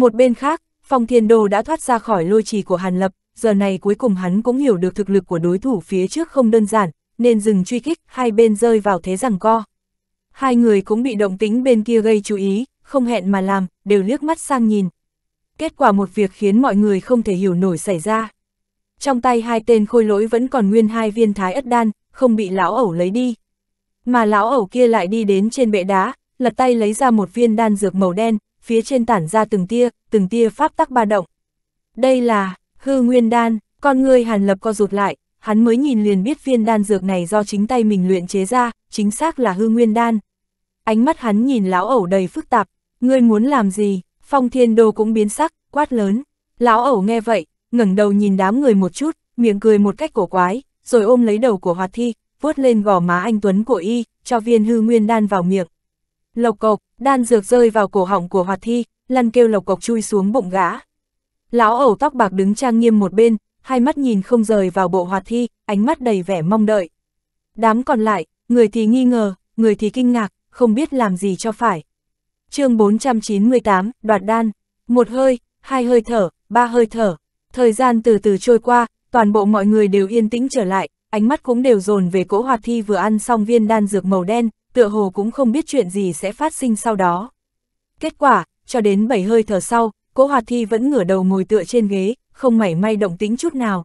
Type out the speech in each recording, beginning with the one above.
Một bên khác, Phong Thiên đồ đã thoát ra khỏi lôi trì của Hàn Lập, giờ này cuối cùng hắn cũng hiểu được thực lực của đối thủ phía trước không đơn giản, nên dừng truy kích, hai bên rơi vào thế rằng co. Hai người cũng bị động tính bên kia gây chú ý, không hẹn mà làm, đều liếc mắt sang nhìn. Kết quả một việc khiến mọi người không thể hiểu nổi xảy ra. Trong tay hai tên khôi lỗi vẫn còn nguyên hai viên thái ất đan, không bị lão ẩu lấy đi. Mà lão ẩu kia lại đi đến trên bệ đá, lật tay lấy ra một viên đan dược màu đen, phía trên tản ra từng tia, từng tia pháp tắc ba động. Đây là, hư nguyên đan, con người hàn lập co rụt lại, hắn mới nhìn liền biết viên đan dược này do chính tay mình luyện chế ra, chính xác là hư nguyên đan. Ánh mắt hắn nhìn lão ẩu đầy phức tạp, ngươi muốn làm gì, phong thiên đô cũng biến sắc, quát lớn. Lão ẩu nghe vậy, ngẩng đầu nhìn đám người một chút, miệng cười một cách cổ quái, rồi ôm lấy đầu của hoạt thi, vuốt lên gò má anh Tuấn của y, cho viên hư nguyên đan vào miệng. Lộc cộc, đan dược rơi vào cổ họng của hoạt thi, lăn kêu lộc cộc chui xuống bụng gã. Lão ẩu tóc bạc đứng trang nghiêm một bên, hai mắt nhìn không rời vào bộ hoạt thi, ánh mắt đầy vẻ mong đợi. Đám còn lại, người thì nghi ngờ, người thì kinh ngạc, không biết làm gì cho phải. chương 498, đoạt đan, một hơi, hai hơi thở, ba hơi thở, thời gian từ từ trôi qua, toàn bộ mọi người đều yên tĩnh trở lại, ánh mắt cũng đều dồn về cỗ hoạt thi vừa ăn xong viên đan dược màu đen, tựa hồ cũng không biết chuyện gì sẽ phát sinh sau đó. Kết quả, cho đến bảy hơi thở sau, cố hoạt thi vẫn ngửa đầu ngồi tựa trên ghế, không mảy may động tính chút nào.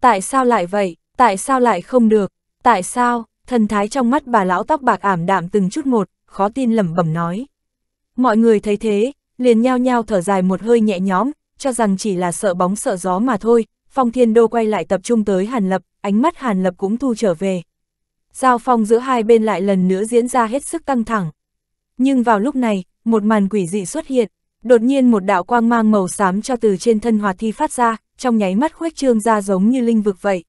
Tại sao lại vậy, tại sao lại không được, tại sao, thần thái trong mắt bà lão tóc bạc ảm đạm từng chút một, khó tin lẩm bẩm nói. Mọi người thấy thế, liền nhao nhao thở dài một hơi nhẹ nhõm, cho rằng chỉ là sợ bóng sợ gió mà thôi, Phong Thiên Đô quay lại tập trung tới Hàn Lập, ánh mắt Hàn Lập cũng thu trở về giao phong giữa hai bên lại lần nữa diễn ra hết sức căng thẳng. Nhưng vào lúc này, một màn quỷ dị xuất hiện, đột nhiên một đạo quang mang màu xám cho từ trên thân hòa thi phát ra, trong nháy mắt khuếch trương ra giống như linh vực vậy.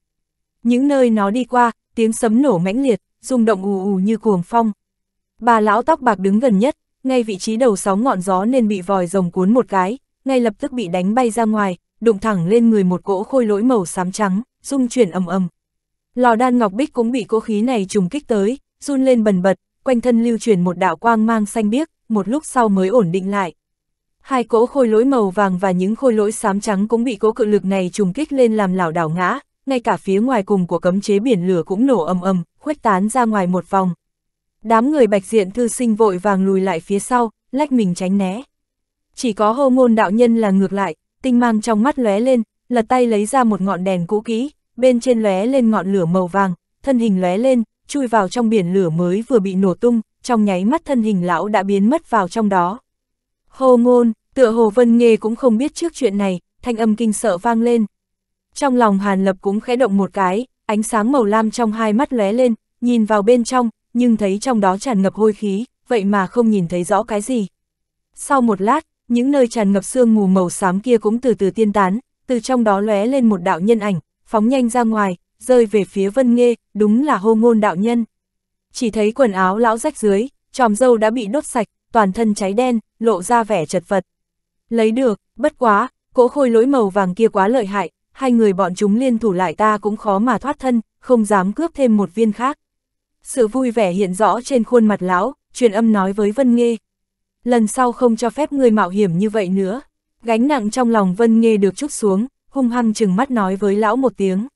Những nơi nó đi qua, tiếng sấm nổ mãnh liệt, rung động ù ù như cuồng phong. Bà lão tóc bạc đứng gần nhất, ngay vị trí đầu sóng ngọn gió nên bị vòi rồng cuốn một cái, ngay lập tức bị đánh bay ra ngoài, đụng thẳng lên người một cỗ khôi lỗi màu xám trắng, rung chuyển ầm ầm, Lò đan ngọc bích cũng bị cỗ khí này trùng kích tới, run lên bần bật, quanh thân lưu chuyển một đạo quang mang xanh biếc, một lúc sau mới ổn định lại. Hai cỗ khôi lỗi màu vàng và những khôi lỗi xám trắng cũng bị cỗ cự lực này trùng kích lên làm lảo đảo ngã, ngay cả phía ngoài cùng của cấm chế biển lửa cũng nổ ầm ầm, khuếch tán ra ngoài một vòng. Đám người bạch diện thư sinh vội vàng lùi lại phía sau, lách mình tránh né. Chỉ có hô ngôn đạo nhân là ngược lại, tinh mang trong mắt lóe lên, lật tay lấy ra một ngọn đèn cũ kỹ, bên trên lóe lên ngọn lửa màu vàng, thân hình lóe lên, chui vào trong biển lửa mới vừa bị nổ tung, trong nháy mắt thân hình lão đã biến mất vào trong đó. Hồ ngôn, tựa hồ vân nghề cũng không biết trước chuyện này, thanh âm kinh sợ vang lên. Trong lòng Hàn Lập cũng khẽ động một cái, ánh sáng màu lam trong hai mắt lóe lên, nhìn vào bên trong, nhưng thấy trong đó tràn ngập hôi khí, vậy mà không nhìn thấy rõ cái gì. Sau một lát, những nơi tràn ngập sương mù màu xám kia cũng từ từ tiên tán, từ trong đó lóe lên một đạo nhân ảnh, phóng nhanh ra ngoài, rơi về phía Vân Nghê, đúng là hô ngôn đạo nhân. Chỉ thấy quần áo lão rách dưới, tròm dâu đã bị đốt sạch, toàn thân cháy đen, lộ ra vẻ chật vật. Lấy được, bất quá, cỗ khôi lỗi màu vàng kia quá lợi hại, hai người bọn chúng liên thủ lại ta cũng khó mà thoát thân, không dám cướp thêm một viên khác. Sự vui vẻ hiện rõ trên khuôn mặt lão, truyền âm nói với Vân Nghê. Lần sau không cho phép người mạo hiểm như vậy nữa. Gánh nặng trong lòng Vân Nghê được chút xuống, hung hăng chừng mắt nói với lão một tiếng.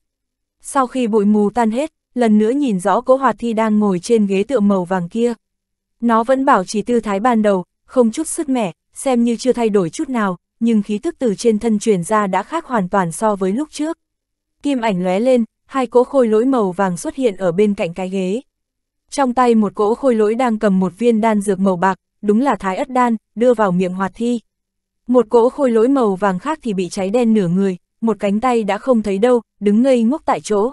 Sau khi bụi mù tan hết, lần nữa nhìn rõ cỗ hoạt thi đang ngồi trên ghế tựa màu vàng kia. Nó vẫn bảo trì tư thái ban đầu, không chút sức mẻ, xem như chưa thay đổi chút nào, nhưng khí tức từ trên thân truyền ra đã khác hoàn toàn so với lúc trước. Kim ảnh lóe lên, hai cỗ khôi lỗi màu vàng xuất hiện ở bên cạnh cái ghế. Trong tay một cỗ khôi lỗi đang cầm một viên đan dược màu bạc, đúng là thái ất đan, đưa vào miệng hoạt thi. Một cỗ khôi lỗi màu vàng khác thì bị cháy đen nửa người, một cánh tay đã không thấy đâu, đứng ngây ngốc tại chỗ.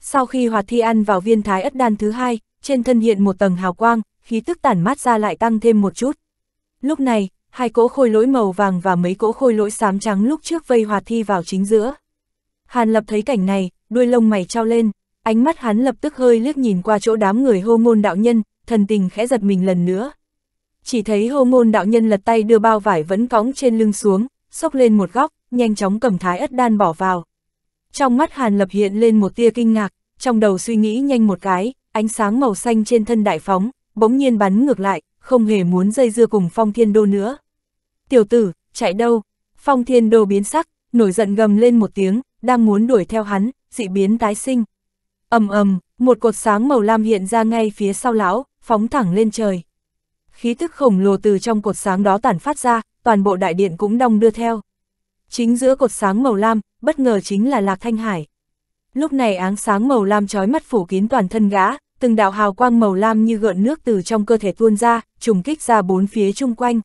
Sau khi hoạt thi ăn vào viên thái ất đan thứ hai, trên thân hiện một tầng hào quang, khí tức tản mát ra lại tăng thêm một chút. Lúc này, hai cỗ khôi lỗi màu vàng và mấy cỗ khôi lỗi xám trắng lúc trước vây hoạt thi vào chính giữa. Hàn lập thấy cảnh này, đuôi lông mày trao lên, ánh mắt hắn lập tức hơi liếc nhìn qua chỗ đám người hô môn đạo nhân, thần tình khẽ giật mình lần nữa. Chỉ thấy hô môn đạo nhân lật tay đưa bao vải vẫn cõng trên lưng xuống, xốc lên một góc, nhanh chóng cầm thái ất đan bỏ vào. Trong mắt Hàn Lập hiện lên một tia kinh ngạc, trong đầu suy nghĩ nhanh một cái, ánh sáng màu xanh trên thân đại phóng, bỗng nhiên bắn ngược lại, không hề muốn dây dưa cùng Phong Thiên Đô nữa. Tiểu tử, chạy đâu? Phong Thiên Đô biến sắc, nổi giận gầm lên một tiếng, đang muốn đuổi theo hắn, dị biến tái sinh. ầm ầm, một cột sáng màu lam hiện ra ngay phía sau lão, phóng thẳng lên trời. Khí tức khổng lồ từ trong cột sáng đó tản phát ra, toàn bộ đại điện cũng đông đưa theo. Chính giữa cột sáng màu lam, bất ngờ chính là Lạc Thanh Hải. Lúc này áng sáng màu lam trói mắt phủ kín toàn thân gã, từng đạo hào quang màu lam như gợn nước từ trong cơ thể tuôn ra, trùng kích ra bốn phía chung quanh.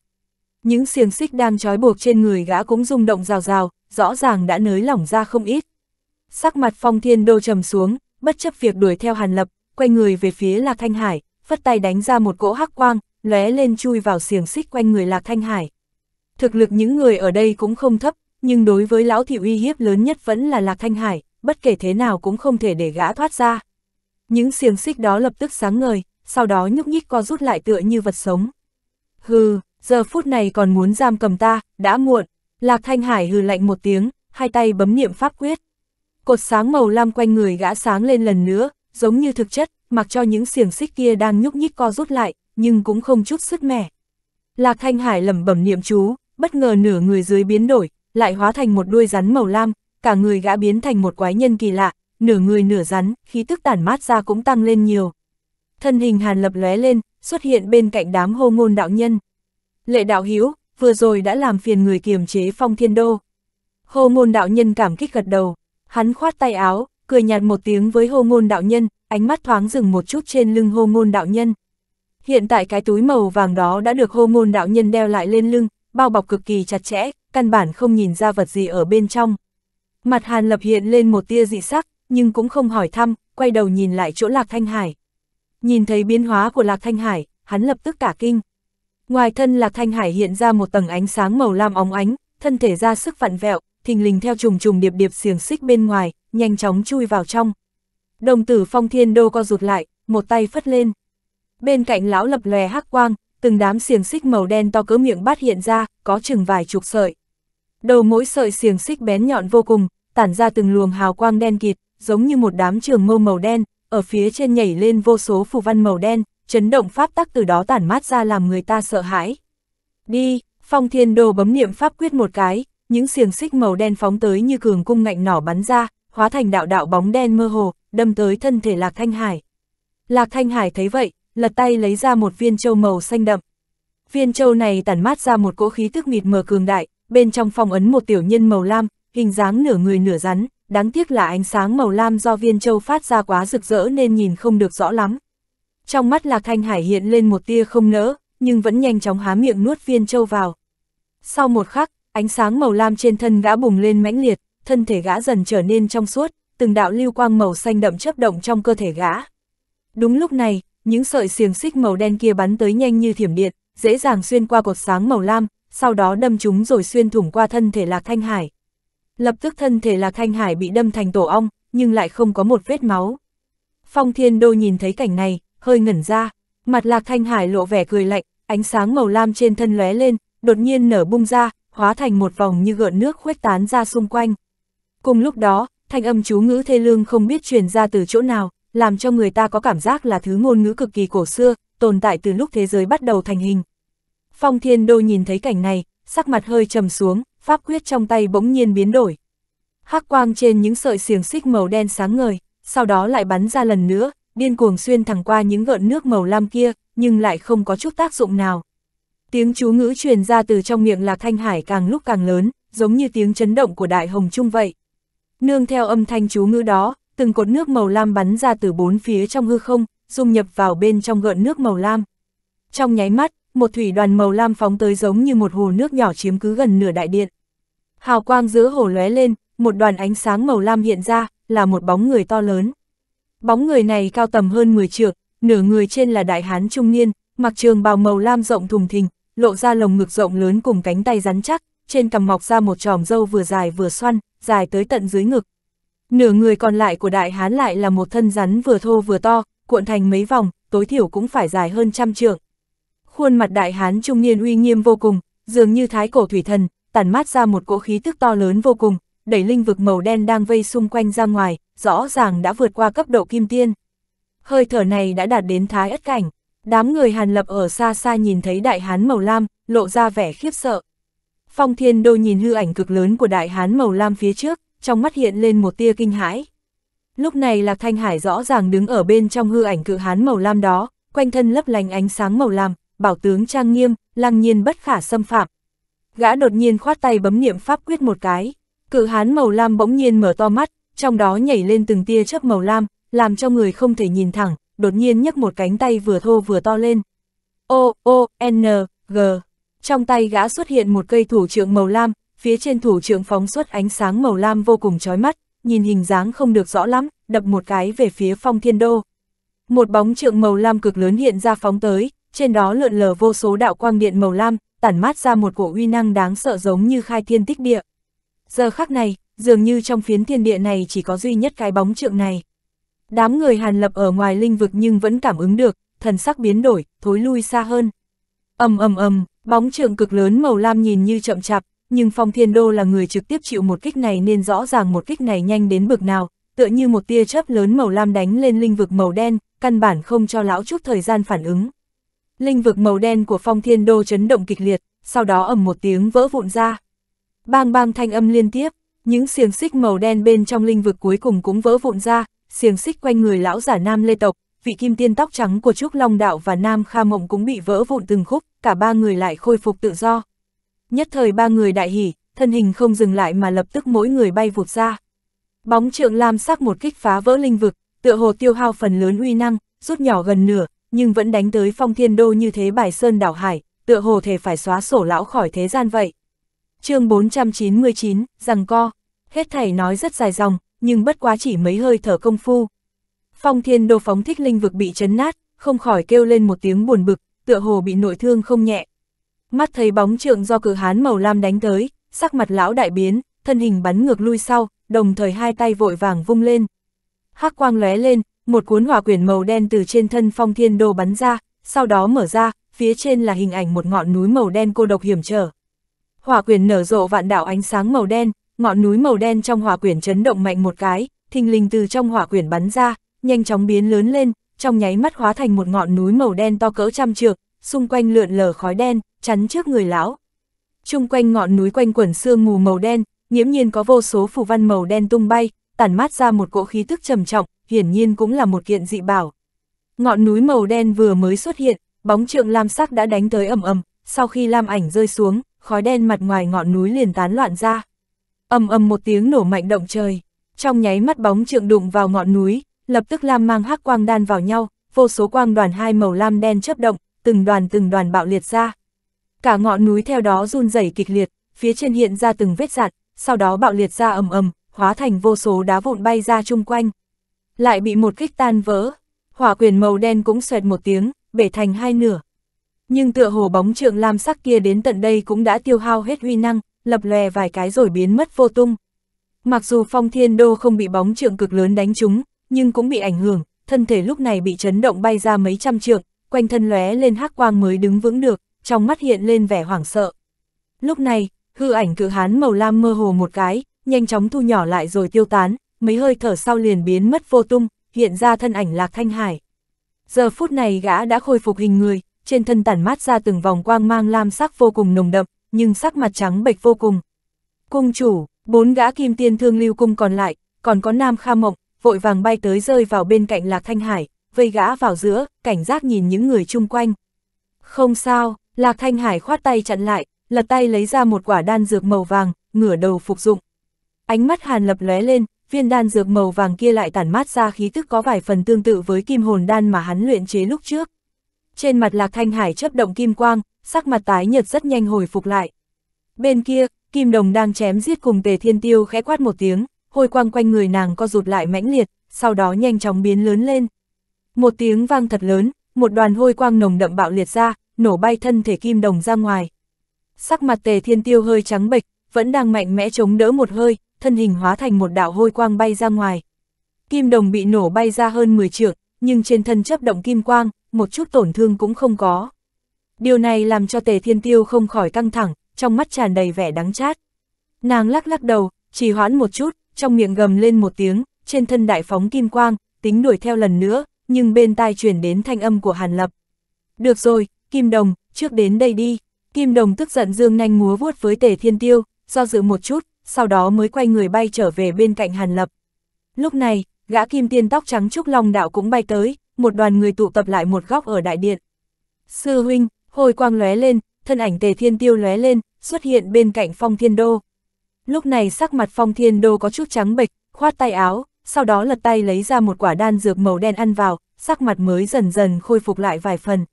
Những xiềng xích đang trói buộc trên người gã cũng rung động rào rào, rõ ràng đã nới lỏng ra không ít. Sắc mặt phong thiên đô trầm xuống, bất chấp việc đuổi theo hàn lập, quay người về phía Lạc Thanh Hải, phất tay đánh ra một cỗ hắc quang, lóe lên chui vào xiềng xích quanh người Lạc Thanh Hải. Thực lực những người ở đây cũng không thấp, nhưng đối với lão thì uy hiếp lớn nhất vẫn là Lạc Thanh Hải, bất kể thế nào cũng không thể để gã thoát ra. Những xiềng xích đó lập tức sáng ngời, sau đó nhúc nhích co rút lại tựa như vật sống. Hừ, giờ phút này còn muốn giam cầm ta, đã muộn. Lạc Thanh Hải hừ lạnh một tiếng, hai tay bấm niệm pháp quyết. Cột sáng màu lam quanh người gã sáng lên lần nữa, giống như thực chất, mặc cho những xiềng xích kia đang nhúc nhích co rút lại, nhưng cũng không chút sức mẻ. Lạc Thanh Hải lẩm bẩm niệm chú, bất ngờ nửa người dưới biến đổi, lại hóa thành một đuôi rắn màu lam, cả người gã biến thành một quái nhân kỳ lạ, nửa người nửa rắn, khí tức tản mát ra cũng tăng lên nhiều. Thân hình Hàn Lập lóe lên, xuất hiện bên cạnh đám hô ngôn đạo nhân. Lệ đạo hữu vừa rồi đã làm phiền người kiềm chế phong thiên đô. Hô ngôn đạo nhân cảm kích gật đầu, hắn khoát tay áo, cười nhạt một tiếng với hô ngôn đạo nhân, ánh mắt thoáng dừng một chút trên lưng hô ngôn đạo nhân. Hiện tại cái túi màu vàng đó đã được hô ngôn đạo nhân đeo lại lên lưng, bao bọc cực kỳ chặt chẽ, căn bản không nhìn ra vật gì ở bên trong. Mặt Hàn Lập hiện lên một tia dị sắc, nhưng cũng không hỏi thăm, quay đầu nhìn lại chỗ Lạc Thanh Hải. Nhìn thấy biến hóa của Lạc Thanh Hải, hắn lập tức cả kinh. Ngoài thân Lạc Thanh Hải hiện ra một tầng ánh sáng màu lam óng ánh, thân thể ra sức vặn vẹo, thình lình theo trùng trùng điệp điệp xiềng xích bên ngoài, nhanh chóng chui vào trong. Đồng tử Phong Thiên Đô co rụt lại, một tay phất lên. Bên cạnh lão lập lòe hắc quang, từng đám xiềng xích màu đen to cỡ miệng bát hiện ra, có chừng vài chục sợi. Đầu mỗi sợi xiềng xích bén nhọn vô cùng, tản ra từng luồng hào quang đen kịt, giống như một đám trường mâu màu đen, ở phía trên nhảy lên vô số phù văn màu đen, chấn động pháp tắc từ đó tản mát ra làm người ta sợ hãi. Đi, phong thiên đồ bấm niệm pháp quyết một cái, những xiềng xích màu đen phóng tới như cường cung ngạnh nỏ bắn ra, hóa thành đạo đạo bóng đen mơ hồ, đâm tới thân thể Lạc Thanh Hải. Lạc Thanh Hải thấy vậy, lật tay lấy ra một viên châu màu xanh đậm. Viên châu này tản mát ra một cỗ khí tức mịt mờ cường đại, bên trong phong ấn một tiểu nhân màu lam, hình dáng nửa người nửa rắn, đáng tiếc là ánh sáng màu lam do viên châu phát ra quá rực rỡ nên nhìn không được rõ lắm. Trong mắt Lạc Thanh Hải hiện lên một tia không nỡ, nhưng vẫn nhanh chóng há miệng nuốt viên châu vào. Sau một khắc, ánh sáng màu lam trên thân gã bùng lên mãnh liệt, thân thể gã dần trở nên trong suốt, từng đạo lưu quang màu xanh đậm chấp động trong cơ thể gã. Đúng lúc này, những sợi xiềng xích màu đen kia bắn tới nhanh như thiểm điện, dễ dàng xuyên qua cột sáng màu lam, sau đó đâm chúng rồi xuyên thủng qua thân thể Lạc Thanh Hải. Lập tức thân thể Lạc Thanh Hải bị đâm thành tổ ong, nhưng lại không có một vết máu. Phong Thiên Đô nhìn thấy cảnh này, hơi ngẩn ra, mặt Lạc Thanh Hải lộ vẻ cười lạnh, ánh sáng màu lam trên thân lóe lên, đột nhiên nở bung ra, hóa thành một vòng như gợn nước khuếch tán ra xung quanh. Cùng lúc đó, thanh âm chú ngữ thê lương không biết truyền ra từ chỗ nào, làm cho người ta có cảm giác là thứ ngôn ngữ cực kỳ cổ xưa, tồn tại từ lúc thế giới bắt đầu thành hình. Phong Thiên Đô nhìn thấy cảnh này, sắc mặt hơi trầm xuống, pháp quyết trong tay bỗng nhiên biến đổi. Hắc quang trên những sợi xiềng xích màu đen sáng ngời, sau đó lại bắn ra lần nữa, điên cuồng xuyên thẳng qua những gợn nước màu lam kia, nhưng lại không có chút tác dụng nào. Tiếng chú ngữ truyền ra từ trong miệng Lạc Thanh Hải càng lúc càng lớn, giống như tiếng chấn động của Đại Hồng Trung vậy. Nương theo âm thanh chú ngữ đó, từng cột nước màu lam bắn ra từ bốn phía trong hư không, dung nhập vào bên trong gợn nước màu lam. Trong nháy mắt, một thủy đoàn màu lam phóng tới giống như một hồ nước nhỏ chiếm cứ gần nửa đại điện. Hào quang giữa hồ lóe lên, một đoàn ánh sáng màu lam hiện ra, là một bóng người to lớn. Bóng người này cao tầm hơn 10 trượng, nửa người trên là đại hán trung niên, mặc trường bào màu lam rộng thùng thình, lộ ra lồng ngực rộng lớn cùng cánh tay rắn chắc, trên cằm mọc ra một tròm râu vừa dài vừa xoăn, dài tới tận dưới ngực. Nửa người còn lại của đại hán lại là một thân rắn vừa thô vừa to, cuộn thành mấy vòng, tối thiểu cũng phải dài hơn trăm trượng. Khuôn mặt đại hán trung niên uy nghiêm vô cùng, dường như thái cổ thủy thần, tản mát ra một cỗ khí tức to lớn vô cùng, đẩy linh vực màu đen đang vây xung quanh ra ngoài, rõ ràng đã vượt qua cấp độ kim tiên. Hơi thở này đã đạt đến thái ất cảnh, đám người Hàn Lập ở xa xa nhìn thấy đại hán màu lam, lộ ra vẻ khiếp sợ. Phong Thiên Đô nhìn hư ảnh cực lớn của đại hán màu lam phía trước, trong mắt hiện lên một tia kinh hãi. Lúc này là Thanh Hải rõ ràng đứng ở bên trong hư ảnh cự hán màu lam đó, quanh thân lấp lành ánh sáng màu lam, bảo tướng trang nghiêm, lăng nhiên bất khả xâm phạm. Gã đột nhiên khoát tay bấm niệm pháp quyết một cái, cự hán màu lam bỗng nhiên mở to mắt, trong đó nhảy lên từng tia chớp màu lam, làm cho người không thể nhìn thẳng, đột nhiên nhấc một cánh tay vừa thô vừa to lên. O, O, N, G. Trong tay gã xuất hiện một cây thủ trượng màu lam, phía trên thủ trượng phóng xuất ánh sáng màu lam vô cùng chói mắt, nhìn hình dáng không được rõ lắm, đập một cái về phía phong thiên đô. Một bóng trượng màu lam cực lớn hiện ra phóng tới, trên đó lượn lờ vô số đạo quang điện màu lam, tản mát ra một cổ uy năng đáng sợ giống như khai thiên tích địa. Giờ khắc này, dường như trong phiến thiên địa này chỉ có duy nhất cái bóng trượng này. Đám người hàn lập ở ngoài linh vực nhưng vẫn cảm ứng được, thần sắc biến đổi, thối lui xa hơn. ầm ầm ầm, bóng trượng cực lớn màu lam nhìn như chậm chạp, nhưng Phong Thiên Đô là người trực tiếp chịu một kích này nên rõ ràng một kích này nhanh đến bực nào, tựa như một tia chớp lớn màu lam đánh lên linh vực màu đen, căn bản không cho lão chút thời gian phản ứng. Linh vực màu đen của phong thiên đô chấn động kịch liệt, sau đó ầm một tiếng vỡ vụn ra. Bang bang thanh âm liên tiếp, những xiềng xích màu đen bên trong linh vực cuối cùng cũng vỡ vụn ra, xiềng xích quanh người lão giả nam lê tộc, vị kim tiên tóc trắng của Trúc Long Đạo và Nam Kha Mộng cũng bị vỡ vụn từng khúc, cả ba người lại khôi phục tự do. Nhất thời ba người đại hỉ, thân hình không dừng lại mà lập tức mỗi người bay vụt ra. Bóng trượng lam sắc một kích phá vỡ linh vực, tựa hồ tiêu hao phần lớn uy năng, rút nhỏ gần nửa, nhưng vẫn đánh tới phong thiên đô như thế bài sơn đảo hải, tựa hồ thể phải xóa sổ lão khỏi thế gian vậy. chương 499, rằng co, hết thầy nói rất dài dòng, nhưng bất quá chỉ mấy hơi thở công phu. Phong thiên đô phóng thích linh vực bị chấn nát, không khỏi kêu lên một tiếng buồn bực, tựa hồ bị nội thương không nhẹ. Mắt thấy bóng trượng do cử hán màu lam đánh tới, sắc mặt lão đại biến, thân hình bắn ngược lui sau, đồng thời hai tay vội vàng vung lên. hắc quang lóe lên, một cuốn hỏa quyển màu đen từ trên thân phong thiên đô bắn ra, sau đó mở ra, phía trên là hình ảnh một ngọn núi màu đen cô độc hiểm trở. Hỏa quyển nở rộ vạn đạo ánh sáng màu đen, ngọn núi màu đen trong hỏa quyển chấn động mạnh một cái, thình lình từ trong hỏa quyển bắn ra, nhanh chóng biến lớn lên, trong nháy mắt hóa thành một ngọn núi màu đen to cỡ trăm trượng, xung quanh lượn lờ khói đen, chắn trước người lão. Trung quanh ngọn núi quanh quẩn sương mù màu đen, nhiễm nhiên có vô số phù văn màu đen tung bay, tản mát ra một cỗ khí tức trầm trọng, hiển nhiên cũng là một kiện dị bảo. Ngọn núi màu đen vừa mới xuất hiện, bóng trượng lam sắc đã đánh tới ầm ầm, sau khi lam ảnh rơi xuống, khói đen mặt ngoài ngọn núi liền tán loạn ra. Ầm ầm một tiếng nổ mạnh động trời, trong nháy mắt bóng trượng đụng vào ngọn núi, lập tức lam mang hắc quang đan vào nhau, vô số quang đoàn hai màu lam đen chớp động, từng đoàn từng đoàn bạo liệt ra. Cả ngọn núi theo đó run rẩy kịch liệt, phía trên hiện ra từng vết rạn, sau đó bạo liệt ra ầm ầm, hóa thành vô số đá vụn bay ra chung quanh lại bị một kích tan vỡ, hỏa quyền màu đen cũng xoẹt một tiếng, bể thành hai nửa. Nhưng tựa hồ bóng trượng lam sắc kia đến tận đây cũng đã tiêu hao hết huy năng, lập lòe vài cái rồi biến mất vô tung. Mặc dù phong thiên đô không bị bóng trượng cực lớn đánh trúng, nhưng cũng bị ảnh hưởng, thân thể lúc này bị chấn động bay ra mấy trăm trượng, quanh thân lóe lên hắc quang mới đứng vững được, trong mắt hiện lên vẻ hoảng sợ. Lúc này, hư ảnh cự hán màu lam mơ hồ một cái, nhanh chóng thu nhỏ lại rồi tiêu tán, mấy hơi thở sau liền biến mất vô tung, hiện ra thân ảnh Lạc Thanh Hải. Giờ phút này gã đã khôi phục hình người, trên thân tản mát ra từng vòng quang mang lam sắc vô cùng nồng đậm, nhưng sắc mặt trắng bệch vô cùng. Cung chủ, bốn gã kim tiên thương lưu cung còn lại, còn có Nam Kha Mộng, vội vàng bay tới rơi vào bên cạnh Lạc Thanh Hải, vây gã vào giữa, cảnh giác nhìn những người chung quanh. Không sao, Lạc Thanh Hải khoát tay chặn lại, lật tay lấy ra một quả đan dược màu vàng, ngửa đầu phục dụng. Ánh mắt Hàn Lập lóe lên, viên đan dược màu vàng kia lại tản mát ra khí tức có vài phần tương tự với kim hồn đan mà hắn luyện chế lúc trước. Trên mặt Lạc Thanh Hải chấp động kim quang, sắc mặt tái nhật rất nhanh hồi phục lại. Bên kia, Kim Đồng đang chém giết cùng Tề Thiên Tiêu khẽ quát một tiếng, hôi quang quanh người nàng co rụt lại mãnh liệt, sau đó nhanh chóng biến lớn lên. Một tiếng vang thật lớn, một đoàn hôi quang nồng đậm bạo liệt ra, nổ bay thân thể Kim Đồng ra ngoài. Sắc mặt Tề Thiên Tiêu hơi trắng bệch, vẫn đang mạnh mẽ chống đỡ một hơi, thân hình hóa thành một đạo hôi quang bay ra ngoài. Kim đồng bị nổ bay ra hơn 10 trượng, nhưng trên thân chấp động kim quang, một chút tổn thương cũng không có. Điều này làm cho tề thiên tiêu không khỏi căng thẳng, trong mắt tràn đầy vẻ đắng chát. Nàng lắc lắc đầu, trì hoãn một chút, trong miệng gầm lên một tiếng, trên thân đại phóng kim quang, tính đuổi theo lần nữa, nhưng bên tai truyền đến thanh âm của Hàn Lập. Được rồi, Kim Đồng, trước đến đây đi. Kim Đồng tức giận dương nhanh múa vuốt với Tề Thiên Tiêu, do dự một chút, sau đó mới quay người bay trở về bên cạnh Hàn Lập. Lúc này, gã kim tiên tóc trắng Trúc Long Đạo cũng bay tới, một đoàn người tụ tập lại một góc ở đại điện. Sư huynh, hồi quang lóe lên, thân ảnh tề thiên tiêu lóe lên, xuất hiện bên cạnh phong thiên đô. Lúc này sắc mặt phong thiên đô có chút trắng bệch, khoát tay áo, sau đó lật tay lấy ra một quả đan dược màu đen ăn vào, sắc mặt mới dần dần khôi phục lại vài phần.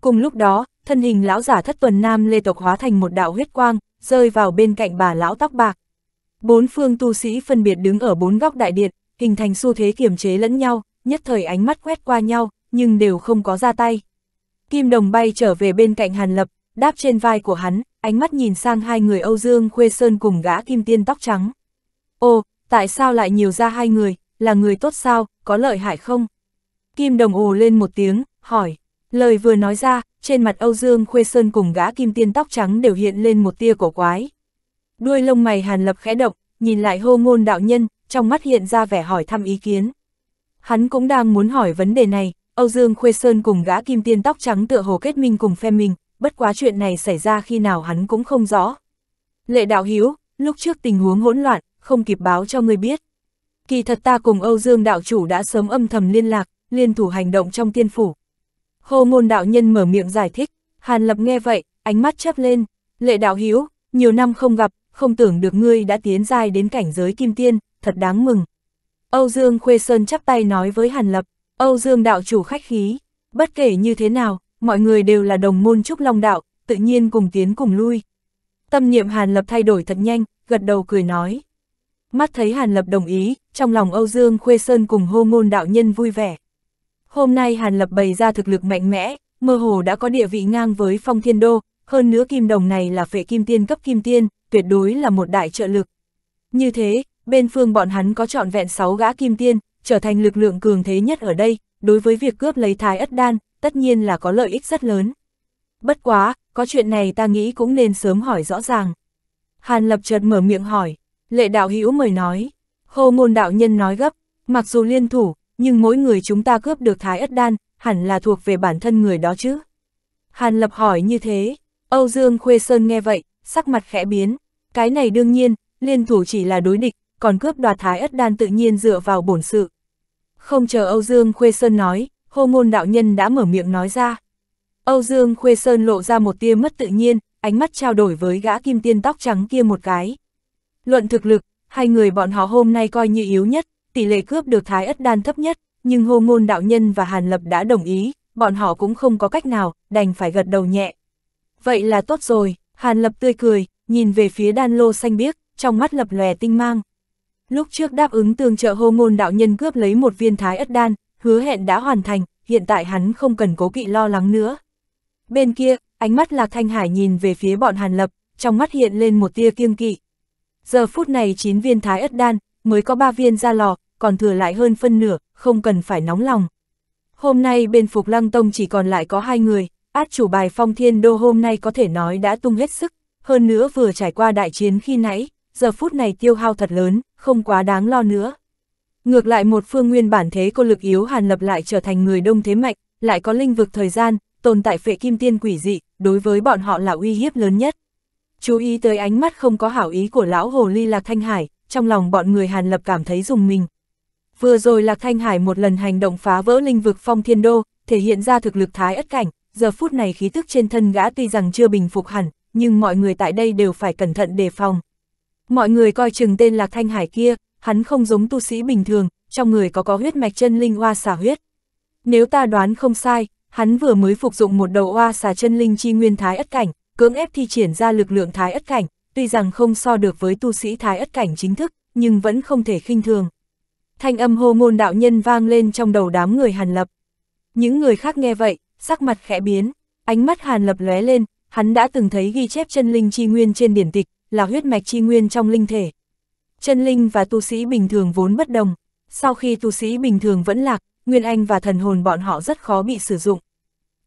Cùng lúc đó, thân hình lão giả thất tuần nam lê tộc hóa thành một đạo huyết quang, rơi vào bên cạnh bà lão tóc bạc. Bốn phương tu sĩ phân biệt đứng ở bốn góc đại điện, hình thành xu thế kiểm chế lẫn nhau, nhất thời ánh mắt quét qua nhau, nhưng đều không có ra tay. Kim Đồng bay trở về bên cạnh Hàn Lập, đáp trên vai của hắn, ánh mắt nhìn sang hai người Âu Dương Khuê Sơn cùng gã Kim Tiên tóc trắng. Ô, tại sao lại nhiều ra hai người, là người tốt sao, có lợi hại không? Kim Đồng ồ lên một tiếng, hỏi. Lời vừa nói ra, trên mặt Âu Dương Khuê Sơn cùng gã Kim Tiên tóc trắng đều hiện lên một tia cổ quái. Đuôi lông mày Hàn Lập khẽ động, nhìn lại hô ngôn đạo nhân, trong mắt hiện ra vẻ hỏi thăm ý kiến. Hắn cũng đang muốn hỏi vấn đề này, Âu Dương Khuê Sơn cùng gã kim tiên tóc trắng tựa hồ kết minh cùng phe mình, bất quá chuyện này xảy ra khi nào hắn cũng không rõ. Lệ đạo hiếu, lúc trước tình huống hỗn loạn, không kịp báo cho người biết. Kỳ thật ta cùng Âu Dương đạo chủ đã sớm âm thầm liên lạc, liên thủ hành động trong tiên phủ. Hô ngôn đạo nhân mở miệng giải thích, Hàn Lập nghe vậy, ánh mắt chớp lên, lệ đạo hiếu, nhiều năm không gặp, không tưởng được ngươi đã tiến dài đến cảnh giới kim tiên, thật đáng mừng. Âu Dương Khuê Sơn chắp tay nói với Hàn Lập, Âu Dương đạo chủ khách khí, bất kể như thế nào, mọi người đều là đồng môn trúc long đạo, tự nhiên cùng tiến cùng lui. Tâm niệm Hàn Lập thay đổi thật nhanh, gật đầu cười nói. Mắt thấy Hàn Lập đồng ý, trong lòng Âu Dương Khuê Sơn cùng hô môn đạo nhân vui vẻ. Hôm nay Hàn Lập bày ra thực lực mạnh mẽ, mơ hồ đã có địa vị ngang với phong thiên đô, hơn nữa kim đồng này là phệ kim tiên cấp kim tiên, tuyệt đối là một đại trợ lực. Như thế, bên phương bọn hắn có trọn vẹn 6 gã kim tiên, trở thành lực lượng cường thế nhất ở đây, đối với việc cướp lấy thái ất đan, tất nhiên là có lợi ích rất lớn. Bất quá, có chuyện này ta nghĩ cũng nên sớm hỏi rõ ràng. Hàn Lập chợt mở miệng hỏi, lệ đạo hữu mời nói, hô môn đạo nhân nói gấp, mặc dù liên thủ, nhưng mỗi người chúng ta cướp được thái ất đan, hẳn là thuộc về bản thân người đó chứ. Hàn Lập hỏi như thế, Âu Dương Khuê Sơn nghe vậy, sắc mặt khẽ biến. Cái này đương nhiên, liên thủ chỉ là đối địch, còn cướp đoạt thái ất đan tự nhiên dựa vào bổn sự. Không chờ Âu Dương Khuê Sơn nói, hô ngôn đạo nhân đã mở miệng nói ra. Âu Dương Khuê Sơn lộ ra một tia mất tự nhiên, ánh mắt trao đổi với gã kim tiên tóc trắng kia một cái. Luận thực lực, hai người bọn họ hôm nay coi như yếu nhất, tỷ lệ cướp được thái ất đan thấp nhất, nhưng hô ngôn đạo nhân và Hàn Lập đã đồng ý, bọn họ cũng không có cách nào, đành phải gật đầu nhẹ. Vậy là tốt rồi, Hàn Lập tươi cười, nhìn về phía đan lô xanh biếc, trong mắt lập lòe tinh mang. Lúc trước đáp ứng tương trợ hô môn đạo nhân cướp lấy một viên thái ất đan, hứa hẹn đã hoàn thành, hiện tại hắn không cần cố kỵ lo lắng nữa. Bên kia, ánh mắt Lạc Thanh Hải nhìn về phía bọn Hàn Lập, trong mắt hiện lên một tia kiêng kỵ. Giờ phút này 9 viên thái ất đan, mới có 3 viên ra lò, còn thừa lại hơn phân nửa, không cần phải nóng lòng. Hôm nay bên Phục Lăng Tông chỉ còn lại có hai người, át chủ bài phong thiên đô hôm nay có thể nói đã tung hết sức, hơn nữa vừa trải qua đại chiến khi nãy, giờ phút này tiêu hao thật lớn, không quá đáng lo nữa. Ngược lại một phương nguyên bản thế cô lực yếu hàn lập lại trở thành người đông thế mạnh, lại có linh vực thời gian, tồn tại phệ kim tiên quỷ dị, đối với bọn họ là uy hiếp lớn nhất. Chú ý tới ánh mắt không có hảo ý của lão hồ ly Lạc Thanh Hải, trong lòng bọn người hàn lập cảm thấy dùng mình. Vừa rồi Lạc Thanh Hải một lần hành động phá vỡ linh vực phong thiên đô, thể hiện ra thực lực thái ất cảnh, giờ phút này khí tức trên thân gã tuy rằng chưa bình phục hẳn, nhưng mọi người tại đây đều phải cẩn thận đề phòng. Mọi người coi chừng tên Lạc Thanh Hải kia, hắn không giống tu sĩ bình thường, trong người có có huyết mạch chân linh hoa xà huyết. Nếu ta đoán không sai, hắn vừa mới phục dụng một đầu hoa xà chân linh chi nguyên thái ất cảnh, cưỡng ép thi triển ra lực lượng thái ất cảnh, tuy rằng không so được với tu sĩ thái ất cảnh chính thức, nhưng vẫn không thể khinh thường. Thanh âm hô ngôn đạo nhân vang lên trong đầu đám người hàn lập. Những người khác nghe vậy, sắc mặt khẽ biến, ánh mắt hàn lập lóe lên, hắn đã từng thấy ghi chép chân linh chi nguyên trên điển tịch, là huyết mạch chi nguyên trong linh thể. Chân linh và tu sĩ bình thường vốn bất đồng, sau khi tu sĩ bình thường vẫn lạc, nguyên anh và thần hồn bọn họ rất khó bị sử dụng.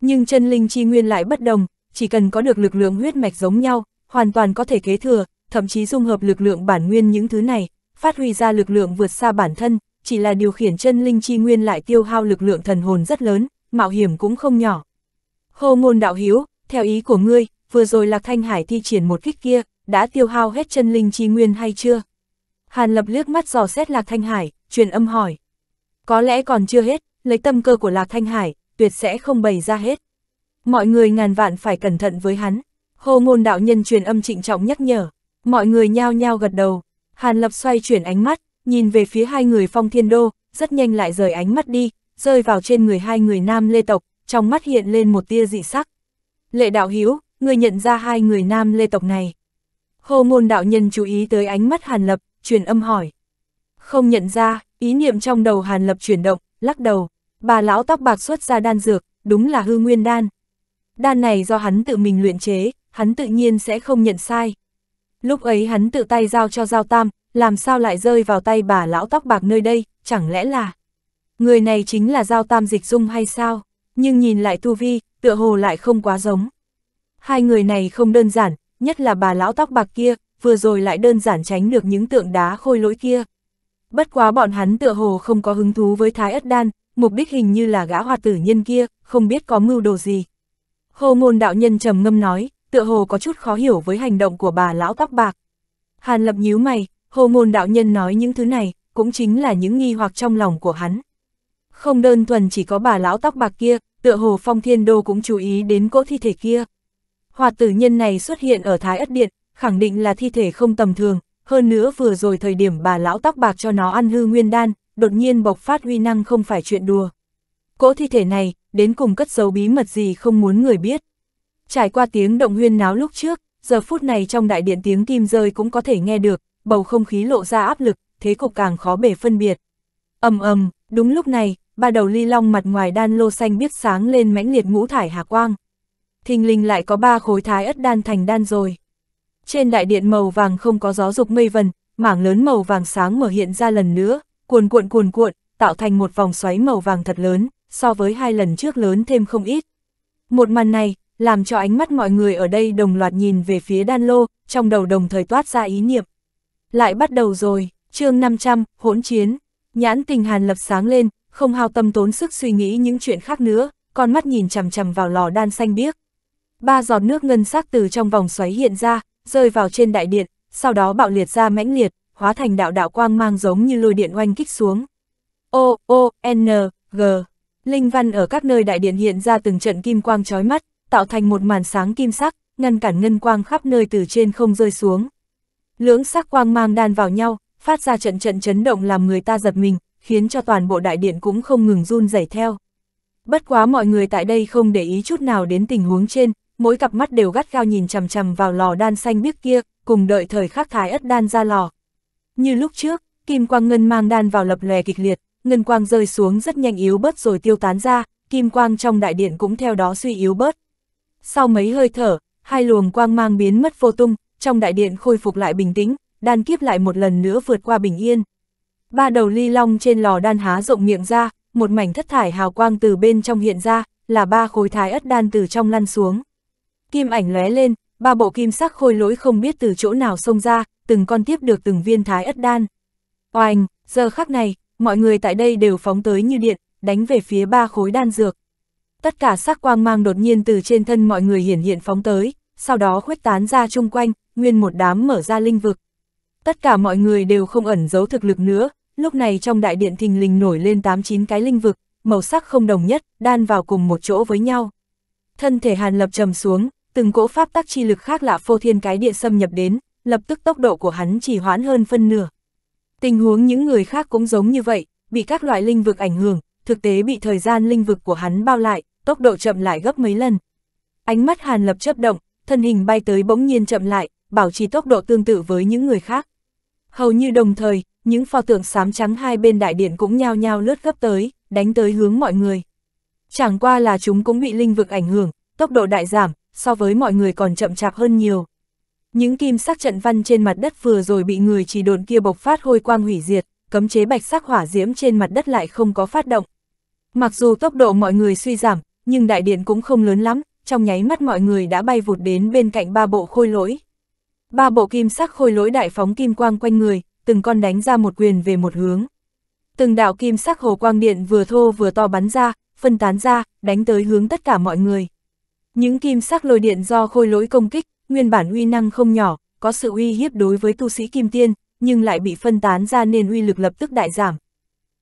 Nhưng chân linh chi nguyên lại bất đồng, chỉ cần có được lực lượng huyết mạch giống nhau, hoàn toàn có thể kế thừa, thậm chí dung hợp lực lượng bản nguyên những thứ này, phát huy ra lực lượng vượt xa bản thân, chỉ là điều khiển chân linh chi nguyên lại tiêu hao lực lượng thần hồn rất lớn, mạo hiểm cũng không nhỏ. Hồ ngôn đạo hiếu, theo ý của ngươi, vừa rồi Lạc Thanh Hải thi triển một kích kia, đã tiêu hao hết chân linh chi nguyên hay chưa? Hàn Lập liếc mắt dò xét Lạc Thanh Hải, truyền âm hỏi. Có lẽ còn chưa hết, lấy tâm cơ của Lạc Thanh Hải, tuyệt sẽ không bày ra hết. Mọi người ngàn vạn phải cẩn thận với hắn. Hồ ngôn đạo nhân truyền âm trịnh trọng nhắc nhở. Mọi người nhao nhao gật đầu. Hàn Lập xoay chuyển ánh mắt, nhìn về phía hai người phong thiên đô, rất nhanh lại rời ánh mắt đi, rơi vào trên người hai người nam lê tộc, trong mắt hiện lên một tia dị sắc. Lệ đạo hiếu, người nhận ra hai người nam lê tộc này. Hồ môn đạo nhân chú ý tới ánh mắt Hàn Lập, truyền âm hỏi. Không nhận ra, ý niệm trong đầu Hàn Lập chuyển động, lắc đầu. Bà lão tóc bạc xuất ra đan dược, đúng là hư nguyên đan. Đan này do hắn tự mình luyện chế, hắn tự nhiên sẽ không nhận sai. Lúc ấy hắn tự tay giao cho giao tam, làm sao lại rơi vào tay bà lão tóc bạc nơi đây, chẳng lẽ là... Người này chính là Giao Tam Dịch Dung hay sao? Nhưng nhìn lại Tu Vi, tựa hồ lại không quá giống. Hai người này không đơn giản, nhất là bà lão tóc bạc kia, vừa rồi lại đơn giản tránh được những tượng đá khôi lỗi kia. Bất quá bọn hắn tựa hồ không có hứng thú với Thái Ất Đan, mục đích hình như là gã hoạt tử nhân kia, không biết có mưu đồ gì. Hồ ngôn đạo nhân trầm ngâm nói, tựa hồ có chút khó hiểu với hành động của bà lão tóc bạc. Hàn lập nhíu mày, hồ ngôn đạo nhân nói những thứ này, cũng chính là những nghi hoặc trong lòng của hắn. Không đơn thuần chỉ có bà lão tóc bạc kia, tựa hồ phong thiên đô cũng chú ý đến cỗ thi thể kia. Hoạt tử nhân này xuất hiện ở Thái Ất Điện, khẳng định là thi thể không tầm thường, hơn nữa vừa rồi thời điểm bà lão tóc bạc cho nó ăn hư nguyên đan, đột nhiên bộc phát huy năng không phải chuyện đùa. Cỗ thi thể này, đến cùng cất giấu bí mật gì không muốn người biết. Trải qua tiếng động huyên náo lúc trước, giờ phút này trong đại điện tiếng kim rơi cũng có thể nghe được, bầu không khí lộ ra áp lực, thế cục càng khó bể phân biệt. ầm ầm, đúng lúc này, ba đầu ly long mặt ngoài đan lô xanh biếc sáng lên mãnh liệt ngũ thải hà quang. Thình linh lại có ba khối thái ất đan thành đan rồi. Trên đại điện màu vàng không có gió dục mây vần, mảng lớn màu vàng sáng mở hiện ra lần nữa, cuồn cuộn cuồn cuộn, tạo thành một vòng xoáy màu vàng thật lớn, so với hai lần trước lớn thêm không ít. Một màn này, làm cho ánh mắt mọi người ở đây đồng loạt nhìn về phía đan lô, trong đầu đồng thời toát ra ý niệm. Lại bắt đầu rồi, chương 500, hỗn chiến, nhãn tình hàn lập sáng lên, không hao tâm tốn sức suy nghĩ những chuyện khác nữa, con mắt nhìn chằm chằm vào lò đan xanh biếc. Ba giọt nước ngân sắc từ trong vòng xoáy hiện ra, rơi vào trên đại điện, sau đó bạo liệt ra mãnh liệt, hóa thành đạo đạo quang mang giống như lôi điện oanh kích xuống. O, O, N, G. Linh văn ở các nơi đại điện hiện ra từng trận kim quang chói mắt, tạo thành một màn sáng kim sắc, ngăn cản ngân quang khắp nơi từ trên không rơi xuống. Lưỡng sắc quang mang đan vào nhau, phát ra trận trận chấn động làm người ta giật mình, khiến cho toàn bộ đại điện cũng không ngừng run rẩy theo. Bất quá mọi người tại đây không để ý chút nào đến tình huống trên, mỗi cặp mắt đều gắt gao nhìn chằm chằm vào lò đan xanh biếc kia, cùng đợi thời khắc thái ất đan ra lò. Như lúc trước, kim quang ngân mang đan vào lập lòe kịch liệt, ngân quang rơi xuống rất nhanh yếu bớt rồi tiêu tán ra, kim quang trong đại điện cũng theo đó suy yếu bớt. Sau mấy hơi thở, hai luồng quang mang biến mất vô tung, trong đại điện khôi phục lại bình tĩnh, đan kiếp lại một lần nữa vượt qua bình yên. Ba đầu ly long trên lò đan há rộng miệng ra, một mảnh thất thải hào quang từ bên trong hiện ra, là ba khối thái ất đan từ trong lăn xuống. Kim ảnh lóe lên, ba bộ kim sắc khôi lỗi không biết từ chỗ nào xông ra, từng con tiếp được từng viên thái ất đan. Oanh, giờ khắc này, mọi người tại đây đều phóng tới như điện, đánh về phía ba khối đan dược. Tất cả sắc quang mang đột nhiên từ trên thân mọi người hiển hiện phóng tới, sau đó khuếch tán ra chung quanh, nguyên một đám mở ra linh vực. Tất cả mọi người đều không ẩn giấu thực lực nữa, Lúc này trong đại điện thình lình nổi lên 89 cái linh vực, màu sắc không đồng nhất, đan vào cùng một chỗ với nhau. Thân thể Hàn Lập trầm xuống, từng cỗ pháp tắc chi lực khác lạ phô thiên cái địa xâm nhập đến, lập tức tốc độ của hắn chỉ hoãn hơn phân nửa. Tình huống những người khác cũng giống như vậy, bị các loại linh vực ảnh hưởng, thực tế bị thời gian linh vực của hắn bao lại, tốc độ chậm lại gấp mấy lần. Ánh mắt Hàn Lập chấp động, thân hình bay tới bỗng nhiên chậm lại, bảo trì tốc độ tương tự với những người khác. Hầu như đồng thời, những pho tượng xám trắng hai bên đại điện cũng nhao nhao lướt gấp tới, đánh tới hướng mọi người. Chẳng qua là chúng cũng bị linh vực ảnh hưởng, tốc độ đại giảm, so với mọi người còn chậm chạp hơn nhiều. Những kim sắc trận văn trên mặt đất vừa rồi bị người chỉ đồn kia bộc phát hôi quang hủy diệt, cấm chế bạch sắc hỏa diễm trên mặt đất lại không có phát động. Mặc dù tốc độ mọi người suy giảm, nhưng đại điện cũng không lớn lắm, trong nháy mắt mọi người đã bay vụt đến bên cạnh ba bộ khôi lỗi. Ba bộ kim sắc khôi lỗi đại phóng kim quang quanh người, từng con đánh ra một quyền về một hướng. Từng đạo kim sắc hồ quang điện vừa thô vừa to bắn ra, phân tán ra, đánh tới hướng tất cả mọi người. Những kim sắc lôi điện do khôi lỗi công kích, nguyên bản uy năng không nhỏ, có sự uy hiếp đối với tu sĩ kim tiên, nhưng lại bị phân tán ra nên uy lực lập tức đại giảm.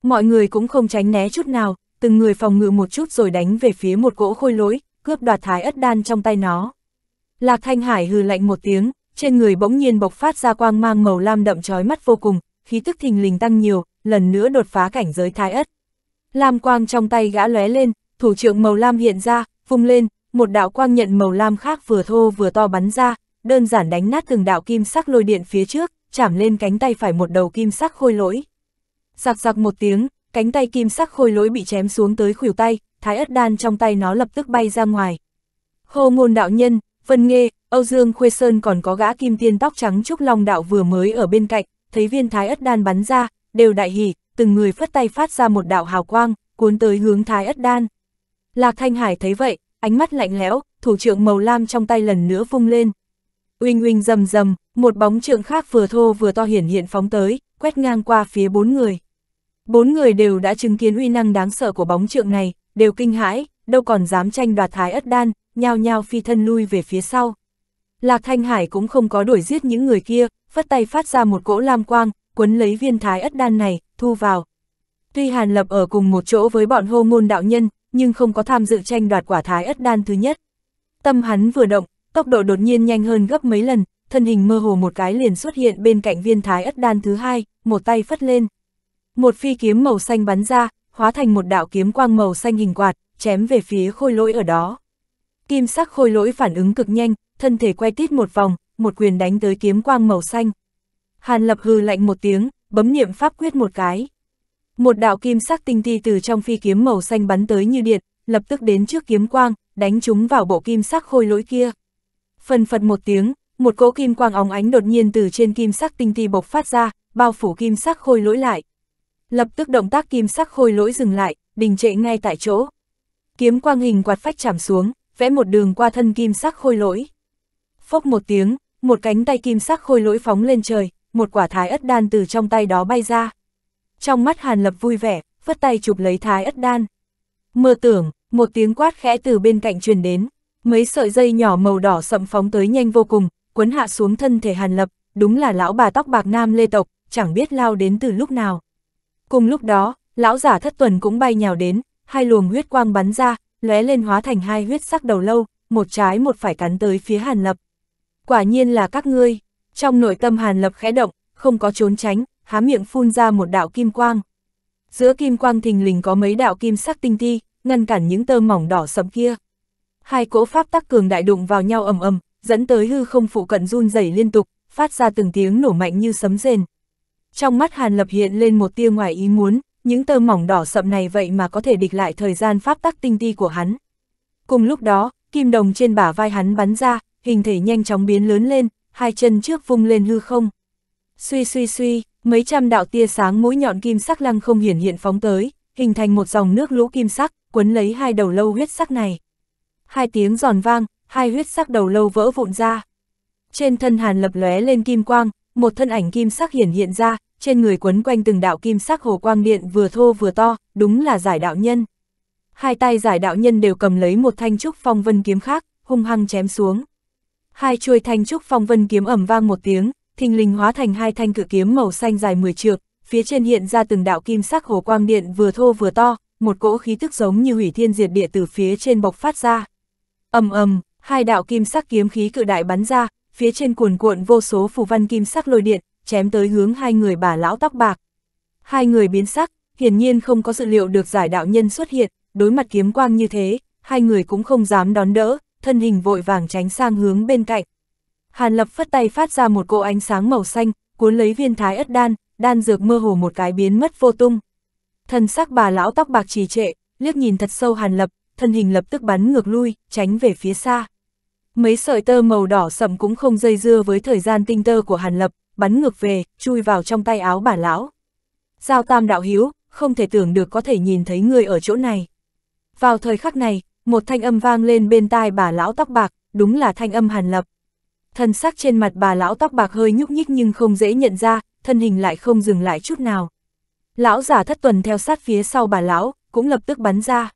Mọi người cũng không tránh né chút nào, từng người phòng ngự một chút rồi đánh về phía một cỗ khôi lỗi, cướp đoạt thái ất đan trong tay nó. Lạc Thanh Hải hừ lạnh một tiếng, trên người bỗng nhiên bộc phát ra quang mang màu lam đậm trói mắt vô cùng, khí tức thình lình tăng nhiều, lần nữa đột phá cảnh giới thái ất. Lam quang trong tay gã lóe lên, thủ trưởng màu lam hiện ra, vung lên, một đạo quang nhận màu lam khác vừa thô vừa to bắn ra, đơn giản đánh nát từng đạo kim sắc lôi điện phía trước, chạm lên cánh tay phải một đầu kim sắc khôi lỗi. Giặc giặc một tiếng, cánh tay kim sắc khôi lỗi bị chém xuống tới khuỷu tay, thái ất đan trong tay nó lập tức bay ra ngoài. Hô ngôn đạo nhân, vân nghe, Âu Dương Khuê Sơn còn có gã kim tiên tóc trắng Trúc Long Đạo vừa mới ở bên cạnh, thấy viên thái ất đan bắn ra, đều đại hỉ, từng người phất tay phát ra một đạo hào quang, cuốn tới hướng thái ất đan. Lạc Thanh Hải thấy vậy, ánh mắt lạnh lẽo, thủ trưởng màu lam trong tay lần nữa vung lên. Uinh uinh rầm rầm, một bóng trượng khác vừa thô vừa to hiển hiện phóng tới, quét ngang qua phía bốn người. Bốn người đều đã chứng kiến uy năng đáng sợ của bóng trượng này, đều kinh hãi, đâu còn dám tranh đoạt thái ất đan, nhao nhao phi thân lui về phía sau. Lạc Thanh Hải cũng không có đuổi giết những người kia, phất tay phát ra một cỗ lam quang, quấn lấy viên thái ất đan này, thu vào. Tuy Hàn Lập ở cùng một chỗ với bọn hô ngôn đạo nhân, nhưng không có tham dự tranh đoạt quả thái ất đan thứ nhất. Tâm hắn vừa động, tốc độ đột nhiên nhanh hơn gấp mấy lần, thân hình mơ hồ một cái liền xuất hiện bên cạnh viên thái ất đan thứ hai, một tay phất lên. Một phi kiếm màu xanh bắn ra, hóa thành một đạo kiếm quang màu xanh hình quạt, chém về phía khôi lỗi ở đó. Kim sắc khôi lỗi phản ứng cực nhanh, thân thể quay tít một vòng, một quyền đánh tới kiếm quang màu xanh. Hàn Lập hư lạnh một tiếng, bấm niệm pháp quyết một cái. Một đạo kim sắc tinh ti từ trong phi kiếm màu xanh bắn tới như điện, lập tức đến trước kiếm quang, đánh chúng vào bộ kim sắc khôi lỗi kia. Phần phật một tiếng, một cỗ kim quang óng ánh đột nhiên từ trên kim sắc tinh ti bộc phát ra, bao phủ kim sắc khôi lỗi lại. Lập tức động tác kim sắc khôi lỗi dừng lại, đình trệ ngay tại chỗ. Kiếm quang hình quạt phách chạm xuống, vẽ một đường qua thân kim sắc khôi lỗi phốc một tiếng, một cánh tay kim sắc khôi lỗi phóng lên trời, một quả thái ất đan từ trong tay đó bay ra. Trong mắt Hàn Lập vui vẻ, phất tay chụp lấy thái ất đan. Mơ tưởng, một tiếng quát khẽ từ bên cạnh truyền đến, mấy sợi dây nhỏ màu đỏ sậm phóng tới nhanh vô cùng, quấn hạ xuống thân thể Hàn Lập, đúng là lão bà tóc bạc nam lê tộc, chẳng biết lao đến từ lúc nào. Cùng lúc đó, lão giả thất tuần cũng bay nhào đến, hai luồng huyết quang bắn ra, lóe lên hóa thành hai huyết sắc đầu lâu, một trái một phải cắn tới phía Hàn Lập quả nhiên là các ngươi. Trong nội tâm Hàn Lập khẽ động, không có trốn tránh, há miệng phun ra một đạo kim quang. Giữa kim quang thình lình có mấy đạo kim sắc tinh ti, ngăn cản những tơ mỏng đỏ sẫm kia. Hai cỗ pháp tắc cường đại đụng vào nhau ầm ầm, dẫn tới hư không phụ cận run rẩy liên tục, phát ra từng tiếng nổ mạnh như sấm rền. Trong mắt Hàn Lập hiện lên một tia ngoài ý muốn, những tơ mỏng đỏ sậm này vậy mà có thể địch lại thời gian pháp tắc tinh ti của hắn. Cùng lúc đó, kim đồng trên bả vai hắn bắn ra, hình thể nhanh chóng biến lớn lên, hai chân trước vung lên hư không. Suy suy suy, mấy trăm đạo tia sáng mũi nhọn kim sắc lăng không hiển hiện phóng tới, hình thành một dòng nước lũ kim sắc, quấn lấy hai đầu lâu huyết sắc này. Hai tiếng giòn vang, hai huyết sắc đầu lâu vỡ vụn ra. Trên thân hàn lập lóe lên kim quang, một thân ảnh kim sắc hiển hiện ra, trên người quấn quanh từng đạo kim sắc hồ quang điện vừa thô vừa to, đúng là giải đạo nhân. Hai tay giải đạo nhân đều cầm lấy một thanh trúc phong vân kiếm khác, hung hăng chém xuống. Hai chuôi thanh trúc phong vân kiếm ẩm vang một tiếng, thình lình hóa thành hai thanh cự kiếm màu xanh dài 10 trượng, phía trên hiện ra từng đạo kim sắc hồ quang điện vừa thô vừa to, một cỗ khí tức giống như hủy thiên diệt địa từ phía trên bộc phát ra. Ầm ầm, hai đạo kim sắc kiếm khí cự đại bắn ra, phía trên cuồn cuộn vô số phù văn kim sắc lôi điện, chém tới hướng hai người bà lão tóc bạc. Hai người biến sắc, hiển nhiên không có dự liệu được giải đạo nhân xuất hiện, đối mặt kiếm quang như thế, hai người cũng không dám đón đỡ, thân hình vội vàng tránh sang hướng bên cạnh. Hàn Lập phất tay phát ra một cỗ ánh sáng màu xanh, cuốn lấy viên thái ất đan, đan dược mơ hồ một cái biến mất vô tung. Thân sắc bà lão tóc bạc trì trệ, liếc nhìn thật sâu Hàn Lập, thân hình lập tức bắn ngược lui, tránh về phía xa. Mấy sợi tơ màu đỏ sậm cũng không dây dưa với thời gian tinh tơ của Hàn Lập, bắn ngược về, chui vào trong tay áo bà lão. Giao tam đạo hiếu, không thể tưởng được có thể nhìn thấy người ở chỗ này. Vào thời khắc này, một thanh âm vang lên bên tai bà lão tóc bạc, đúng là thanh âm hàn lập. Thân sắc trên mặt bà lão tóc bạc hơi nhúc nhích nhưng không dễ nhận ra, thân hình lại không dừng lại chút nào. Lão giả thất tuần theo sát phía sau bà lão, cũng lập tức bắn ra.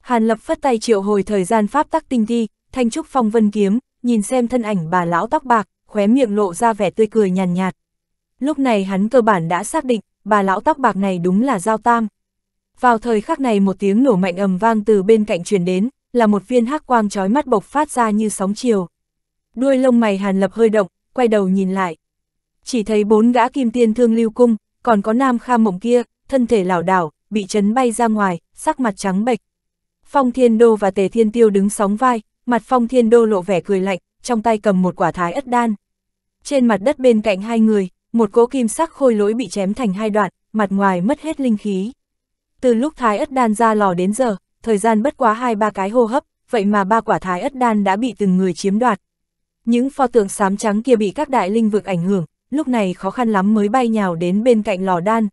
Hàn lập phất tay triệu hồi thời gian pháp tắc tinh thi, thanh trúc phong vân kiếm, nhìn xem thân ảnh bà lão tóc bạc, khóe miệng lộ ra vẻ tươi cười nhàn nhạt, nhạt. Lúc này hắn cơ bản đã xác định, bà lão tóc bạc này đúng là Giao Tam, vào thời khắc này một tiếng nổ mạnh ầm vang từ bên cạnh truyền đến, là một viên hắc quang chói mắt bộc phát ra như sóng chiều. Đuôi lông mày Hàn Lập hơi động, quay đầu nhìn lại. Chỉ thấy bốn gã kim tiên thương lưu cung, còn có nam kha mộng kia, thân thể lảo đảo, bị chấn bay ra ngoài, sắc mặt trắng bệch. Phong Thiên Đô và Tề Thiên Tiêu đứng sóng vai, mặt Phong Thiên Đô lộ vẻ cười lạnh, trong tay cầm một quả thái ất đan. Trên mặt đất bên cạnh hai người, một cỗ kim sắc khôi lỗi bị chém thành hai đoạn, mặt ngoài mất hết linh khí. Từ lúc thái ất đan ra lò đến giờ, thời gian bất quá hai ba cái hô hấp, vậy mà ba quả thái ất đan đã bị từng người chiếm đoạt. Những pho tượng xám trắng kia bị các đại linh vực ảnh hưởng, lúc này khó khăn lắm mới bay nhào đến bên cạnh lò đan.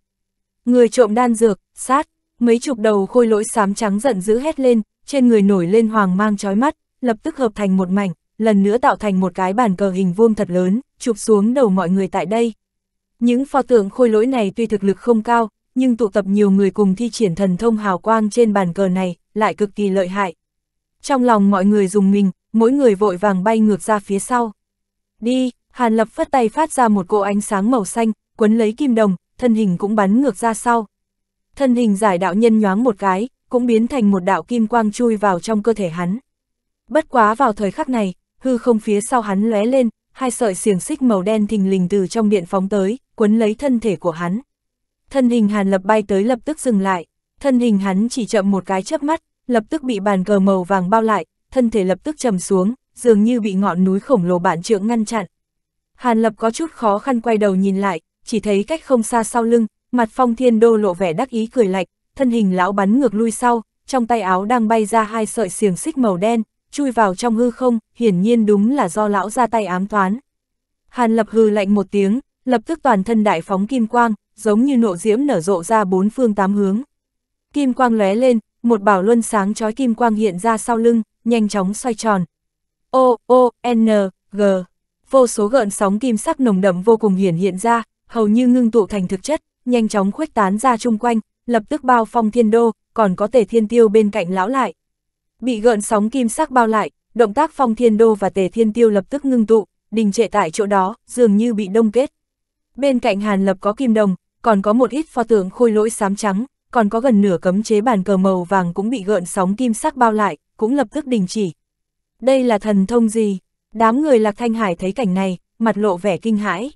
Người trộm đan dược, sát, mấy chục đầu khôi lỗi xám trắng giận dữ hét lên, trên người nổi lên hoàng mang chói mắt, lập tức hợp thành một mảnh, lần nữa tạo thành một cái bàn cờ hình vuông thật lớn, chụp xuống đầu mọi người tại đây. Những pho tượng khôi lỗi này tuy thực lực không cao, nhưng tụ tập nhiều người cùng thi triển thần thông hào quang trên bàn cờ này, lại cực kỳ lợi hại. Trong lòng mọi người dùng mình, mỗi người vội vàng bay ngược ra phía sau. Đi, Hàn Lập phất tay phát ra một cỗ ánh sáng màu xanh, quấn lấy kim đồng, thân hình cũng bắn ngược ra sau. Thân hình giải đạo nhân nhoáng một cái, cũng biến thành một đạo kim quang chui vào trong cơ thể hắn. Bất quá vào thời khắc này, hư không phía sau hắn lóe lên, hai sợi xiềng xích màu đen thình lình từ trong điện phóng tới, quấn lấy thân thể của hắn thân hình Hàn Lập bay tới lập tức dừng lại, thân hình hắn chỉ chậm một cái chớp mắt, lập tức bị bàn cờ màu vàng bao lại, thân thể lập tức trầm xuống, dường như bị ngọn núi khổng lồ bản trượng ngăn chặn. Hàn Lập có chút khó khăn quay đầu nhìn lại, chỉ thấy cách không xa sau lưng, mặt phong thiên đô lộ vẻ đắc ý cười lạnh, thân hình lão bắn ngược lui sau, trong tay áo đang bay ra hai sợi xiềng xích màu đen, chui vào trong hư không, hiển nhiên đúng là do lão ra tay ám toán. Hàn Lập hừ lạnh một tiếng, lập tức toàn thân đại phóng kim quang, giống như nộ diễm nở rộ ra bốn phương tám hướng. Kim quang lóe lên, một bảo luân sáng chói kim quang hiện ra sau lưng, nhanh chóng xoay tròn. O, O, N, G. Vô số gợn sóng kim sắc nồng đậm vô cùng hiển hiện ra, hầu như ngưng tụ thành thực chất, nhanh chóng khuếch tán ra chung quanh, lập tức bao phong thiên đô, còn có tề thiên tiêu bên cạnh lão lại. Bị gợn sóng kim sắc bao lại, động tác phong thiên đô và tề thiên tiêu lập tức ngưng tụ, đình trệ tại chỗ đó, dường như bị đông kết. Bên cạnh Hàn Lập có kim đồng, còn có một ít pho tượng khôi lỗi xám trắng, còn có gần nửa cấm chế bàn cờ màu vàng cũng bị gợn sóng kim sắc bao lại, cũng lập tức đình chỉ. Đây là thần thông gì? Đám người Lạc Thanh Hải thấy cảnh này, mặt lộ vẻ kinh hãi.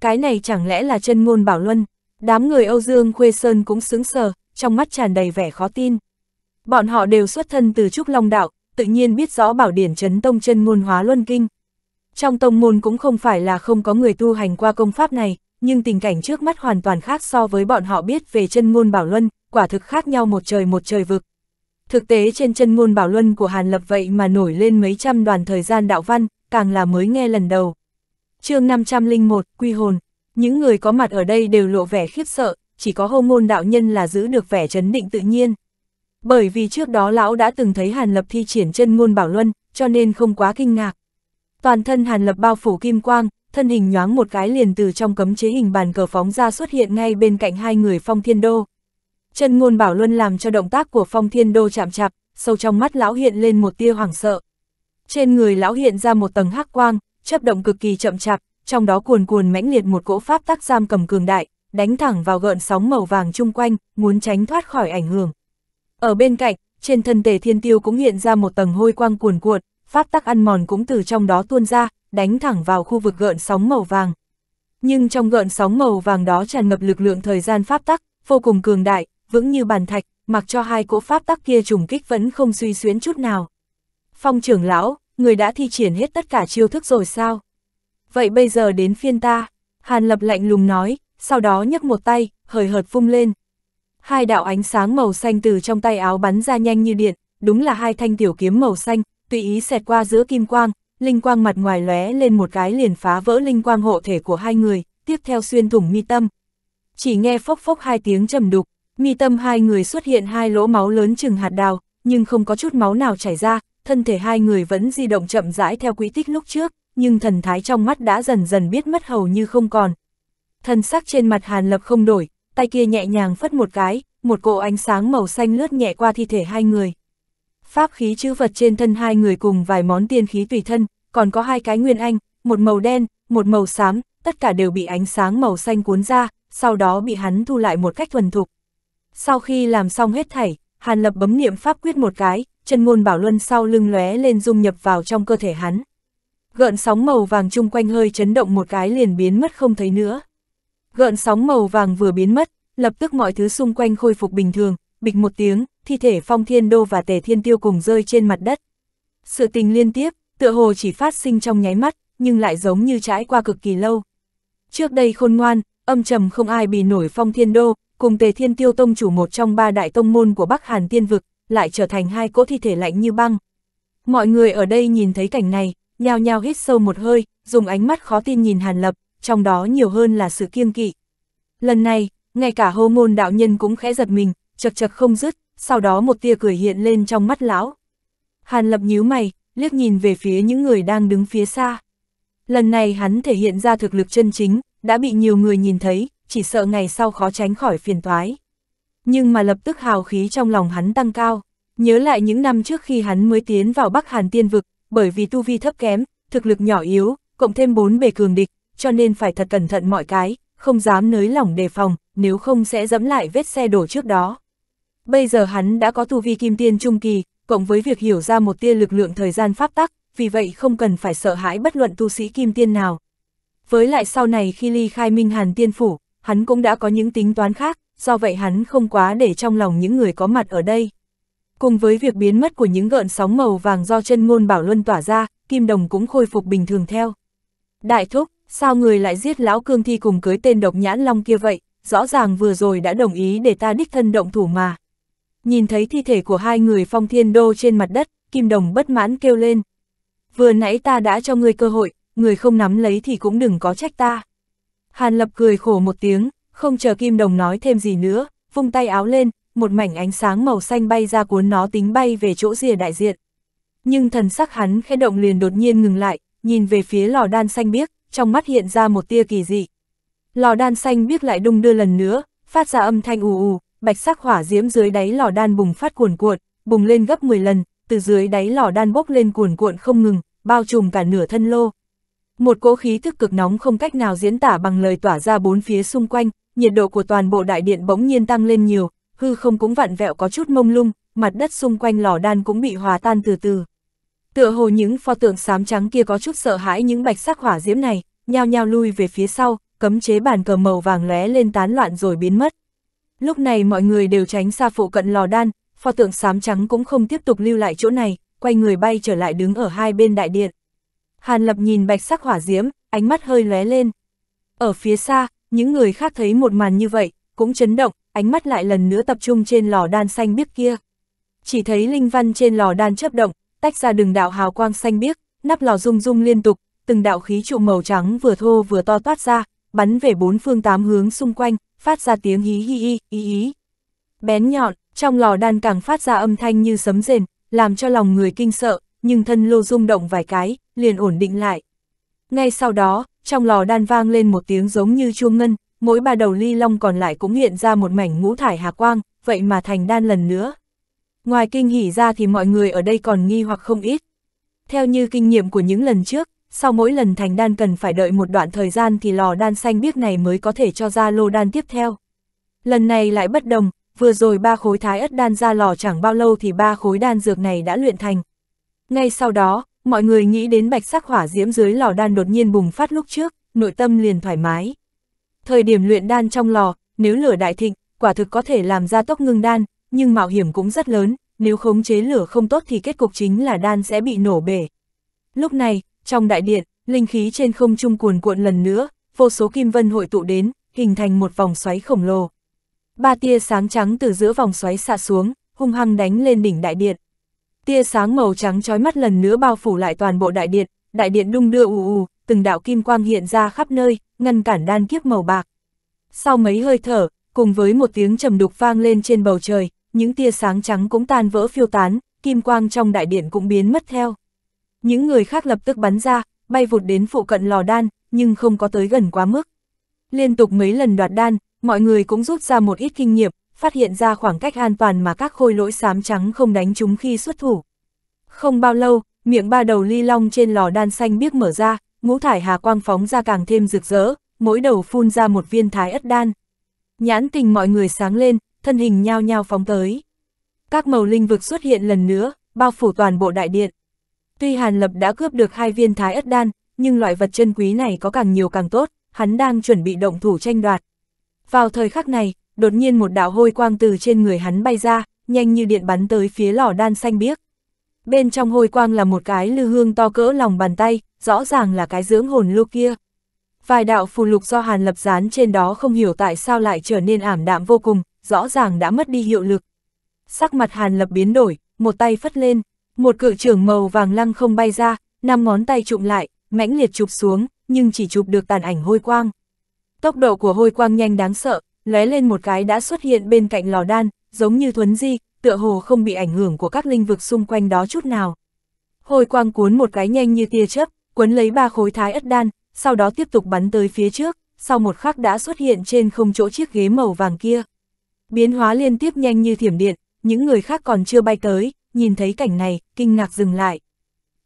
Cái này chẳng lẽ là chân ngôn bảo luân? Đám người Âu Dương Khuê Sơn cũng sướng sờ, trong mắt tràn đầy vẻ khó tin. Bọn họ đều xuất thân từ Trúc Long Đạo, tự nhiên biết rõ bảo điển chấn tông chân ngôn hóa luân kinh, trong tông môn cũng không phải là không có người tu hành qua công pháp này, nhưng tình cảnh trước mắt hoàn toàn khác so với bọn họ biết về chân ngôn bảo luân, quả thực khác nhau một trời một trời vực. Thực tế trên chân ngôn bảo luân của Hàn Lập vậy mà nổi lên mấy trăm đoàn thời gian đạo văn, càng là mới nghe lần đầu. chương 501, Quy Hồn Những người có mặt ở đây đều lộ vẻ khiếp sợ, chỉ có hô ngôn đạo nhân là giữ được vẻ chấn định tự nhiên. Bởi vì trước đó lão đã từng thấy Hàn Lập thi triển chân ngôn bảo luân, cho nên không quá kinh ngạc. Toàn thân Hàn Lập bao phủ kim quang, thân hình nhoáng một cái liền từ trong cấm chế hình bàn cờ phóng ra xuất hiện ngay bên cạnh hai người Phong Thiên Đô. Chân ngôn bảo luân làm cho động tác của Phong Thiên Đô chạm chạp, sâu trong mắt lão hiện lên một tia hoảng sợ. Trên người lão hiện ra một tầng hắc quang, chấp động cực kỳ chậm chạp, trong đó cuồn cuồn mãnh liệt một cỗ pháp tác giam cầm cường đại, đánh thẳng vào gợn sóng màu vàng chung quanh, muốn tránh thoát khỏi ảnh hưởng. Ở bên cạnh, trên thân thể thiên tiêu cũng hiện ra một tầng hôi quang cuồn cuộn, pháp tắc ăn mòn cũng từ trong đó tuôn ra, đánh thẳng vào khu vực gợn sóng màu vàng. Nhưng trong gợn sóng màu vàng đó tràn ngập lực lượng thời gian pháp tắc, vô cùng cường đại, vững như bàn thạch, mặc cho hai cỗ pháp tắc kia trùng kích vẫn không suy xuyến chút nào. Phong trưởng lão, người đã thi triển hết tất cả chiêu thức rồi sao? Vậy bây giờ đến phiên ta, Hàn Lập lạnh lùng nói, sau đó nhấc một tay, hời hợt vung lên. Hai đạo ánh sáng màu xanh từ trong tay áo bắn ra nhanh như điện, đúng là hai thanh tiểu kiếm màu xanh, tùy ý xẹt qua giữa kim quang, linh quang mặt ngoài lóe lên một cái liền phá vỡ linh quang hộ thể của hai người, tiếp theo xuyên thủng mi tâm. Chỉ nghe phốc phốc hai tiếng trầm đục, mi tâm hai người xuất hiện hai lỗ máu lớn chừng hạt đào, nhưng không có chút máu nào chảy ra, thân thể hai người vẫn di động chậm rãi theo quỹ tích lúc trước, nhưng thần thái trong mắt đã dần dần biết mất hầu như không còn. thân sắc trên mặt Hàn Lập không đổi, tay kia nhẹ nhàng phất một cái, một cỗ ánh sáng màu xanh lướt nhẹ qua thi thể hai người. Pháp khí chữ vật trên thân hai người cùng vài món tiên khí tùy thân, còn có hai cái nguyên anh, một màu đen, một màu xám, tất cả đều bị ánh sáng màu xanh cuốn ra, sau đó bị hắn thu lại một cách thuần thục. Sau khi làm xong hết thảy, Hàn Lập bấm niệm pháp quyết một cái, chân ngôn bảo luân sau lưng lóe lên dung nhập vào trong cơ thể hắn. Gợn sóng màu vàng chung quanh hơi chấn động một cái liền biến mất không thấy nữa. Gợn sóng màu vàng vừa biến mất, lập tức mọi thứ xung quanh khôi phục bình thường, bịch một tiếng, thi thể Phong Thiên Đô và Tề Thiên Tiêu cùng rơi trên mặt đất. Sự tình liên tiếp, tựa hồ chỉ phát sinh trong nháy mắt, nhưng lại giống như trải qua cực kỳ lâu. Trước đây khôn ngoan, âm trầm không ai bị nổi Phong Thiên Đô, cùng Tề Thiên Tiêu tông chủ một trong ba đại tông môn của Bắc Hàn Tiên Vực, lại trở thành hai cỗ thi thể lạnh như băng. Mọi người ở đây nhìn thấy cảnh này, nhao nhao hít sâu một hơi, dùng ánh mắt khó tin nhìn Hàn Lập, trong đó nhiều hơn là sự kiêng kỵ. Lần này, ngay cả hô môn đạo nhân cũng khẽ giật mình, chật chật không dứt, sau đó một tia cười hiện lên trong mắt lão. Hàn lập nhíu mày, liếc nhìn về phía những người đang đứng phía xa. Lần này hắn thể hiện ra thực lực chân chính, đã bị nhiều người nhìn thấy, chỉ sợ ngày sau khó tránh khỏi phiền toái. Nhưng mà lập tức hào khí trong lòng hắn tăng cao, nhớ lại những năm trước khi hắn mới tiến vào Bắc Hàn Tiên Vực, bởi vì tu vi thấp kém, thực lực nhỏ yếu, cộng thêm bốn bề cường địch, cho nên phải thật cẩn thận mọi cái, không dám nới lỏng đề phòng, nếu không sẽ dẫm lại vết xe đổ trước đó. Bây giờ hắn đã có tu vi kim tiên trung kỳ, cộng với việc hiểu ra một tia lực lượng thời gian pháp tắc, vì vậy không cần phải sợ hãi bất luận tu sĩ kim tiên nào. Với lại sau này khi ly khai minh hàn tiên phủ, hắn cũng đã có những tính toán khác, do vậy hắn không quá để trong lòng những người có mặt ở đây. Cùng với việc biến mất của những gợn sóng màu vàng do chân ngôn bảo luân tỏa ra, kim đồng cũng khôi phục bình thường theo. Đại thúc, sao người lại giết lão cương thi cùng cưới tên độc nhãn long kia vậy, rõ ràng vừa rồi đã đồng ý để ta đích thân động thủ mà nhìn thấy thi thể của hai người phong thiên đô trên mặt đất, Kim Đồng bất mãn kêu lên. Vừa nãy ta đã cho ngươi cơ hội, người không nắm lấy thì cũng đừng có trách ta. Hàn Lập cười khổ một tiếng, không chờ Kim Đồng nói thêm gì nữa, vung tay áo lên, một mảnh ánh sáng màu xanh bay ra cuốn nó tính bay về chỗ rìa đại diện. Nhưng thần sắc hắn khẽ động liền đột nhiên ngừng lại, nhìn về phía lò đan xanh biếc, trong mắt hiện ra một tia kỳ dị. Lò đan xanh biếc lại đung đưa lần nữa, phát ra âm thanh ù ù, bạch sắc hỏa diễm dưới đáy lò đan bùng phát cuồn cuộn, bùng lên gấp 10 lần, từ dưới đáy lò đan bốc lên cuồn cuộn không ngừng, bao trùm cả nửa thân lô. Một cỗ khí thức cực nóng không cách nào diễn tả bằng lời tỏa ra bốn phía xung quanh, nhiệt độ của toàn bộ đại điện bỗng nhiên tăng lên nhiều, hư không cũng vặn vẹo có chút mông lung, mặt đất xung quanh lò đan cũng bị hòa tan từ từ. Tựa hồ những pho tượng xám trắng kia có chút sợ hãi những bạch sắc hỏa diễm này, nhao nhao lui về phía sau, cấm chế bàn cờ màu vàng lóe lên tán loạn rồi biến mất. Lúc này mọi người đều tránh xa phụ cận lò đan, pho tượng sám trắng cũng không tiếp tục lưu lại chỗ này, quay người bay trở lại đứng ở hai bên đại điện. Hàn Lập nhìn bạch sắc hỏa diễm, ánh mắt hơi lóe lên. Ở phía xa, những người khác thấy một màn như vậy, cũng chấn động, ánh mắt lại lần nữa tập trung trên lò đan xanh biếc kia. Chỉ thấy linh văn trên lò đan chấp động, tách ra đường đạo hào quang xanh biếc, nắp lò rung rung liên tục, từng đạo khí trụ màu trắng vừa thô vừa to toát ra, bắn về bốn phương tám hướng xung quanh, phát ra tiếng hí hí hí, hí hí. Bén nhọn, trong lò đan càng phát ra âm thanh như sấm rền, làm cho lòng người kinh sợ, nhưng thân lô rung động vài cái, liền ổn định lại. Ngay sau đó, trong lò đan vang lên một tiếng giống như chuông ngân, mỗi ba đầu ly long còn lại cũng hiện ra một mảnh ngũ thải hà quang, vậy mà thành đan lần nữa. Ngoài kinh hỉ ra thì mọi người ở đây còn nghi hoặc không ít. Theo như kinh nghiệm của những lần trước, sau mỗi lần thành đan cần phải đợi một đoạn thời gian thì lò đan xanh biếc này mới có thể cho ra lô đan tiếp theo. Lần này lại bất đồng, vừa rồi ba khối thái ất đan ra lò chẳng bao lâu thì ba khối đan dược này đã luyện thành. Ngay sau đó, mọi người nghĩ đến bạch sắc hỏa diễm dưới lò đan đột nhiên bùng phát lúc trước, nội tâm liền thoải mái. Thời điểm luyện đan trong lò, nếu lửa đại thịnh, quả thực có thể làm ra tốc ngưng đan, nhưng mạo hiểm cũng rất lớn, nếu khống chế lửa không tốt thì kết cục chính là đan sẽ bị nổ bể. Lúc này, trong đại điện, linh khí trên không trung cuồn cuộn lần nữa, vô số kim vân hội tụ đến, hình thành một vòng xoáy khổng lồ. Ba tia sáng trắng từ giữa vòng xoáy xạ xuống, hung hăng đánh lên đỉnh đại điện. Tia sáng màu trắng chói mắt lần nữa bao phủ lại toàn bộ đại điện, đại điện đung đưa ù ù, từng đạo kim quang hiện ra khắp nơi, ngăn cản đan kiếp màu bạc. Sau mấy hơi thở, cùng với một tiếng trầm đục vang lên trên bầu trời, những tia sáng trắng cũng tan vỡ phiêu tán, kim quang trong đại điện cũng biến mất theo những người khác lập tức bắn ra, bay vụt đến phụ cận lò đan, nhưng không có tới gần quá mức. Liên tục mấy lần đoạt đan, mọi người cũng rút ra một ít kinh nghiệm, phát hiện ra khoảng cách an toàn mà các khôi lỗi xám trắng không đánh chúng khi xuất thủ. Không bao lâu, miệng ba đầu ly long trên lò đan xanh biếc mở ra, ngũ thải hà quang phóng ra càng thêm rực rỡ, mỗi đầu phun ra một viên thái ất đan. Nhãn tình mọi người sáng lên, thân hình nhao nhao phóng tới. Các màu linh vực xuất hiện lần nữa, bao phủ toàn bộ đại điện. Tuy Hàn Lập đã cướp được hai viên thái ất đan, nhưng loại vật chân quý này có càng nhiều càng tốt, hắn đang chuẩn bị động thủ tranh đoạt. Vào thời khắc này, đột nhiên một đạo hôi quang từ trên người hắn bay ra, nhanh như điện bắn tới phía lò đan xanh biếc. Bên trong hôi quang là một cái lư hương to cỡ lòng bàn tay, rõ ràng là cái dưỡng hồn lưu kia. Vài đạo phù lục do Hàn Lập dán trên đó không hiểu tại sao lại trở nên ảm đạm vô cùng, rõ ràng đã mất đi hiệu lực. Sắc mặt Hàn Lập biến đổi, một tay phất lên, một cự trưởng màu vàng lăng không bay ra, năm ngón tay chụm lại, mãnh liệt chụp xuống, nhưng chỉ chụp được tàn ảnh hôi quang. Tốc độ của hôi quang nhanh đáng sợ, lóe lên một cái đã xuất hiện bên cạnh lò đan, giống như thuấn di, tựa hồ không bị ảnh hưởng của các linh vực xung quanh đó chút nào. Hôi quang cuốn một cái nhanh như tia chớp, cuốn lấy ba khối thái ất đan, sau đó tiếp tục bắn tới phía trước, sau một khắc đã xuất hiện trên không chỗ chiếc ghế màu vàng kia. Biến hóa liên tiếp nhanh như thiểm điện, những người khác còn chưa bay tới, nhìn thấy cảnh này, kinh ngạc dừng lại.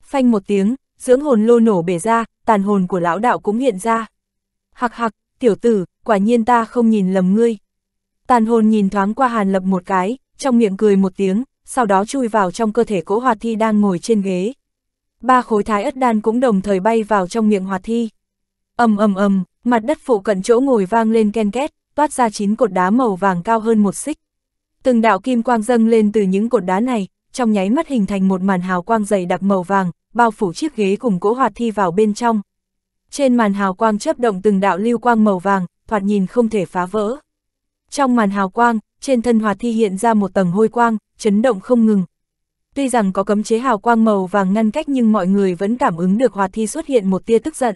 Phanh một tiếng, dưỡng hồn lô nổ bể ra, tàn hồn của lão đạo cũng hiện ra. Hạc hạc, tiểu tử, quả nhiên ta không nhìn lầm ngươi. Tàn hồn nhìn thoáng qua hàn lập một cái, trong miệng cười một tiếng, sau đó chui vào trong cơ thể cỗ hoạt thi đang ngồi trên ghế. Ba khối thái ất đan cũng đồng thời bay vào trong miệng hoạt thi. ầm ầm ầm, mặt đất phụ cận chỗ ngồi vang lên ken két, toát ra chín cột đá màu vàng cao hơn một xích. Từng đạo kim quang dâng lên từ những cột đá này, trong nháy mắt hình thành một màn hào quang dày đặc màu vàng, bao phủ chiếc ghế cùng cỗ hoạt thi vào bên trong. Trên màn hào quang chớp động từng đạo lưu quang màu vàng, thoạt nhìn không thể phá vỡ. Trong màn hào quang, trên thân hoạt thi hiện ra một tầng hôi quang, chấn động không ngừng. Tuy rằng có cấm chế hào quang màu vàng ngăn cách nhưng mọi người vẫn cảm ứng được hoạt thi xuất hiện một tia tức giận.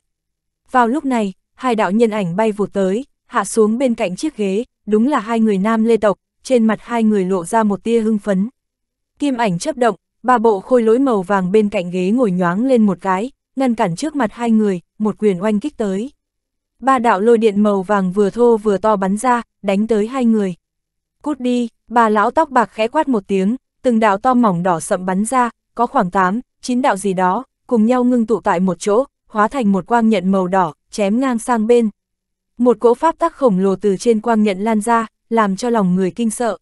Vào lúc này, hai đạo nhân ảnh bay vụt tới, hạ xuống bên cạnh chiếc ghế, đúng là hai người nam lê tộc, trên mặt hai người lộ ra một tia hưng phấn. Kim ảnh chấp động, ba bộ khôi lỗi màu vàng bên cạnh ghế ngồi nhoáng lên một cái, ngăn cản trước mặt hai người, một quyền oanh kích tới. Ba đạo lôi điện màu vàng vừa thô vừa to bắn ra, đánh tới hai người. Cút đi, bà lão tóc bạc khẽ quát một tiếng, từng đạo to mỏng đỏ sậm bắn ra, có khoảng 8, 9 đạo gì đó, cùng nhau ngưng tụ tại một chỗ, hóa thành một quang nhận màu đỏ, chém ngang sang bên. Một cỗ pháp tắc khổng lồ từ trên quang nhận lan ra, làm cho lòng người kinh sợ.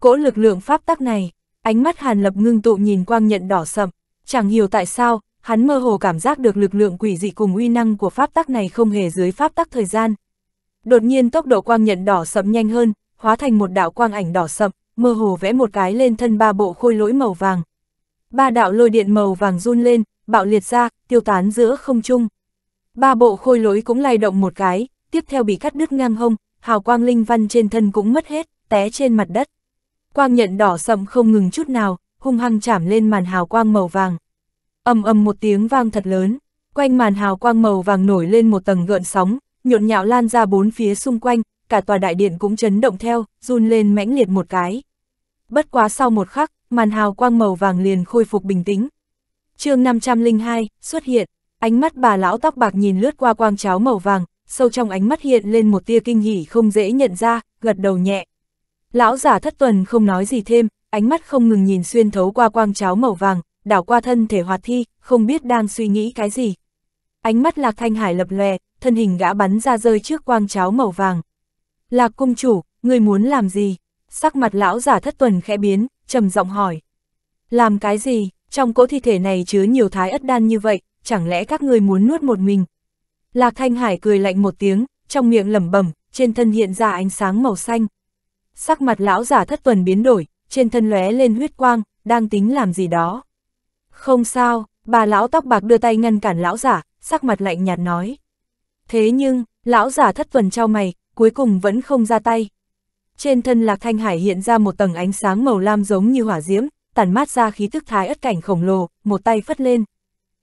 Cỗ lực lượng pháp tắc này, ánh mắt Hàn Lập ngưng tụ nhìn quang nhận đỏ sậm, chẳng hiểu tại sao, hắn mơ hồ cảm giác được lực lượng quỷ dị cùng uy năng của pháp tắc này không hề dưới pháp tắc thời gian. Đột nhiên tốc độ quang nhận đỏ sậm nhanh hơn, hóa thành một đạo quang ảnh đỏ sậm, mơ hồ vẽ một cái lên thân ba bộ khôi lỗi màu vàng. Ba đạo lôi điện màu vàng run lên, bạo liệt ra, tiêu tán giữa không trung. Ba bộ khôi lỗi cũng lay động một cái, tiếp theo bị cắt đứt ngang hông, hào quang linh văn trên thân cũng mất hết, té trên mặt đất quang nhận đỏ sậm không ngừng chút nào, hung hăng chạm lên màn hào quang màu vàng. ầm ầm một tiếng vang thật lớn, quanh màn hào quang màu vàng nổi lên một tầng gợn sóng, nhộn nhạo lan ra bốn phía xung quanh, cả tòa đại điện cũng chấn động theo, run lên mãnh liệt một cái. Bất quá sau một khắc, màn hào quang màu vàng liền khôi phục bình tĩnh. chương 502, xuất hiện, ánh mắt bà lão tóc bạc nhìn lướt qua quang cháo màu vàng, sâu trong ánh mắt hiện lên một tia kinh hỉ không dễ nhận ra, gật đầu nhẹ. Lão giả thất tuần không nói gì thêm, ánh mắt không ngừng nhìn xuyên thấu qua quang cháo màu vàng, đảo qua thân thể hoạt thi, không biết đang suy nghĩ cái gì. Ánh mắt lạc thanh hải lập lòe, thân hình gã bắn ra rơi trước quang cháo màu vàng. Lạc cung chủ, người muốn làm gì? Sắc mặt lão giả thất tuần khẽ biến, trầm giọng hỏi. Làm cái gì, trong cỗ thi thể này chứa nhiều thái ất đan như vậy, chẳng lẽ các người muốn nuốt một mình? Lạc thanh hải cười lạnh một tiếng, trong miệng lẩm bẩm, trên thân hiện ra ánh sáng màu xanh. Sắc mặt lão giả thất tuần biến đổi, trên thân lóe lên huyết quang, đang tính làm gì đó. Không sao, bà lão tóc bạc đưa tay ngăn cản lão giả, sắc mặt lạnh nhạt nói. Thế nhưng, lão giả thất tuần trao mày, cuối cùng vẫn không ra tay. Trên thân Lạc Thanh Hải hiện ra một tầng ánh sáng màu lam giống như hỏa diễm, tản mát ra khí thức thái ất cảnh khổng lồ, một tay phất lên.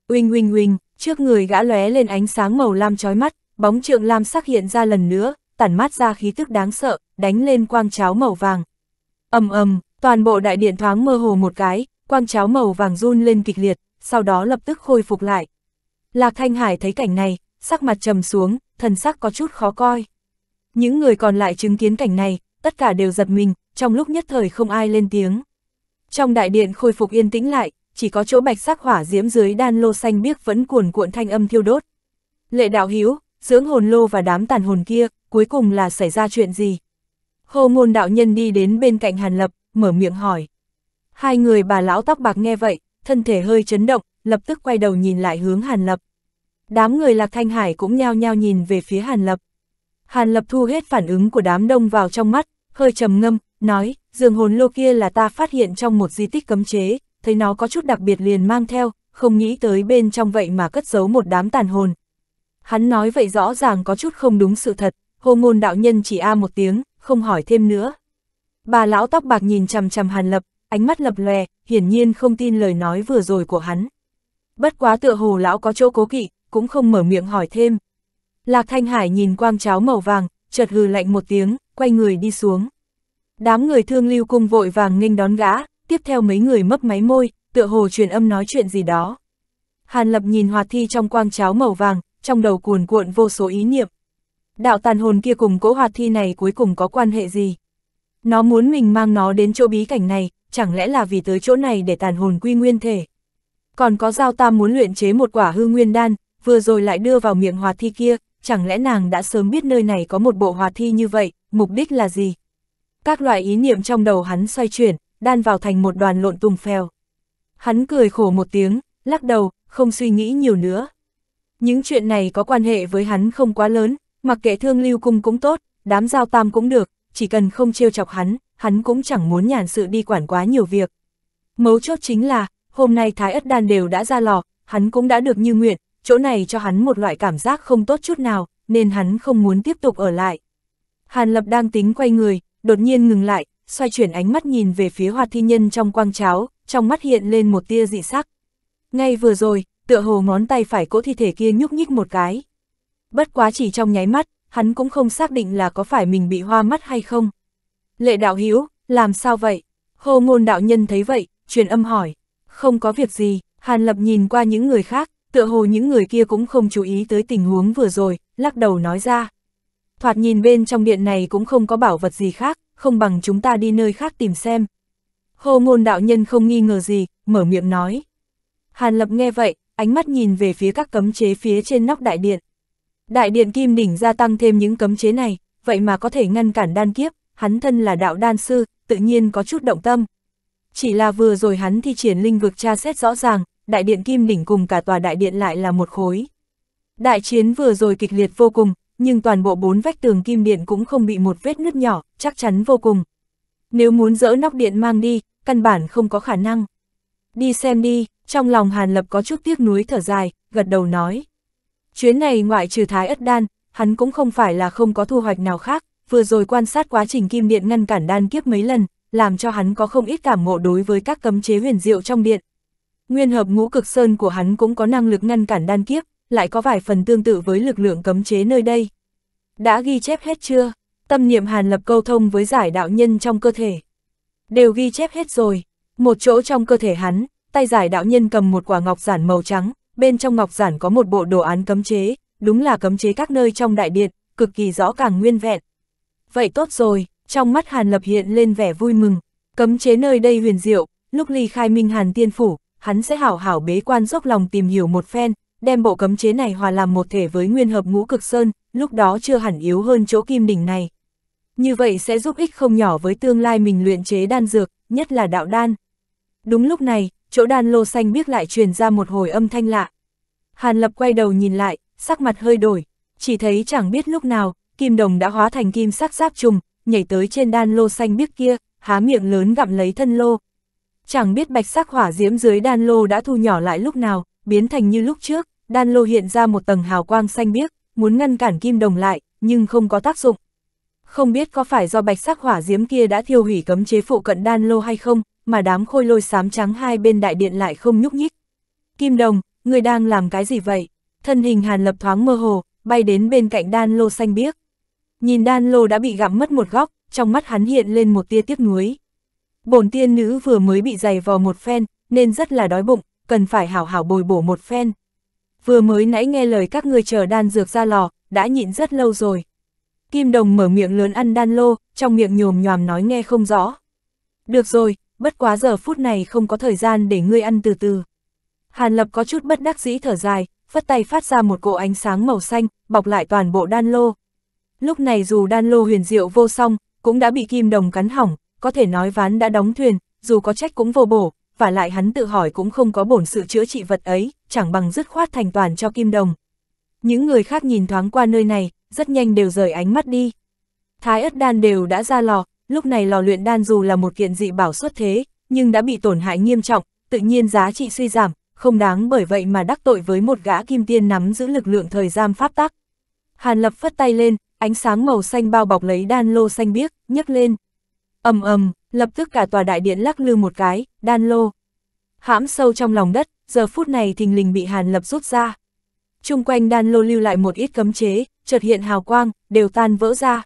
Uinh uinh uinh, trước người gã lóe lên ánh sáng màu lam chói mắt, bóng trượng lam sắc hiện ra lần nữa, tản mát ra khí tức đáng sợ, đánh lên quang cháo màu vàng. ầm ầm, toàn bộ đại điện thoáng mơ hồ một cái, quang cháo màu vàng run lên kịch liệt, sau đó lập tức khôi phục lại. Lạc Thanh Hải thấy cảnh này, sắc mặt trầm xuống, thần sắc có chút khó coi. Những người còn lại chứng kiến cảnh này, tất cả đều giật mình, trong lúc nhất thời không ai lên tiếng. Trong đại điện khôi phục yên tĩnh lại, chỉ có chỗ bạch sắc hỏa diễm dưới đan lô xanh biếc vẫn cuồn cuộn thanh âm thiêu đốt. Lệ đạo hiếu, dưỡng hồn lô và đám tàn hồn kia, cuối cùng là xảy ra chuyện gì? Hồ ngôn đạo nhân đi đến bên cạnh Hàn Lập, mở miệng hỏi. Hai người bà lão tóc bạc nghe vậy, thân thể hơi chấn động, lập tức quay đầu nhìn lại hướng Hàn Lập. Đám người Lạc Thanh Hải cũng nhao nhao nhìn về phía Hàn Lập. Hàn Lập thu hết phản ứng của đám đông vào trong mắt, hơi trầm ngâm, nói, dương hồn lô kia là ta phát hiện trong một di tích cấm chế, thấy nó có chút đặc biệt liền mang theo, không nghĩ tới bên trong vậy mà cất giấu một đám tàn hồn. Hắn nói vậy rõ ràng có chút không đúng sự thật, hồ ngôn đạo nhân chỉ a một tiếng, không hỏi thêm nữa. Bà lão tóc bạc nhìn chằm chằm Hàn Lập, ánh mắt lập lòe, hiển nhiên không tin lời nói vừa rồi của hắn. Bất quá tựa hồ lão có chỗ cố kỵ, cũng không mở miệng hỏi thêm. Lạc Thanh Hải nhìn quang cháo màu vàng, chợt gừ lạnh một tiếng, quay người đi xuống. Đám người thương lưu cung vội vàng nghênh đón gã, tiếp theo mấy người mấp máy môi, tựa hồ truyền âm nói chuyện gì đó. Hàn Lập nhìn hoạt thi trong quang cháo màu vàng, trong đầu cuồn cuộn vô số ý niệm đạo tàn hồn kia cùng cỗ hoạt thi này cuối cùng có quan hệ gì? Nó muốn mình mang nó đến chỗ bí cảnh này, chẳng lẽ là vì tới chỗ này để tàn hồn quy nguyên thể? Còn có giao tam muốn luyện chế một quả hư nguyên đan, vừa rồi lại đưa vào miệng hoạt thi kia, chẳng lẽ nàng đã sớm biết nơi này có một bộ hoạt thi như vậy, mục đích là gì? Các loại ý niệm trong đầu hắn xoay chuyển, đan vào thành một đoàn lộn tung phèo. Hắn cười khổ một tiếng, lắc đầu, không suy nghĩ nhiều nữa. Những chuyện này có quan hệ với hắn không quá lớn, Mặc kệ thương lưu cung cũng tốt, đám giao tam cũng được, chỉ cần không trêu chọc hắn, hắn cũng chẳng muốn nhàn sự đi quản quá nhiều việc. Mấu chốt chính là, hôm nay Thái Ất Đan đều đã ra lò, hắn cũng đã được như nguyện, chỗ này cho hắn một loại cảm giác không tốt chút nào, nên hắn không muốn tiếp tục ở lại. Hàn Lập đang tính quay người, đột nhiên ngừng lại, xoay chuyển ánh mắt nhìn về phía hoa thi nhân trong quang cháo, trong mắt hiện lên một tia dị sắc. Ngay vừa rồi, tựa hồ ngón tay phải cỗ thi thể kia nhúc nhích một cái bất quá chỉ trong nháy mắt, hắn cũng không xác định là có phải mình bị hoa mắt hay không. Lệ đạo hiếu, làm sao vậy? Hồ ngôn đạo nhân thấy vậy, truyền âm hỏi. Không có việc gì, Hàn Lập nhìn qua những người khác, tựa hồ những người kia cũng không chú ý tới tình huống vừa rồi, lắc đầu nói ra. Thoạt nhìn bên trong điện này cũng không có bảo vật gì khác, không bằng chúng ta đi nơi khác tìm xem. Hồ ngôn đạo nhân không nghi ngờ gì, mở miệng nói. Hàn Lập nghe vậy, ánh mắt nhìn về phía các cấm chế phía trên nóc đại điện. Đại điện Kim Đỉnh gia tăng thêm những cấm chế này, vậy mà có thể ngăn cản đan kiếp, hắn thân là đạo đan sư, tự nhiên có chút động tâm. Chỉ là vừa rồi hắn thi triển linh vực tra xét rõ ràng, đại điện Kim Đỉnh cùng cả tòa đại điện lại là một khối. Đại chiến vừa rồi kịch liệt vô cùng, nhưng toàn bộ bốn vách tường kim điện cũng không bị một vết nứt nhỏ, chắc chắn vô cùng. Nếu muốn dỡ nóc điện mang đi, căn bản không có khả năng. Đi xem đi, trong lòng Hàn Lập có chút tiếc nuối thở dài, gật đầu nói. Chuyến này ngoại trừ thái ất đan, hắn cũng không phải là không có thu hoạch nào khác, vừa rồi quan sát quá trình kim điện ngăn cản đan kiếp mấy lần, làm cho hắn có không ít cảm ngộ đối với các cấm chế huyền diệu trong điện. Nguyên hợp ngũ cực sơn của hắn cũng có năng lực ngăn cản đan kiếp, lại có vài phần tương tự với lực lượng cấm chế nơi đây. Đã ghi chép hết chưa? Tâm niệm hàn lập câu thông với giải đạo nhân trong cơ thể. Đều ghi chép hết rồi. Một chỗ trong cơ thể hắn, tay giải đạo nhân cầm một quả ngọc giản màu trắng, bên trong ngọc giản có một bộ đồ án cấm chế, đúng là cấm chế các nơi trong đại điện, cực kỳ rõ càng nguyên vẹn. Vậy tốt rồi, trong mắt Hàn Lập hiện lên vẻ vui mừng, cấm chế nơi đây huyền diệu, lúc ly khai Minh Hàn Tiên Phủ, hắn sẽ hảo hảo bế quan dốc lòng tìm hiểu một phen, đem bộ cấm chế này hòa làm một thể với nguyên hợp ngũ cực sơn, lúc đó chưa hẳn yếu hơn chỗ kim đỉnh này. Như vậy sẽ giúp ích không nhỏ với tương lai mình luyện chế đan dược, nhất là đạo đan. Đúng lúc này, chỗ đan lô xanh biếc lại truyền ra một hồi âm thanh lạ. Hàn Lập quay đầu nhìn lại, sắc mặt hơi đổi, chỉ thấy chẳng biết lúc nào, kim đồng đã hóa thành kim sắc giáp trùng, nhảy tới trên đan lô xanh biếc kia, há miệng lớn gặm lấy thân lô. Chẳng biết bạch sắc hỏa diễm dưới đan lô đã thu nhỏ lại lúc nào, biến thành như lúc trước, đan lô hiện ra một tầng hào quang xanh biếc, muốn ngăn cản kim đồng lại, nhưng không có tác dụng. Không biết có phải do bạch sắc hỏa diễm kia đã thiêu hủy cấm chế phụ cận đan lô hay không, mà đám khôi lôi xám trắng hai bên đại điện lại không nhúc nhích. Kim Đồng, người đang làm cái gì vậy? Thân hình Hàn Lập thoáng mơ hồ, bay đến bên cạnh đan lô xanh biếc. Nhìn đan lô đã bị gặm mất một góc, trong mắt hắn hiện lên một tia tiếc nuối. Bổn tiên nữ vừa mới bị dày vò một phen, nên rất là đói bụng, cần phải hảo hảo bồi bổ một phen. Vừa mới nãy nghe lời các người chờ đan dược ra lò, đã nhịn rất lâu rồi. Kim Đồng mở miệng lớn ăn đan lô, trong miệng nhồm nhòm nói nghe không rõ. Được rồi, bất quá giờ phút này không có thời gian để ngươi ăn từ từ. Hàn Lập có chút bất đắc dĩ thở dài, phất tay phát ra một cỗ ánh sáng màu xanh, bọc lại toàn bộ đan lô. Lúc này dù đan lô huyền diệu vô song, cũng đã bị kim đồng cắn hỏng, có thể nói ván đã đóng thuyền, dù có trách cũng vô bổ, và lại hắn tự hỏi cũng không có bổn sự chữa trị vật ấy, chẳng bằng dứt khoát thành toàn cho kim đồng. Những người khác nhìn thoáng qua nơi này, rất nhanh đều rời ánh mắt đi. Thái ất đan đều đã ra lò, lúc này lò luyện đan dù là một kiện dị bảo xuất thế, nhưng đã bị tổn hại nghiêm trọng, tự nhiên giá trị suy giảm, không đáng bởi vậy mà đắc tội với một gã kim tiên nắm giữ lực lượng thời gian pháp tắc. Hàn Lập phất tay lên, ánh sáng màu xanh bao bọc lấy đan lô xanh biếc, nhấc lên. ầm ầm, lập tức cả tòa đại điện lắc lư một cái, đan lô. Hãm sâu trong lòng đất, giờ phút này thình lình bị Hàn Lập rút ra. Trung quanh đan lô lưu lại một ít cấm chế, chợt hiện hào quang, đều tan vỡ ra.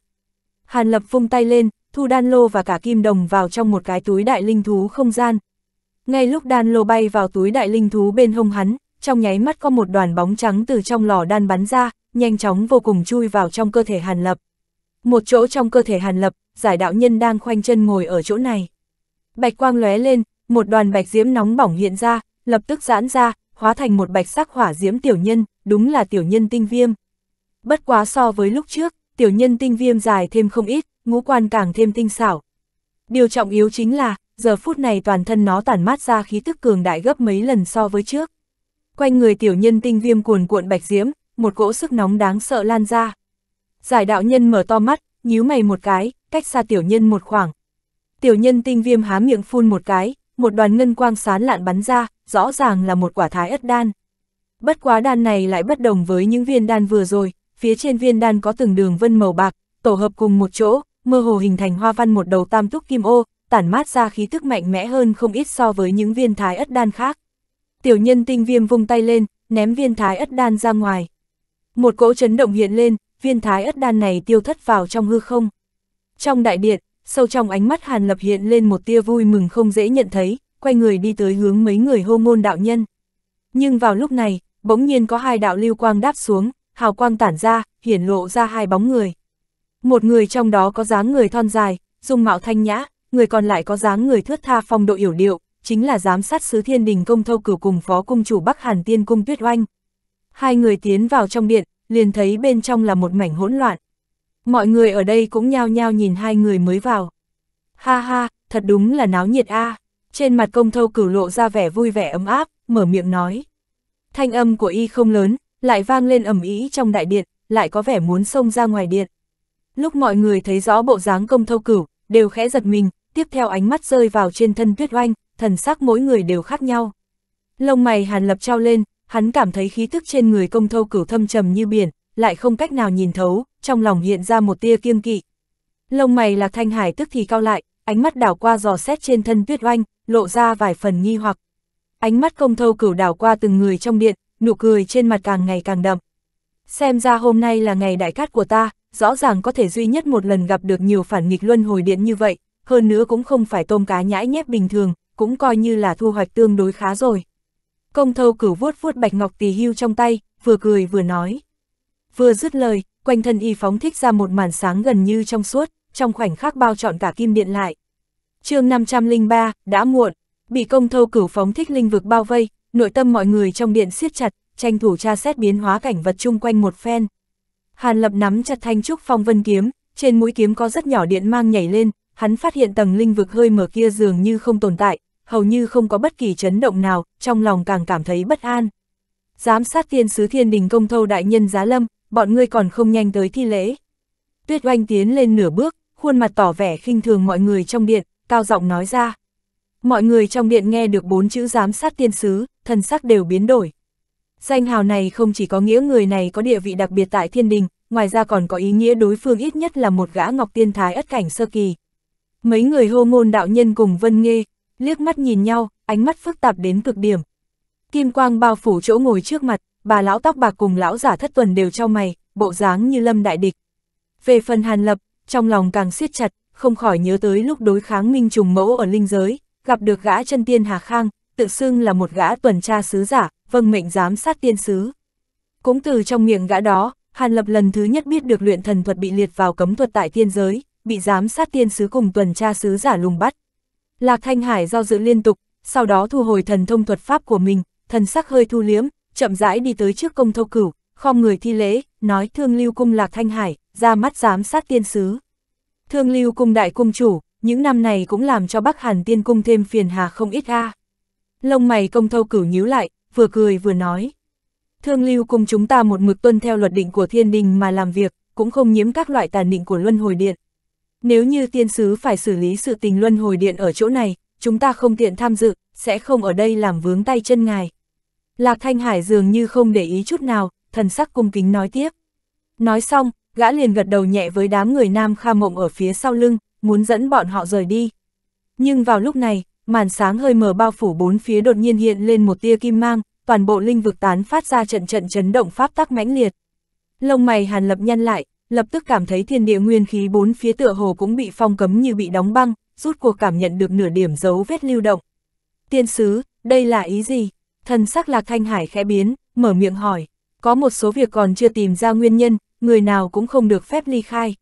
Hàn Lập vung tay lên, thu đan lô và cả kim đồng vào trong một cái túi đại linh thú không gian. Ngay lúc đan lô bay vào túi đại linh thú bên hông hắn, trong nháy mắt có một đoàn bóng trắng từ trong lò đan bắn ra, nhanh chóng vô cùng chui vào trong cơ thể Hàn Lập. Một chỗ trong cơ thể Hàn Lập, giải đạo nhân đang khoanh chân ngồi ở chỗ này. Bạch quang lóe lên, một đoàn bạch diễm nóng bỏng hiện ra, lập tức giãn ra, hóa thành một bạch sắc hỏa diễm tiểu nhân, đúng là tiểu nhân tinh viêm. Bất quá so với lúc trước, tiểu nhân tinh viêm dài thêm không ít, ngũ quan càng thêm tinh xảo. Điều trọng yếu chính là, giờ phút này toàn thân nó tản mát ra khí tức cường đại gấp mấy lần so với trước. Quanh người tiểu nhân tinh viêm cuồn cuộn bạch diễm, một cỗ sức nóng đáng sợ lan ra. Giải đạo nhân mở to mắt, nhíu mày một cái, cách xa tiểu nhân một khoảng. Tiểu nhân tinh viêm há miệng phun một cái, một đoàn ngân quang sán lạn bắn ra, rõ ràng là một quả thái ất đan. Bất quá đan này lại bất đồng với những viên đan vừa rồi, phía trên viên đan có từng đường vân màu bạc, tổ hợp cùng một chỗ, mơ hồ hình thành hoa văn một đầu tam túc kim ô, tản mát ra khí tức mạnh mẽ hơn không ít so với những viên thái ất đan khác. Tiểu nhân tinh viêm vung tay lên, ném viên thái ất đan ra ngoài. Một cỗ chấn động hiện lên, viên thái ất đan này tiêu thất vào trong hư không. Trong đại điện, sâu trong ánh mắt Hàn Lập hiện lên một tia vui mừng không dễ nhận thấy, quay người đi tới hướng mấy người hô môn đạo nhân. Nhưng vào lúc này, bỗng nhiên có hai đạo lưu quang đáp xuống, hào quang tản ra, hiển lộ ra hai bóng người. Một người trong đó có dáng người thon dài, dung mạo thanh nhã, người còn lại có dáng người thướt tha phong độ hiểu điệu, chính là giám sát sứ thiên đình công thâu cửu cùng phó cung chủ Bắc Hàn Tiên Cung Tuyết Oanh. Hai người tiến vào trong điện, liền thấy bên trong là một mảnh hỗn loạn. Mọi người ở đây cũng nhao nhao nhìn hai người mới vào. Ha ha, thật đúng là náo nhiệt a. À. Trên mặt công thâu cửu lộ ra vẻ vui vẻ ấm áp, mở miệng nói. Thanh âm của y không lớn, lại vang lên ầm ĩ trong đại điện, lại có vẻ muốn xông ra ngoài điện. Lúc mọi người thấy rõ bộ dáng công thâu cửu, đều khẽ giật mình, tiếp theo ánh mắt rơi vào trên thân tuyết oanh, thần sắc mỗi người đều khác nhau. Lông mày hàn lập trao lên, hắn cảm thấy khí thức trên người công thâu cửu thâm trầm như biển, lại không cách nào nhìn thấu, trong lòng hiện ra một tia kiêng kỵ. Lông mày lạc thanh hải tức thì cao lại, ánh mắt đảo qua dò xét trên thân tuyết oanh, lộ ra vài phần nghi hoặc. Ánh mắt công thâu cửu đảo qua từng người trong điện, nụ cười trên mặt càng ngày càng đậm. Xem ra hôm nay là ngày đại cát của ta, rõ ràng có thể duy nhất một lần gặp được nhiều phản nghịch luân hồi điện như vậy, hơn nữa cũng không phải tôm cá nhãi nhép bình thường, cũng coi như là thu hoạch tương đối khá rồi. Công thâu cửu vuốt vuốt bạch ngọc tỳ hưu trong tay, vừa cười vừa nói. Vừa dứt lời, quanh thân y phóng thích ra một màn sáng gần như trong suốt, trong khoảnh khắc bao trọn cả kim điện lại. chương 503, đã muộn, bị công thâu cửu phóng thích linh vực bao vây, nội tâm mọi người trong điện siết chặt, tranh thủ tra xét biến hóa cảnh vật chung quanh một phen. Hàn Lập nắm chặt thanh trúc phong vân kiếm, trên mũi kiếm có rất nhỏ điện mang nhảy lên, hắn phát hiện tầng linh vực hơi mở kia dường như không tồn tại, hầu như không có bất kỳ chấn động nào, trong lòng càng cảm thấy bất an. Giám sát tiên sứ thiên đình công thâu đại nhân giá lâm, bọn ngươi còn không nhanh tới thi lễ. Tuyết oanh tiến lên nửa bước, khuôn mặt tỏ vẻ khinh thường mọi người trong điện, cao giọng nói ra. Mọi người trong điện nghe được bốn chữ giám sát tiên sứ, thần sắc đều biến đổi. Danh hào này không chỉ có nghĩa người này có địa vị đặc biệt tại thiên đình, ngoài ra còn có ý nghĩa đối phương ít nhất là một gã ngọc tiên thái ất cảnh sơ kỳ. Mấy người hô ngôn đạo nhân cùng Vân nghe liếc mắt nhìn nhau, ánh mắt phức tạp đến cực điểm. Kim quang bao phủ chỗ ngồi trước mặt, bà lão tóc bạc cùng lão giả thất tuần đều trao mày, bộ dáng như lâm đại địch. Về phần Hàn Lập, trong lòng càng siết chặt, không khỏi nhớ tới lúc đối kháng minh trùng mẫu ở linh giới, gặp được gã chân tiên Hà Khang, tự xưng là một gã tuần tra sứ giả, vâng mệnh giám sát tiên sứ. Cũng từ trong miệng gã đó, Hàn Lập lần thứ nhất biết được luyện thần thuật bị liệt vào cấm thuật tại tiên giới, bị giám sát tiên sứ cùng tuần tra sứ giả lùng bắt. Lạc Thanh Hải do dự liên tục, sau đó thu hồi thần thông thuật pháp của mình, thần sắc hơi thu liếm, chậm rãi đi tới trước công thâu cửu, khom người thi lễ, nói thương lưu cung Lạc Thanh Hải, ra mắt giám sát tiên sứ. Thương lưu cung đại cung chủ, những năm này cũng làm cho Bắc Hàn tiên cung thêm phiền hà không ít a. À. Lông mày công thâu cửu nhíu lại, vừa cười vừa nói. Thương lưu cùng chúng ta một mực tuân theo luật định của thiên đình mà làm việc, cũng không nhiễm các loại tà định của luân hồi điện. Nếu như tiên sứ phải xử lý sự tình luân hồi điện ở chỗ này, chúng ta không tiện tham dự, sẽ không ở đây làm vướng tay chân ngài. Lạc Thanh Hải dường như không để ý chút nào, thần sắc cung kính nói tiếp. Nói xong, gã liền gật đầu nhẹ với đám người nam kha mộng ở phía sau lưng, muốn dẫn bọn họ rời đi. Nhưng vào lúc này, màn sáng hơi mờ bao phủ bốn phía đột nhiên hiện lên một tia kim mang, toàn bộ linh vực tán phát ra trận trận chấn động pháp tắc mãnh liệt. Lông mày Hàn Lập nhăn lại, lập tức cảm thấy thiên địa nguyên khí bốn phía tựa hồ cũng bị phong cấm như bị đóng băng, rút cuộc cảm nhận được nửa điểm dấu vết lưu động. Tiên sứ, đây là ý gì? Thần sắc Lạc Thanh Hải khẽ biến, mở miệng hỏi, có một số việc còn chưa tìm ra nguyên nhân, người nào cũng không được phép ly khai.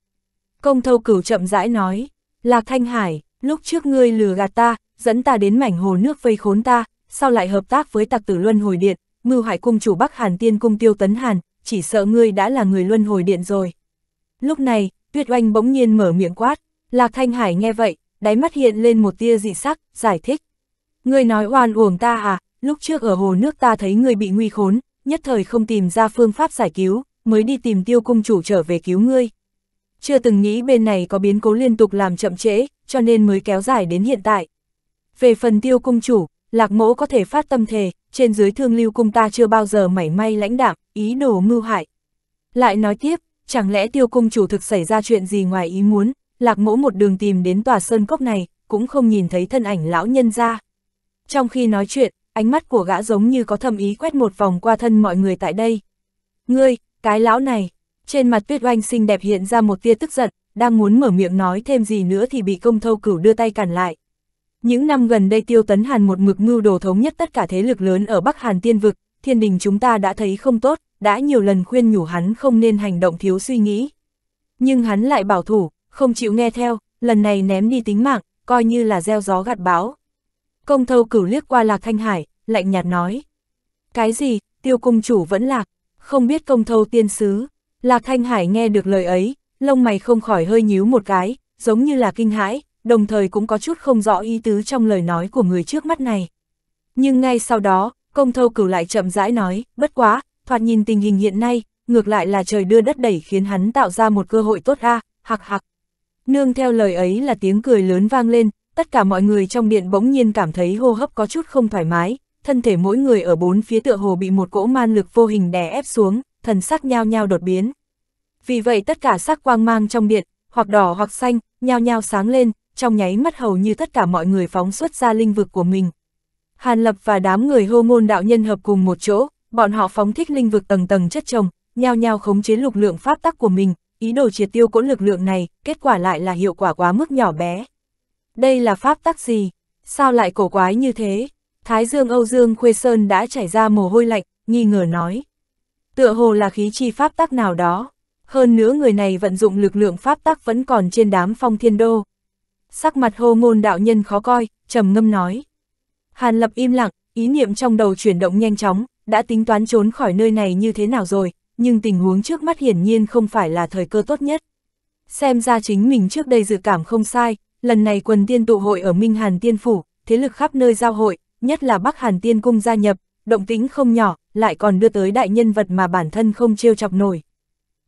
Công thâu cửu chậm rãi nói, Lạc Thanh Hải, lúc trước ngươi lừa gạt ta, dẫn ta đến mảnh hồ nước vây khốn ta, sau lại hợp tác với tặc tử Luân Hồi Điện, mưu hại cung chủ Bắc Hàn Tiên Cung Tiêu Tấn Hàn, chỉ sợ ngươi đã là người Luân Hồi Điện rồi. Lúc này, Tuyết Oanh bỗng nhiên mở miệng quát, Lạc Thanh Hải nghe vậy, đáy mắt hiện lên một tia dị sắc, giải thích. Ngươi nói oan uổng ta à, lúc trước ở hồ nước ta thấy ngươi bị nguy khốn, nhất thời không tìm ra phương pháp giải cứu, mới đi tìm tiêu cung chủ trở về cứu ngươi. Chưa từng nghĩ bên này có biến cố liên tục làm chậm trễ, cho nên mới kéo dài đến hiện tại. Về phần tiêu cung chủ, lạc mẫu có thể phát tâm thề, trên dưới thương lưu cung ta chưa bao giờ mảy may lãnh đạm, ý đồ mưu hại. Lại nói tiếp, chẳng lẽ tiêu cung chủ thực xảy ra chuyện gì ngoài ý muốn, lạc mẫu một đường tìm đến tòa sơn cốc này, cũng không nhìn thấy thân ảnh lão nhân ra. Trong khi nói chuyện, ánh mắt của gã giống như có thầm ý quét một vòng qua thân mọi người tại đây. Ngươi, cái lão này, trên mặt tuyết oanh xinh đẹp hiện ra một tia tức giận, đang muốn mở miệng nói thêm gì nữa thì bị công thâu cửu đưa tay cản lại. Những năm gần đây Tiêu Tấn Hàn một mực mưu đồ thống nhất tất cả thế lực lớn ở Bắc Hàn tiên vực, thiên đình chúng ta đã thấy không tốt, đã nhiều lần khuyên nhủ hắn không nên hành động thiếu suy nghĩ. Nhưng hắn lại bảo thủ, không chịu nghe theo, lần này ném đi tính mạng, coi như là gieo gió gặt bão. Công thâu cửu liếc qua Lạc Thanh Hải, lạnh nhạt nói. Cái gì, tiêu cung chủ vẫn lạc, không biết công thâu tiên sứ. Lạc Thanh Hải nghe được lời ấy, lông mày không khỏi hơi nhíu một cái, giống như là kinh hãi, đồng thời cũng có chút không rõ ý tứ trong lời nói của người trước mắt này. Nhưng ngay sau đó, công thâu cửu lại chậm rãi nói, bất quá, thoạt nhìn tình hình hiện nay, ngược lại là trời đưa đất đẩy khiến hắn tạo ra một cơ hội tốt ra. hạc hạc. Nương theo lời ấy là tiếng cười lớn vang lên, tất cả mọi người trong điện bỗng nhiên cảm thấy hô hấp có chút không thoải mái, thân thể mỗi người ở bốn phía tựa hồ bị một cỗ man lực vô hình đè ép xuống, thần sắc nhao nhao đột biến. Vì vậy tất cả sắc quang mang trong điện, hoặc đỏ hoặc xanh, nhao nhao sáng lên, trong nháy mắt hầu như tất cả mọi người phóng xuất ra linh vực của mình. Hàn Lập và đám người hô môn đạo nhân hợp cùng một chỗ, bọn họ phóng thích linh vực tầng tầng chất chồng, nhao nhao khống chế lục lượng pháp tắc của mình, ý đồ triệt tiêu cỗ lực lượng này, kết quả lại là hiệu quả quá mức nhỏ bé. Đây là pháp tắc gì? Sao lại cổ quái như thế? Thái Dương Âu Dương Khuê Sơn đã chảy ra mồ hôi lạnh, nghi ngờ nói. Tựa hồ là khí chi pháp tắc nào đó. Hơn nữa người này vận dụng lực lượng pháp tắc vẫn còn trên đám phong thiên đô sắc mặt hô ngôn đạo nhân khó coi, trầm ngâm nói. Hàn Lập im lặng, ý niệm trong đầu chuyển động nhanh chóng, đã tính toán trốn khỏi nơi này như thế nào rồi, nhưng tình huống trước mắt hiển nhiên không phải là thời cơ tốt nhất. Xem ra chính mình trước đây dự cảm không sai, lần này quần tiên tụ hội ở Minh Hàn Tiên Phủ, thế lực khắp nơi giao hội, nhất là Bắc Hàn Tiên Cung gia nhập, động tính không nhỏ, lại còn đưa tới đại nhân vật mà bản thân không trêu chọc nổi.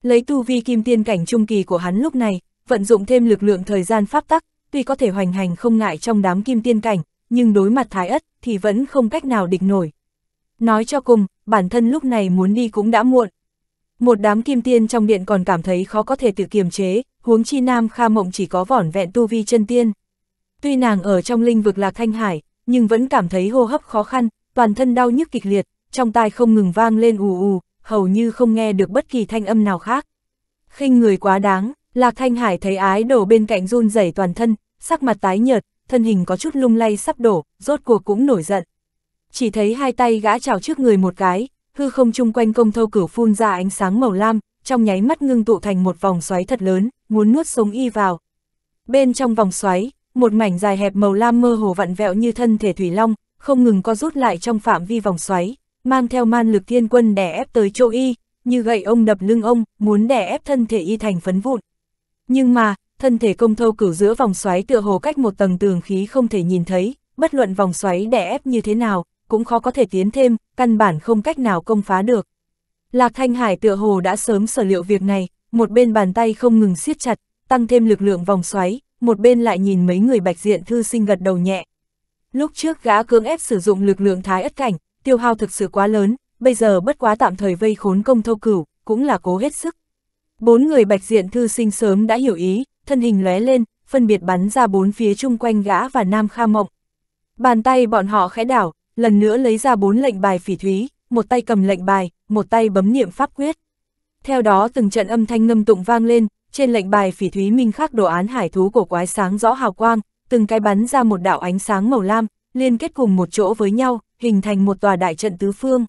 Lấy tu vi kim tiên cảnh trung kỳ của hắn lúc này, vận dụng thêm lực lượng thời gian pháp tắc, tuy có thể hoành hành không ngại trong đám kim tiên cảnh, nhưng đối mặt thái ất thì vẫn không cách nào địch nổi. Nói cho cùng, bản thân lúc này muốn đi cũng đã muộn. Một đám kim tiên trong điện còn cảm thấy khó có thể tự kiềm chế, huống chi Nam Kha Mộng chỉ có vỏn vẹn tu vi chân tiên. Tuy nàng ở trong linh vực Lạc Thanh Hải, nhưng vẫn cảm thấy hô hấp khó khăn, toàn thân đau nhức kịch liệt, trong tai không ngừng vang lên ù ù, hầu như không nghe được bất kỳ thanh âm nào khác. khinh người quá đáng, Lạc Thanh Hải thấy ái đổ bên cạnh run rẩy toàn thân, sắc mặt tái nhợt, thân hình có chút lung lay sắp đổ, rốt cuộc cũng nổi giận. Chỉ thấy hai tay gã chào trước người một cái, hư không chung quanh công thâu cửu phun ra ánh sáng màu lam, trong nháy mắt ngưng tụ thành một vòng xoáy thật lớn, muốn nuốt sống y vào. Bên trong vòng xoáy, một mảnh dài hẹp màu lam mơ hồ vặn vẹo như thân thể thủy long, không ngừng co rút lại trong phạm vi vòng xoáy, mang theo man lực thiên quân đè ép tới chỗ y, như gậy ông đập lưng ông, muốn đè ép thân thể y thành phấn vụn. Nhưng mà, thân thể công thâu cửu giữa vòng xoáy tựa hồ cách một tầng tường khí không thể nhìn thấy, bất luận vòng xoáy đè ép như thế nào, cũng khó có thể tiến thêm, căn bản không cách nào công phá được. Lạc Thanh Hải tựa hồ đã sớm sở liệu việc này, một bên bàn tay không ngừng siết chặt, tăng thêm lực lượng vòng xoáy, một bên lại nhìn mấy người bạch diện thư sinh gật đầu nhẹ. Lúc trước gã cưỡng ép sử dụng lực lượng thái ất cảnh, tiêu hao thực sự quá lớn, bây giờ bất quá tạm thời vây khốn công thâu cửu, cũng là cố hết sức. Bốn người bạch diện thư sinh sớm đã hiểu ý, thân hình lóe lên, phân biệt bắn ra bốn phía chung quanh gã và Nam Kha Mộng. Bàn tay bọn họ khẽ đảo, lần nữa lấy ra bốn lệnh bài phỉ thúy, một tay cầm lệnh bài, một tay bấm niệm pháp quyết. Theo đó từng trận âm thanh ngâm tụng vang lên, trên lệnh bài phỉ thúy minh khắc đồ án hải thú của quái sáng rõ hào quang, từng cái bắn ra một đạo ánh sáng màu lam, liên kết cùng một chỗ với nhau, hình thành một tòa đại trận tứ phương.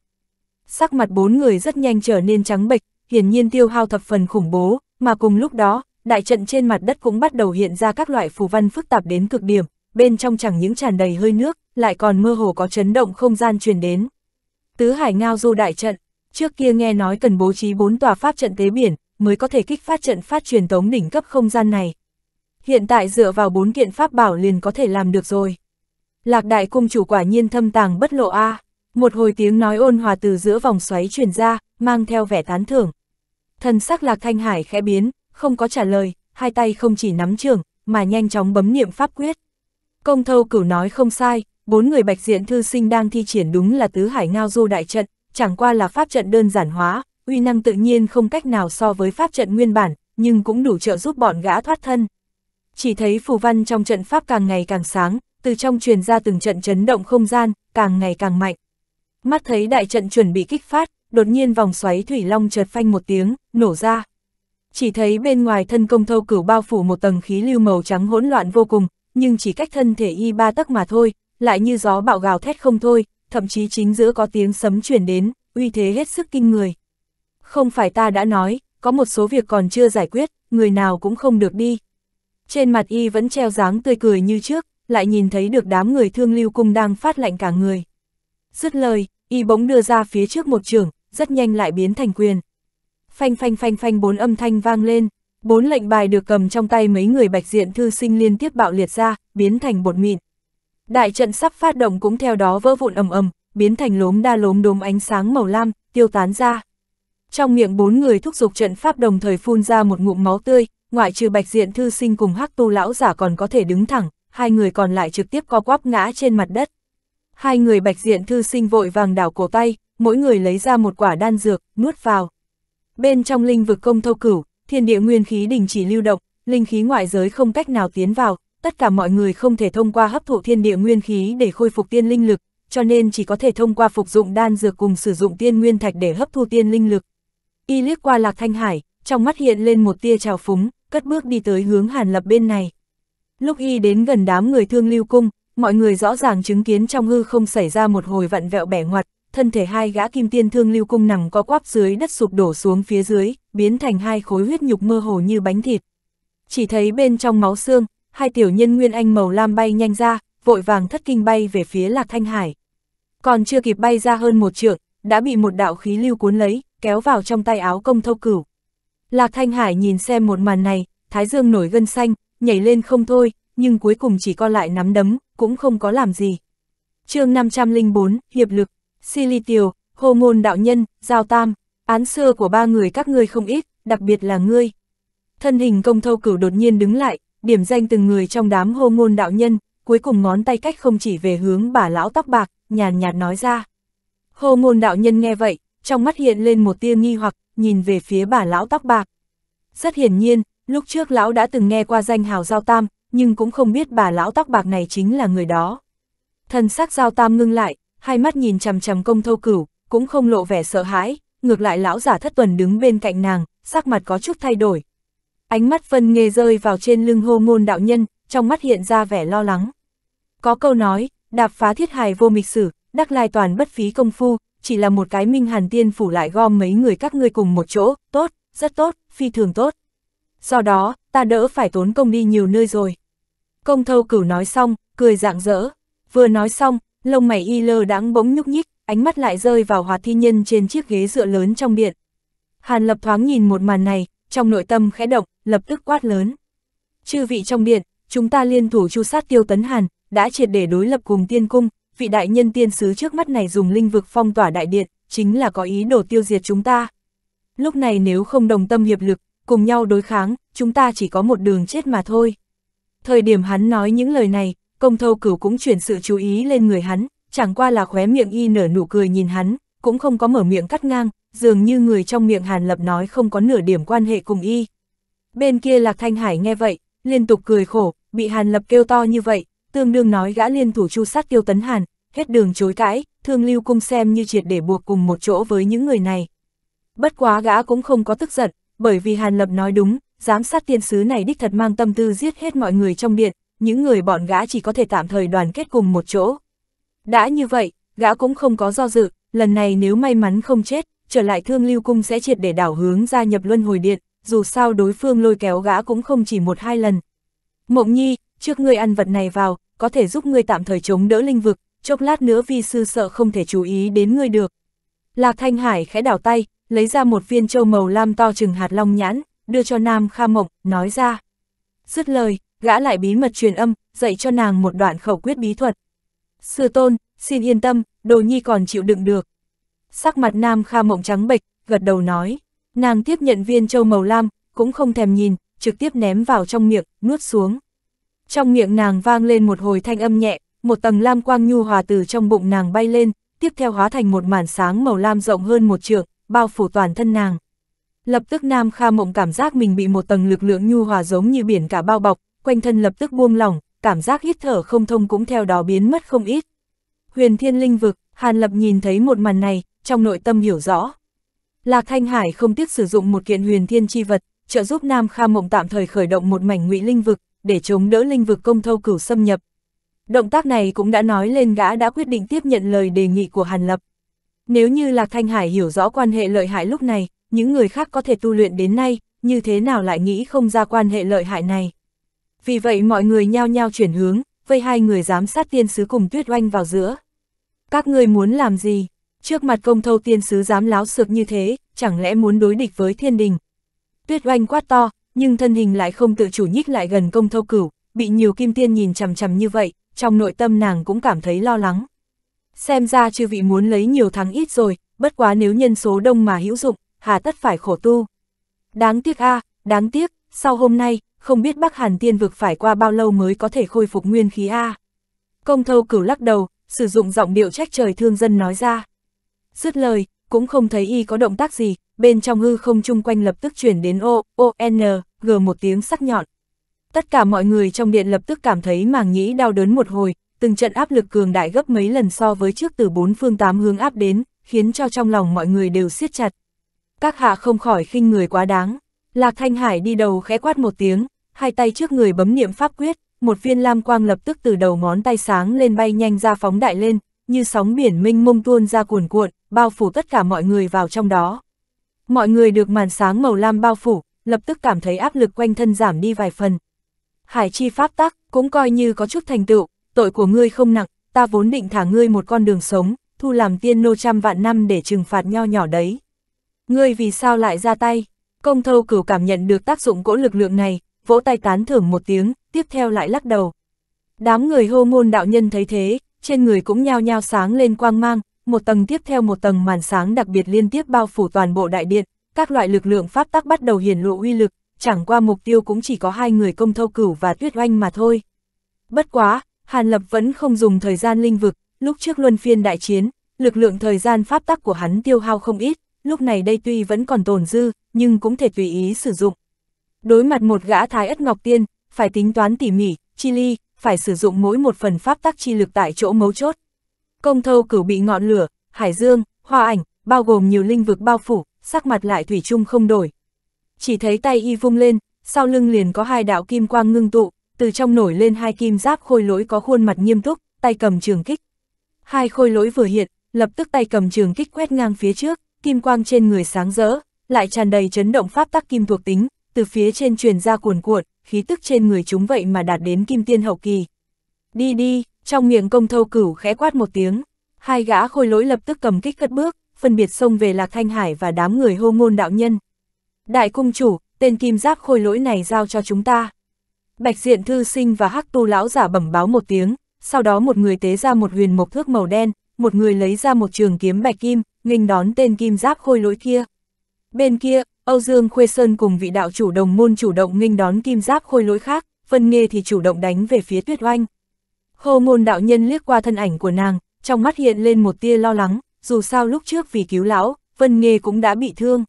Sắc mặt bốn người rất nhanh trở nên trắng bệch, hiển nhiên tiêu hao thập phần khủng bố, mà cùng lúc đó, đại trận trên mặt đất cũng bắt đầu hiện ra các loại phù văn phức tạp đến cực điểm, bên trong chẳng những tràn đầy hơi nước, lại còn mơ hồ có chấn động không gian truyền đến. Tứ Hải Ngao Du đại trận, trước kia nghe nói cần bố trí bốn tòa pháp trận tế biển, mới có thể kích phát trận phát truyền tống đỉnh cấp không gian này. Hiện tại dựa vào bốn kiện pháp bảo liền có thể làm được rồi. Lạc đại cung chủ quả nhiên thâm tàng bất lộ a. À. Một hồi tiếng nói ôn hòa từ giữa vòng xoáy truyền ra, mang theo vẻ tán thưởng. Thần sắc lạc thanh hải khẽ biến, không có trả lời, hai tay không chỉ nắm trường, mà nhanh chóng bấm niệm pháp quyết. Công thâu cửu nói không sai, bốn người bạch diện thư sinh đang thi triển đúng là tứ hải ngao du đại trận, chẳng qua là pháp trận đơn giản hóa, uy năng tự nhiên không cách nào so với pháp trận nguyên bản, nhưng cũng đủ trợ giúp bọn gã thoát thân. Chỉ thấy phù văn trong trận pháp càng ngày càng sáng, từ trong truyền ra từng trận chấn động không gian, càng ngày càng mạnh. Mắt thấy đại trận chuẩn bị kích phát, đột nhiên vòng xoáy thủy long chợt phanh một tiếng, nổ ra. Chỉ thấy bên ngoài thân công thâu cửu bao phủ một tầng khí lưu màu trắng hỗn loạn vô cùng, nhưng chỉ cách thân thể y ba tấc mà thôi, lại như gió bạo gào thét không thôi, thậm chí chính giữa có tiếng sấm chuyển đến, uy thế hết sức kinh người. Không phải ta đã nói, có một số việc còn chưa giải quyết, người nào cũng không được đi. Trên mặt y vẫn treo dáng tươi cười như trước, lại nhìn thấy được đám người thương lưu cung đang phát lạnh cả người. Dứt lời, y bỗng đưa ra phía trước một trường, rất nhanh lại biến thành quyền. Phanh phanh phanh phanh bốn âm thanh vang lên, bốn lệnh bài được cầm trong tay mấy người bạch diện thư sinh liên tiếp bạo liệt ra, biến thành bột mịn. Đại trận sắp phát động cũng theo đó vỡ vụn ầm ầm, biến thành lốm đa lốm đốm ánh sáng màu lam, tiêu tán ra. Trong miệng bốn người thúc giục trận pháp đồng thời phun ra một ngụm máu tươi, ngoại trừ bạch diện thư sinh cùng hắc tu lão giả còn có thể đứng thẳng, hai người còn lại trực tiếp co quắp ngã trên mặt đất. Hai người bạch diện thư sinh vội vàng đảo cổ tay, mỗi người lấy ra một quả đan dược, nuốt vào. Bên trong linh vực công thâu cửu, thiên địa nguyên khí đình chỉ lưu động, linh khí ngoại giới không cách nào tiến vào, tất cả mọi người không thể thông qua hấp thụ thiên địa nguyên khí để khôi phục tiên linh lực, cho nên chỉ có thể thông qua phục dụng đan dược cùng sử dụng tiên nguyên thạch để hấp thu tiên linh lực. Y liếc qua Lạc Thanh Hải, trong mắt hiện lên một tia trào phúng, cất bước đi tới hướng Hàn Lập bên này. Lúc y đến gần đám người thương lưu cung, mọi người rõ ràng chứng kiến trong hư không xảy ra một hồi vặn vẹo bẻ ngoặt, thân thể hai gã kim tiên thương lưu cung nằm co quắp dưới đất sụp đổ xuống phía dưới, biến thành hai khối huyết nhục mơ hồ như bánh thịt. Chỉ thấy bên trong máu xương, hai tiểu nhân nguyên anh màu lam bay nhanh ra, vội vàng thất kinh bay về phía Lạc Thanh Hải. Còn chưa kịp bay ra hơn một trượng, đã bị một đạo khí lưu cuốn lấy, kéo vào trong tay áo công thâu cửu. Lạc Thanh Hải nhìn xem một màn này, thái dương nổi gân xanh, nhảy lên không thôi, nhưng cuối cùng chỉ co lại nắm đấm, cũng không có làm gì. chương 504, Hiệp lực, Sili Silitiều, Hồ Ngôn Đạo Nhân, Giao Tam, án xưa của ba người các ngươi không ít, đặc biệt là ngươi. Thân hình công thâu cửu đột nhiên đứng lại, điểm danh từng người trong đám Hồ Ngôn Đạo Nhân, cuối cùng ngón tay cách không chỉ về hướng bà lão tóc bạc, nhàn nhạt nói ra. Hồ Ngôn Đạo Nhân nghe vậy, trong mắt hiện lên một tia nghi hoặc, nhìn về phía bà lão tóc bạc. Rất hiển nhiên, lúc trước lão đã từng nghe qua danh hào Giao Tam, nhưng cũng không biết bà lão tóc bạc này chính là người đó. Thần sắc Giao Tam ngưng lại, hai mắt nhìn chằm chằm công thâu cửu, cũng không lộ vẻ sợ hãi, ngược lại lão giả thất tuần đứng bên cạnh nàng, sắc mặt có chút thay đổi. Ánh mắt phân nghề rơi vào trên lưng hô ngôn đạo nhân, trong mắt hiện ra vẻ lo lắng. Có câu nói, đạp phá thiết hài vô mịch sử, đắc lai toàn bất phí công phu, chỉ là một cái minh hàn tiên phủ lại gom mấy người các ngươi cùng một chỗ, tốt, rất tốt, phi thường tốt. Do đó, ta đỡ phải tốn công đi nhiều nơi rồi. Công thâu cửu nói xong, cười rạng rỡ. Vừa nói xong, lông mày y lơ đáng bỗng nhúc nhích, ánh mắt lại rơi vào hòa thi nhân trên chiếc ghế dựa lớn trong điện. Hàn lập thoáng nhìn một màn này, trong nội tâm khẽ động, lập tức quát lớn. Chư vị trong điện, chúng ta liên thủ chu sát tiêu tấn Hàn, đã triệt để đối lập cùng tiên cung, vị đại nhân tiên sứ trước mắt này dùng linh vực phong tỏa đại điện, chính là có ý đồ tiêu diệt chúng ta. Lúc này nếu không đồng tâm hiệp lực, cùng nhau đối kháng, chúng ta chỉ có một đường chết mà thôi. Thời điểm hắn nói những lời này, công thâu cửu cũng chuyển sự chú ý lên người hắn, chẳng qua là khóe miệng y nở nụ cười nhìn hắn, cũng không có mở miệng cắt ngang, dường như người trong miệng Hàn Lập nói không có nửa điểm quan hệ cùng y. Bên kia Lạc Thanh Hải nghe vậy, liên tục cười khổ, bị Hàn Lập kêu to như vậy, tương đương nói gã liên thủ chu sát tiêu tấn Hàn, hết đường chối cãi, thương lưu cung xem như triệt để buộc cùng một chỗ với những người này. Bất quá gã cũng không có tức giận, bởi vì Hàn Lập nói đúng, giám sát tiên sứ này đích thật mang tâm tư giết hết mọi người trong điện, những người bọn gã chỉ có thể tạm thời đoàn kết cùng một chỗ. Đã như vậy, gã cũng không có do dự, lần này nếu may mắn không chết, trở lại thương lưu cung sẽ triệt để đảo hướng gia nhập luân hồi điện, dù sao đối phương lôi kéo gã cũng không chỉ một hai lần. Mộng nhi, trước ngươi ăn vật này vào, có thể giúp ngươi tạm thời chống đỡ linh vực, chốc lát nữa vi sư sợ không thể chú ý đến ngươi được. Lạc Thanh Hải khẽ đảo tay, lấy ra một viên châu màu lam to chừng hạt long nhãn, đưa cho Nam Kha Mộng, nói ra. Dứt lời, gã lại bí mật truyền âm, dạy cho nàng một đoạn khẩu quyết bí thuật. Sư tôn, xin yên tâm, đồ nhi còn chịu đựng được. Sắc mặt Nam Kha Mộng trắng bệch, gật đầu nói. Nàng tiếp nhận viên châu màu lam, cũng không thèm nhìn, trực tiếp ném vào trong miệng, nuốt xuống. Trong miệng nàng vang lên một hồi thanh âm nhẹ, một tầng lam quang nhu hòa từ trong bụng nàng bay lên, tiếp theo hóa thành một màn sáng màu lam rộng hơn một trượng, bao phủ toàn thân nàng. Lập tức Nam Kha Mộng cảm giác mình bị một tầng lực lượng nhu hòa giống như biển cả bao bọc, quanh thân lập tức buông lỏng, cảm giác hít thở không thông cũng theo đó biến mất không ít. Huyền Thiên Linh Vực, Hàn Lập nhìn thấy một màn này, trong nội tâm hiểu rõ. Lạc Thanh Hải không tiếc sử dụng một kiện huyền thiên chi vật, trợ giúp Nam Kha Mộng tạm thời khởi động một mảnh ngụy linh vực, để chống đỡ linh vực công thâu cửu xâm nhập. Động tác này cũng đã nói lên gã đã quyết định tiếp nhận lời đề nghị của Hàn Lập. Nếu như Lạc Thanh Hải hiểu rõ quan hệ lợi hại lúc này, những người khác có thể tu luyện đến nay, như thế nào lại nghĩ không ra quan hệ lợi hại này. Vì vậy mọi người nhao nhao chuyển hướng, vây hai người giám sát tiên sứ cùng tuyết oanh vào giữa. Các người muốn làm gì? Trước mặt công thâu tiên sứ dám láo sược như thế, chẳng lẽ muốn đối địch với thiên đình? Tuyết oanh quát to, nhưng thân hình lại không tự chủ nhích lại gần công thâu cửu, bị nhiều kim tiên nhìn chằm chằm như vậy, trong nội tâm nàng cũng cảm thấy lo lắng. Xem ra chư vị muốn lấy nhiều thắng ít rồi, bất quá nếu nhân số đông mà hữu dụng, hà tất phải khổ tu. Đáng tiếc a, à, đáng tiếc, sau hôm nay, không biết Bắc Hàn Tiên vực phải qua bao lâu mới có thể khôi phục nguyên khí a. À. Công thâu cửu lắc đầu, sử dụng giọng điệu trách trời thương dân nói ra. Dứt lời, cũng không thấy y có động tác gì, bên trong hư không chung quanh lập tức chuyển đến O, O, N, G một tiếng sắc nhọn. Tất cả mọi người trong điện lập tức cảm thấy màng nhĩ đau đớn một hồi, từng trận áp lực cường đại gấp mấy lần so với trước từ bốn phương tám hướng áp đến, khiến cho trong lòng mọi người đều siết chặt các hạ không khỏi khinh người quá đáng. Lạc Thanh Hải đi đầu khẽ quát một tiếng, hai tay trước người bấm niệm pháp quyết, một viên lam quang lập tức từ đầu ngón tay sáng lên bay nhanh ra phóng đại lên, như sóng biển minh mông tuôn ra cuồn cuộn, bao phủ tất cả mọi người vào trong đó. Mọi người được màn sáng màu lam bao phủ, lập tức cảm thấy áp lực quanh thân giảm đi vài phần. Hải chi pháp tắc, cũng coi như có chút thành tựu, tội của ngươi không nặng, ta vốn định thả ngươi một con đường sống, thu làm tiên nô trăm vạn năm để trừng phạt nho nhỏ đấy. Ngươi vì sao lại ra tay? Công thâu cửu cảm nhận được tác dụng của lực lượng này, vỗ tay tán thưởng một tiếng, tiếp theo lại lắc đầu. Đám người hô môn đạo nhân thấy thế, trên người cũng nhao nhao sáng lên quang mang, một tầng tiếp theo một tầng màn sáng đặc biệt liên tiếp bao phủ toàn bộ đại điện, các loại lực lượng pháp tắc bắt đầu hiển lộ uy lực, chẳng qua mục tiêu cũng chỉ có hai người công thâu cửu và tuyết oanh mà thôi. Bất quá, Hàn Lập vẫn không dùng thời gian linh vực, lúc trước luân phiên đại chiến, lực lượng thời gian pháp tắc của hắn tiêu hao không ít, lúc này đây tuy vẫn còn tồn dư, nhưng cũng thể tùy ý sử dụng. Đối mặt một gã thái ất ngọc tiên, phải tính toán tỉ mỉ, chi ly, phải sử dụng mỗi một phần pháp tắc chi lực tại chỗ mấu chốt. Công thâu cửu bị ngọn lửa, hải dương, hoa ảnh, bao gồm nhiều linh vực bao phủ, sắc mặt lại thủy chung không đổi. Chỉ thấy tay y vung lên, sau lưng liền có hai đạo kim quang ngưng tụ, từ trong nổi lên hai kim giáp khôi lỗi có khuôn mặt nghiêm túc, tay cầm trường kích. Hai khôi lỗi vừa hiện, lập tức tay cầm trường kích quét ngang phía trước kim quang trên người sáng rỡ, lại tràn đầy chấn động pháp tắc kim thuộc tính, từ phía trên truyền ra cuồn cuộn, khí tức trên người chúng vậy mà đạt đến kim tiên hậu kỳ. Đi đi, trong miệng công thâu cửu khẽ quát một tiếng, hai gã khôi lỗi lập tức cầm kích cất bước, phân biệt xông về Lạc Thanh Hải và đám người hô ngôn đạo nhân. Đại cung chủ, tên kim giáp khôi lỗi này giao cho chúng ta. Bạch diện thư sinh và hắc tu lão giả bẩm báo một tiếng, sau đó một người tế ra một huyền mộc thước màu đen, một người lấy ra một trường kiếm bạch kim, nghênh đón tên kim giáp khôi lỗi kia. Bên kia, Âu Dương Khuê Sơn cùng vị đạo chủ đồng môn chủ động nghênh đón kim giáp khôi lỗi khác, phân nghê thì chủ động đánh về phía tuyết oanh. Hồ ngôn đạo nhân liếc qua thân ảnh của nàng, trong mắt hiện lên một tia lo lắng, dù sao lúc trước vì cứu lão, phân nghê cũng đã bị thương.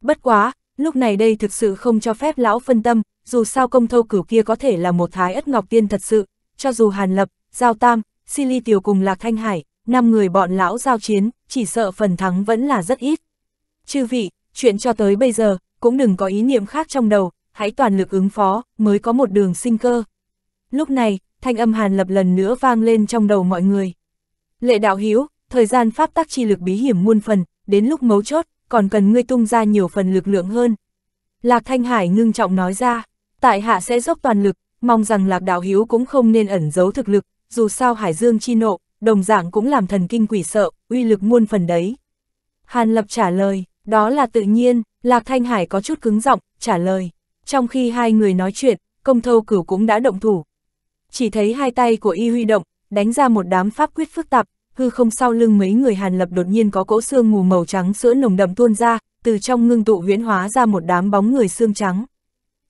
Bất quá, lúc này đây thực sự không cho phép lão phân tâm, dù sao công thâu cửu kia có thể là một thái ất ngọc tiên thật sự, cho dù hàn lập, giao tam, si ly tiểu cùng lạc thanh hải, năm người bọn lão giao chiến, chỉ sợ phần thắng vẫn là rất ít. Chư vị, chuyện cho tới bây giờ, cũng đừng có ý niệm khác trong đầu, hãy toàn lực ứng phó, mới có một đường sinh cơ. Lúc này, thanh âm hàn lập lần nữa vang lên trong đầu mọi người. Lệ đạo hiếu, thời gian pháp tác chi lực bí hiểm muôn phần, đến lúc mấu chốt, còn cần ngươi tung ra nhiều phần lực lượng hơn. Lạc Thanh Hải ngưng trọng nói ra, tại hạ sẽ dốc toàn lực, mong rằng Lạc Đạo Hiếu cũng không nên ẩn giấu thực lực, dù sao Hải Dương chi nộ, đồng dạng cũng làm thần kinh quỷ sợ, uy lực muôn phần đấy. Hàn Lập trả lời, đó là tự nhiên, Lạc Thanh Hải có chút cứng giọng trả lời. Trong khi hai người nói chuyện, công thâu cửu cũng đã động thủ. Chỉ thấy hai tay của y huy động, đánh ra một đám pháp quyết phức tạp, hư không sau lưng mấy người Hàn Lập đột nhiên có cỗ xương mù màu trắng sữa nồng đậm tuôn ra, từ trong ngưng tụ huyễn hóa ra một đám bóng người xương trắng.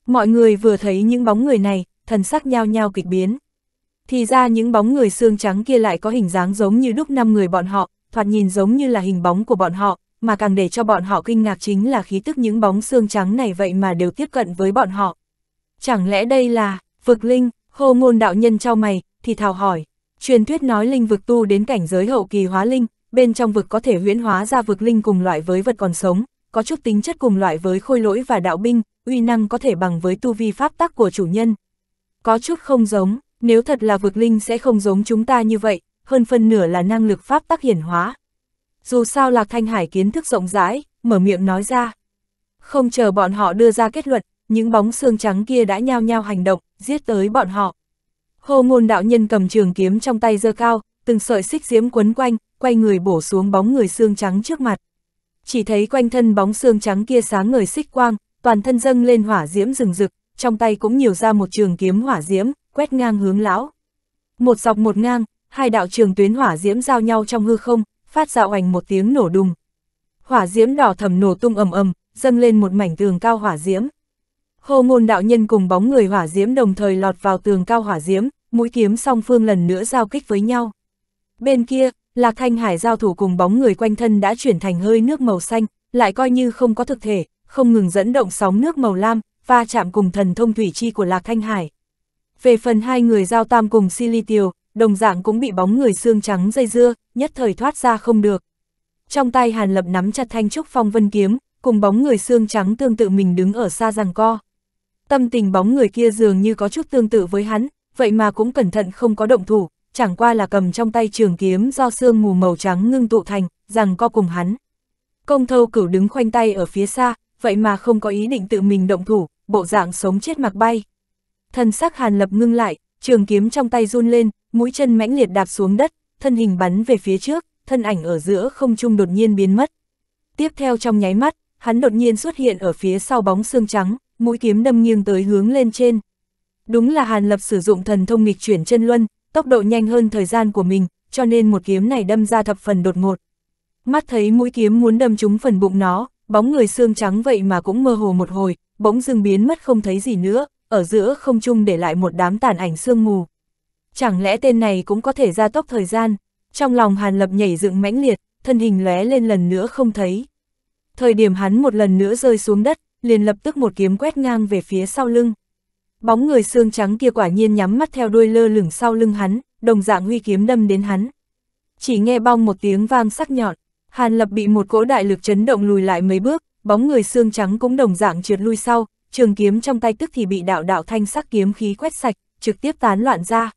Mọi người vừa thấy những bóng người này, thần sắc nhao nhao kịch biến. Thì ra những bóng người xương trắng kia lại có hình dáng giống như đúc năm người bọn họ, thoạt nhìn giống như là hình bóng của bọn họ, mà càng để cho bọn họ kinh ngạc chính là khí tức những bóng xương trắng này vậy mà đều tiếp cận với bọn họ. Chẳng lẽ đây là, vực linh, hô ngôn đạo nhân trao mày, thì thào hỏi, truyền thuyết nói linh vực tu đến cảnh giới hậu kỳ hóa linh, bên trong vực có thể huyễn hóa ra vực linh cùng loại với vật còn sống, có chút tính chất cùng loại với khôi lỗi và đạo binh, uy năng có thể bằng với tu vi pháp tắc của chủ nhân. Có chút không giống, nếu thật là vực linh sẽ không giống chúng ta như vậy, hơn phân nửa là năng lực pháp tắc hiển hóa. Dù sao Lạc Thanh Hải kiến thức rộng rãi, mở miệng nói ra. Không chờ bọn họ đưa ra kết luận, những bóng xương trắng kia đã nhao nhao hành động, giết tới bọn họ. Hồ ngôn đạo nhân cầm trường kiếm trong tay giơ cao, từng sợi xích diễm quấn quanh, quay người bổ xuống bóng người xương trắng trước mặt. Chỉ thấy quanh thân bóng xương trắng kia sáng người xích quang, toàn thân dâng lên hỏa diễm rừng rực, trong tay cũng nhiều ra một trường kiếm hỏa diễm, quét ngang hướng lão. Một dọc một ngang, hai đạo trường tuyến hỏa diễm giao nhau trong hư không, phát ra oành một tiếng nổ đùng. Hỏa diễm đỏ thầm nổ tung ầm ầm, dâng lên một mảnh tường cao hỏa diễm. Hồ ngôn đạo nhân cùng bóng người hỏa diễm đồng thời lọt vào tường cao hỏa diễm, mũi kiếm song phương lần nữa giao kích với nhau. Bên kia, Lạc Thanh Hải giao thủ cùng bóng người quanh thân đã chuyển thành hơi nước màu xanh, lại coi như không có thực thể, không ngừng dẫn động sóng nước màu lam, va chạm cùng thần thông thủy chi của Lạc Thanh Hải. Về phần hai người giao tam cùng Tiều đồng dạng cũng bị bóng người xương trắng dây dưa, nhất thời thoát ra không được. Trong tay Hàn Lập nắm chặt thanh trúc phong vân kiếm, cùng bóng người xương trắng tương tự mình đứng ở xa rằng co. Tâm tình bóng người kia dường như có chút tương tự với hắn, vậy mà cũng cẩn thận không có động thủ, chẳng qua là cầm trong tay trường kiếm do xương mù màu trắng ngưng tụ thành, rằng co cùng hắn. Công thâu cửu đứng khoanh tay ở phía xa, vậy mà không có ý định tự mình động thủ, bộ dạng sống chết mặc bay thân sắc Hàn Lập ngưng lại, trường kiếm trong tay run lên, mũi chân mãnh liệt đạp xuống đất, thân hình bắn về phía trước, thân ảnh ở giữa không trung đột nhiên biến mất. Tiếp theo trong nháy mắt, hắn đột nhiên xuất hiện ở phía sau bóng xương trắng, mũi kiếm đâm nghiêng tới hướng lên trên. Đúng là Hàn Lập sử dụng thần thông nghịch chuyển chân luân, tốc độ nhanh hơn thời gian của mình, cho nên một kiếm này đâm ra thập phần đột ngột. Mắt thấy mũi kiếm muốn đâm trúng phần bụng nó, bóng người xương trắng vậy mà cũng mơ hồ một hồi, bỗng dưng biến mất không thấy gì nữa, ở giữa không trung để lại một đám tàn ảnh sương mù. Chẳng lẽ tên này cũng có thể gia tốc thời gian? Trong lòng Hàn Lập nhảy dựng mãnh liệt, thân hình lóe lên lần nữa không thấy. Thời điểm hắn một lần nữa rơi xuống đất, liền lập tức một kiếm quét ngang về phía sau lưng. Bóng người xương trắng kia quả nhiên nhắm mắt theo đuôi lơ lửng sau lưng hắn, đồng dạng huy kiếm đâm đến hắn. Chỉ nghe bong một tiếng vang sắc nhọn, Hàn Lập bị một cỗ đại lực chấn động lùi lại mấy bước, bóng người xương trắng cũng đồng dạng trượt lui sau, trường kiếm trong tay tức thì bị đạo đạo thanh sắc kiếm khí quét sạch, trực tiếp tán loạn ra.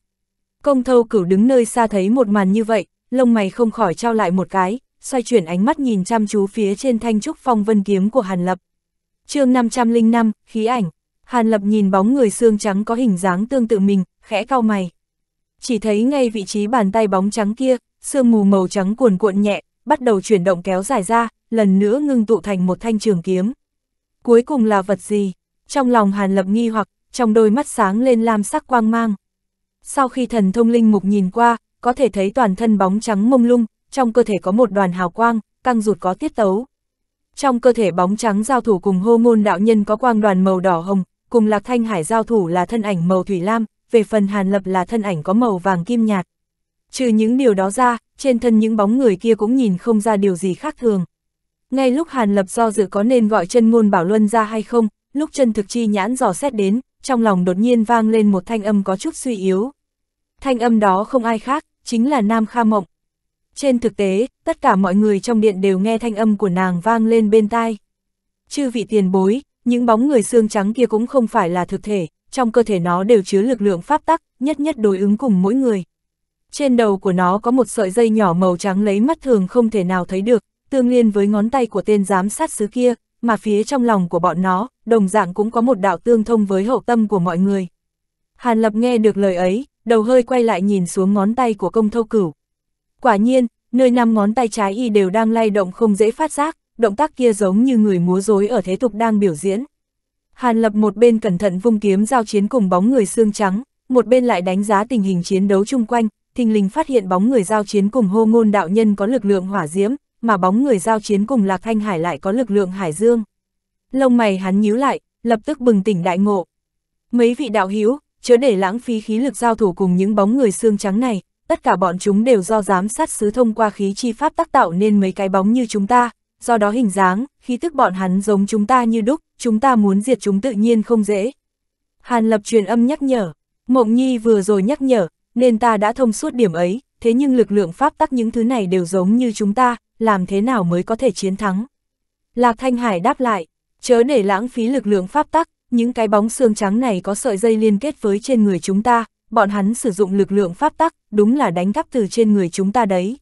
Công thâu cửu đứng nơi xa thấy một màn như vậy, lông mày không khỏi trao lại một cái, xoay chuyển ánh mắt nhìn chăm chú phía trên thanh trúc phong vân kiếm của Hàn Lập. chương 505, khí ảnh, Hàn Lập nhìn bóng người xương trắng có hình dáng tương tự mình, khẽ cau mày. Chỉ thấy ngay vị trí bàn tay bóng trắng kia, sương mù màu trắng cuồn cuộn nhẹ, bắt đầu chuyển động kéo dài ra, lần nữa ngưng tụ thành một thanh trường kiếm. Cuối cùng là vật gì? trong lòng Hàn Lập nghi hoặc, trong đôi mắt sáng lên lam sắc quang mang. Sau khi thần thông linh mục nhìn qua, có thể thấy toàn thân bóng trắng mông lung, trong cơ thể có một đoàn hào quang, căng rụt có tiết tấu. Trong cơ thể bóng trắng giao thủ cùng hô môn đạo nhân có quang đoàn màu đỏ hồng, cùng lạc thanh hải giao thủ là thân ảnh màu thủy lam, về phần hàn lập là thân ảnh có màu vàng kim nhạt. Trừ những điều đó ra, trên thân những bóng người kia cũng nhìn không ra điều gì khác thường. Ngay lúc hàn lập do dự có nên gọi chân ngôn bảo luân ra hay không, lúc chân thực chi nhãn dò xét đến, trong lòng đột nhiên vang lên một thanh âm có chút suy yếu. Thanh âm đó không ai khác, chính là Nam Kha Mộng. Trên thực tế, tất cả mọi người trong điện đều nghe thanh âm của nàng vang lên bên tai. Chư vị tiền bối, những bóng người xương trắng kia cũng không phải là thực thể, trong cơ thể nó đều chứa lực lượng pháp tắc, nhất nhất đối ứng cùng mỗi người. Trên đầu của nó có một sợi dây nhỏ màu trắng lấy mắt thường không thể nào thấy được, tương liên với ngón tay của tên giám sát sứ kia, mà phía trong lòng của bọn nó, đồng dạng cũng có một đạo tương thông với hậu tâm của mọi người. Hàn Lập nghe được lời ấy, đầu hơi quay lại nhìn xuống ngón tay của công thâu cửu. Quả nhiên, nơi năm ngón tay trái y đều đang lay động không dễ phát giác, động tác kia giống như người múa rối ở thế tục đang biểu diễn. Hàn Lập một bên cẩn thận vung kiếm giao chiến cùng bóng người xương trắng, một bên lại đánh giá tình hình chiến đấu chung quanh, thình lình phát hiện bóng người giao chiến cùng hô ngôn đạo nhân có lực lượng hỏa diễm, mà bóng người giao chiến cùng Lạc Thanh Hải lại có lực lượng hải dương. Lông mày hắn nhíu lại, lập tức bừng tỉnh đại ngộ. Mấy vị đạo hữu, chớ để lãng phí khí lực giao thủ cùng những bóng người xương trắng này, tất cả bọn chúng đều do giám sát sứ thông qua khí chi pháp tác tạo nên mấy cái bóng như chúng ta, do đó hình dáng, khí tức bọn hắn giống chúng ta như đúc, chúng ta muốn diệt chúng tự nhiên không dễ. Hàn lập truyền âm nhắc nhở, Mộng Nhi vừa rồi nhắc nhở, nên ta đã thông suốt điểm ấy, thế nhưng lực lượng pháp tắc những thứ này đều giống như chúng ta, làm thế nào mới có thể chiến thắng? Lạc Thanh Hải đáp lại, chớ để lãng phí lực lượng pháp tắc, những cái bóng xương trắng này có sợi dây liên kết với trên người chúng ta, bọn hắn sử dụng lực lượng pháp tắc, đúng là đánh cắp từ trên người chúng ta đấy.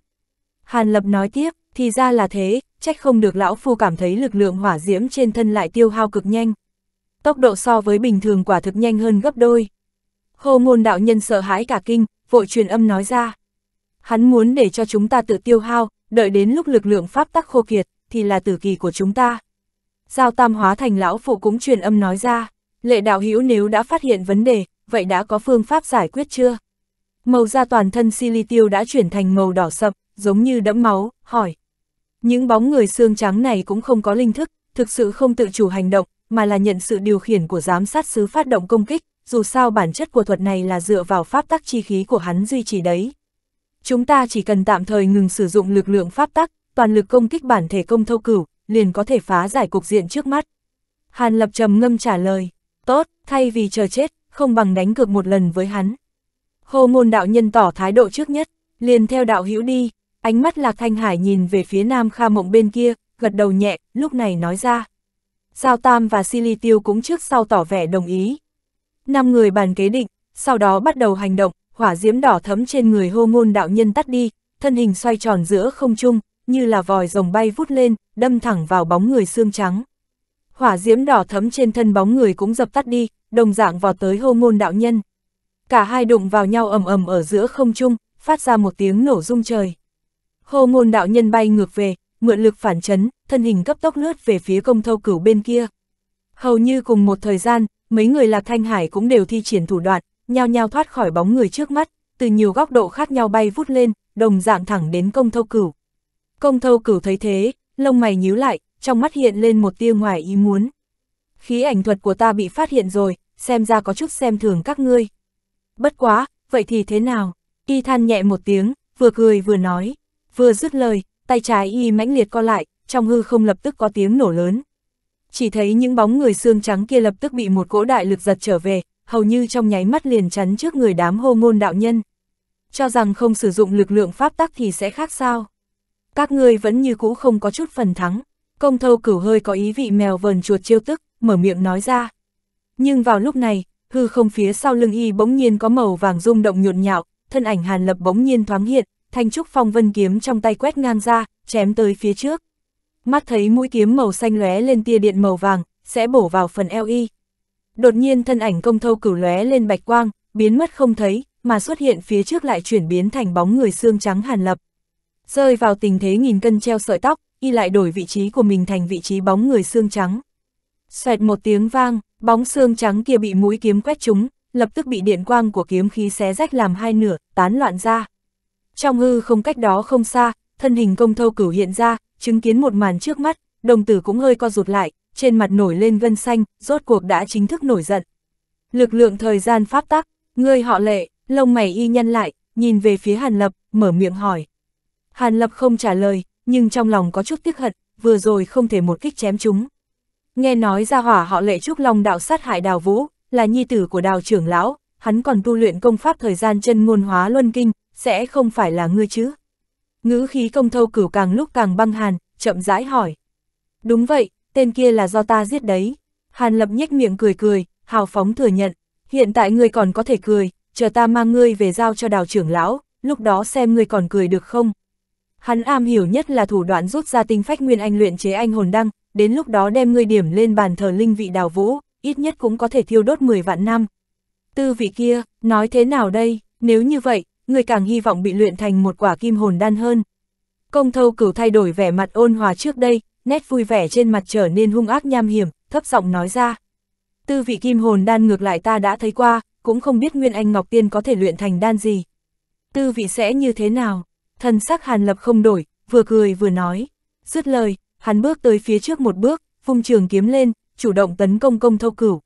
Hàn Lập nói tiếp, thì ra là thế, trách không được lão phu cảm thấy lực lượng hỏa diễm trên thân lại tiêu hao cực nhanh. Tốc độ so với bình thường quả thực nhanh hơn gấp đôi. Hồ ngôn đạo nhân sợ hãi cả kinh, vội truyền âm nói ra. Hắn muốn để cho chúng ta tự tiêu hao, đợi đến lúc lực lượng pháp tắc khô kiệt, thì là tử kỳ của chúng ta. Giao tam hóa thành lão phụ cũng truyền âm nói ra, lệ đạo hữu nếu đã phát hiện vấn đề, vậy đã có phương pháp giải quyết chưa? Màu da toàn thân Silly Tiêu đã chuyển thành màu đỏ sậm, giống như đẫm máu, hỏi. Những bóng người xương trắng này cũng không có linh thức, thực sự không tự chủ hành động, mà là nhận sự điều khiển của giám sát sứ phát động công kích, dù sao bản chất của thuật này là dựa vào pháp tắc chi khí của hắn duy trì đấy. Chúng ta chỉ cần tạm thời ngừng sử dụng lực lượng pháp tắc, toàn lực công kích bản thể công thâu cửu, liền có thể phá giải cục diện trước mắt. Hàn Lập trầm ngâm trả lời, tốt, thay vì chờ chết, không bằng đánh cược một lần với hắn. Hồ ngôn đạo nhân tỏ thái độ trước nhất, liền theo đạo hữu đi, ánh mắt Lạc Thanh Hải nhìn về phía Nam Kha Mộng bên kia, gật đầu nhẹ, lúc này nói ra. Giao Tam và Silly Tiêu cũng trước sau tỏ vẻ đồng ý. Năm người bàn kế định, sau đó bắt đầu hành động, hỏa diễm đỏ thấm trên người hô ngôn đạo nhân tắt đi, thân hình xoay tròn giữa không trung, như là vòi rồng bay vút lên, đâm thẳng vào bóng người xương trắng. Hỏa diễm đỏ thấm trên thân bóng người cũng dập tắt đi, đồng dạng vào tới hô ngôn đạo nhân. Cả hai đụng vào nhau ầm ầm ở giữa không trung, phát ra một tiếng nổ rung trời. Hô ngôn đạo nhân bay ngược về, mượn lực phản chấn, thân hình cấp tốc lướt về phía công thâu cửu bên kia. Hầu như cùng một thời gian, mấy người Lạc Thanh Hải cũng đều thi triển thủ đoạn, nhao nhao thoát khỏi bóng người trước mắt, từ nhiều góc độ khác nhau bay vút lên, đồng dạng thẳng đến công thâu cửu. Công thâu cửu thấy thế, lông mày nhíu lại, trong mắt hiện lên một tia ngoài ý muốn. Khí ảnh thuật của ta bị phát hiện rồi, xem ra có chút xem thường các ngươi. Bất quá, vậy thì thế nào? Y than nhẹ một tiếng, vừa cười vừa nói. Vừa dứt lời, tay trái y mãnh liệt co lại, trong hư không lập tức có tiếng nổ lớn. Chỉ thấy những bóng người xương trắng kia lập tức bị một cỗ đại lực giật trở về, hầu như trong nháy mắt liền chắn trước người đám hô ngôn đạo nhân. Cho rằng không sử dụng lực lượng pháp tắc thì sẽ khác sao. Các ngươi vẫn như cũ không có chút phần thắng, công thâu cửu hơi có ý vị mèo vờn chuột chiêu tức, mở miệng nói ra. Nhưng vào lúc này, hư không phía sau lưng y bỗng nhiên có màu vàng rung động nhộn nhạo, thân ảnh hàn lập bỗng nhiên thoáng hiện, thanh trúc phong vân kiếm trong tay quét ngang ra, chém tới phía trước. Mắt thấy mũi kiếm màu xanh lóe lên tia điện màu vàng, sẽ bổ vào phần eo y, đột nhiên thân ảnh công thâu cửu lóe lên bạch quang, biến mất không thấy, mà xuất hiện phía trước lại chuyển biến thành bóng người xương trắng hàn lập. Rơi vào tình thế nghìn cân treo sợi tóc, y lại đổi vị trí của mình thành vị trí bóng người xương trắng. Xoẹt một tiếng vang, bóng xương trắng kia bị mũi kiếm quét trúng, lập tức bị điện quang của kiếm khí xé rách làm hai nửa, tán loạn ra. Trong hư không cách đó không xa, thân hình công thâu cửu hiện ra, chứng kiến một màn trước mắt, đồng tử cũng hơi co rụt lại, trên mặt nổi lên gân xanh, rốt cuộc đã chính thức nổi giận. Lực lượng thời gian pháp tắc, ngươi họ lệ, lông mày y nhân lại, nhìn về phía Hàn Lập, mở miệng hỏi. Hàn Lập không trả lời, nhưng trong lòng có chút tiếc hận, vừa rồi không thể một kích chém chúng. Nghe nói ra hỏa họ lệ trúc long đạo sát hại đào vũ, là nhi tử của đào trưởng lão, hắn còn tu luyện công pháp thời gian chân ngôn hóa luân kinh, sẽ không phải là ngươi chứ. Ngữ khí công thâu cửu càng lúc càng băng hàn, chậm rãi hỏi. Đúng vậy, tên kia là do ta giết đấy. Hàn Lập nhếch miệng cười cười, hào phóng thừa nhận, hiện tại ngươi còn có thể cười, chờ ta mang ngươi về giao cho đào trưởng lão, lúc đó xem ngươi còn cười được không. Hắn am hiểu nhất là thủ đoạn rút ra tinh phách nguyên anh luyện chế anh hồn đăng, đến lúc đó đem ngươi điểm lên bàn thờ linh vị đào vũ, ít nhất cũng có thể thiêu đốt 10 vạn năm. Tư vị kia, nói thế nào đây, nếu như vậy, người càng hy vọng bị luyện thành một quả kim hồn đan hơn. Công thâu cửu thay đổi vẻ mặt ôn hòa trước đây, nét vui vẻ trên mặt trở nên hung ác nham hiểm, thấp giọng nói ra. Tư vị kim hồn đan ngược lại ta đã thấy qua, cũng không biết Nguyên Anh Ngọc Tiên có thể luyện thành đan gì. Tư vị sẽ như thế nào? Thần sắc Hàn Lập không đổi, vừa cười vừa nói. Dứt lời, hắn bước tới phía trước một bước, phung trường kiếm lên, chủ động tấn công công thâu cửu.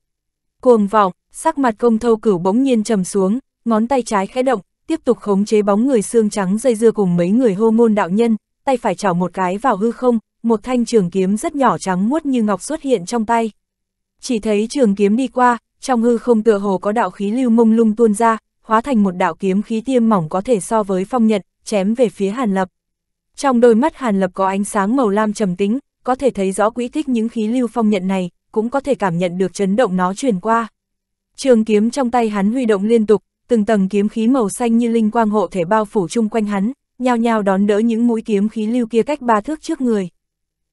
Cuồng vọng, sắc mặt công thâu cửu bỗng nhiên trầm xuống, ngón tay trái khẽ động, tiếp tục khống chế bóng người xương trắng dây dưa cùng mấy người hô môn đạo nhân, tay phải chảo một cái vào hư không, một thanh trường kiếm rất nhỏ trắng muốt như ngọc xuất hiện trong tay. Chỉ thấy trường kiếm đi qua, trong hư không tựa hồ có đạo khí lưu mông lung tuôn ra, hóa thành một đạo kiếm khí tiêm mỏng có thể so với phong nhật, chém về phía Hàn Lập. Trong đôi mắt Hàn Lập có ánh sáng màu lam trầm tính, có thể thấy rõ quỹ tích những khí lưu phong nhận này, cũng có thể cảm nhận được chấn động nó truyền qua. Trường kiếm trong tay hắn huy động liên tục, từng tầng kiếm khí màu xanh như linh quang hộ thể bao phủ chung quanh hắn, nhao nhao đón đỡ những mũi kiếm khí lưu kia cách ba thước trước người.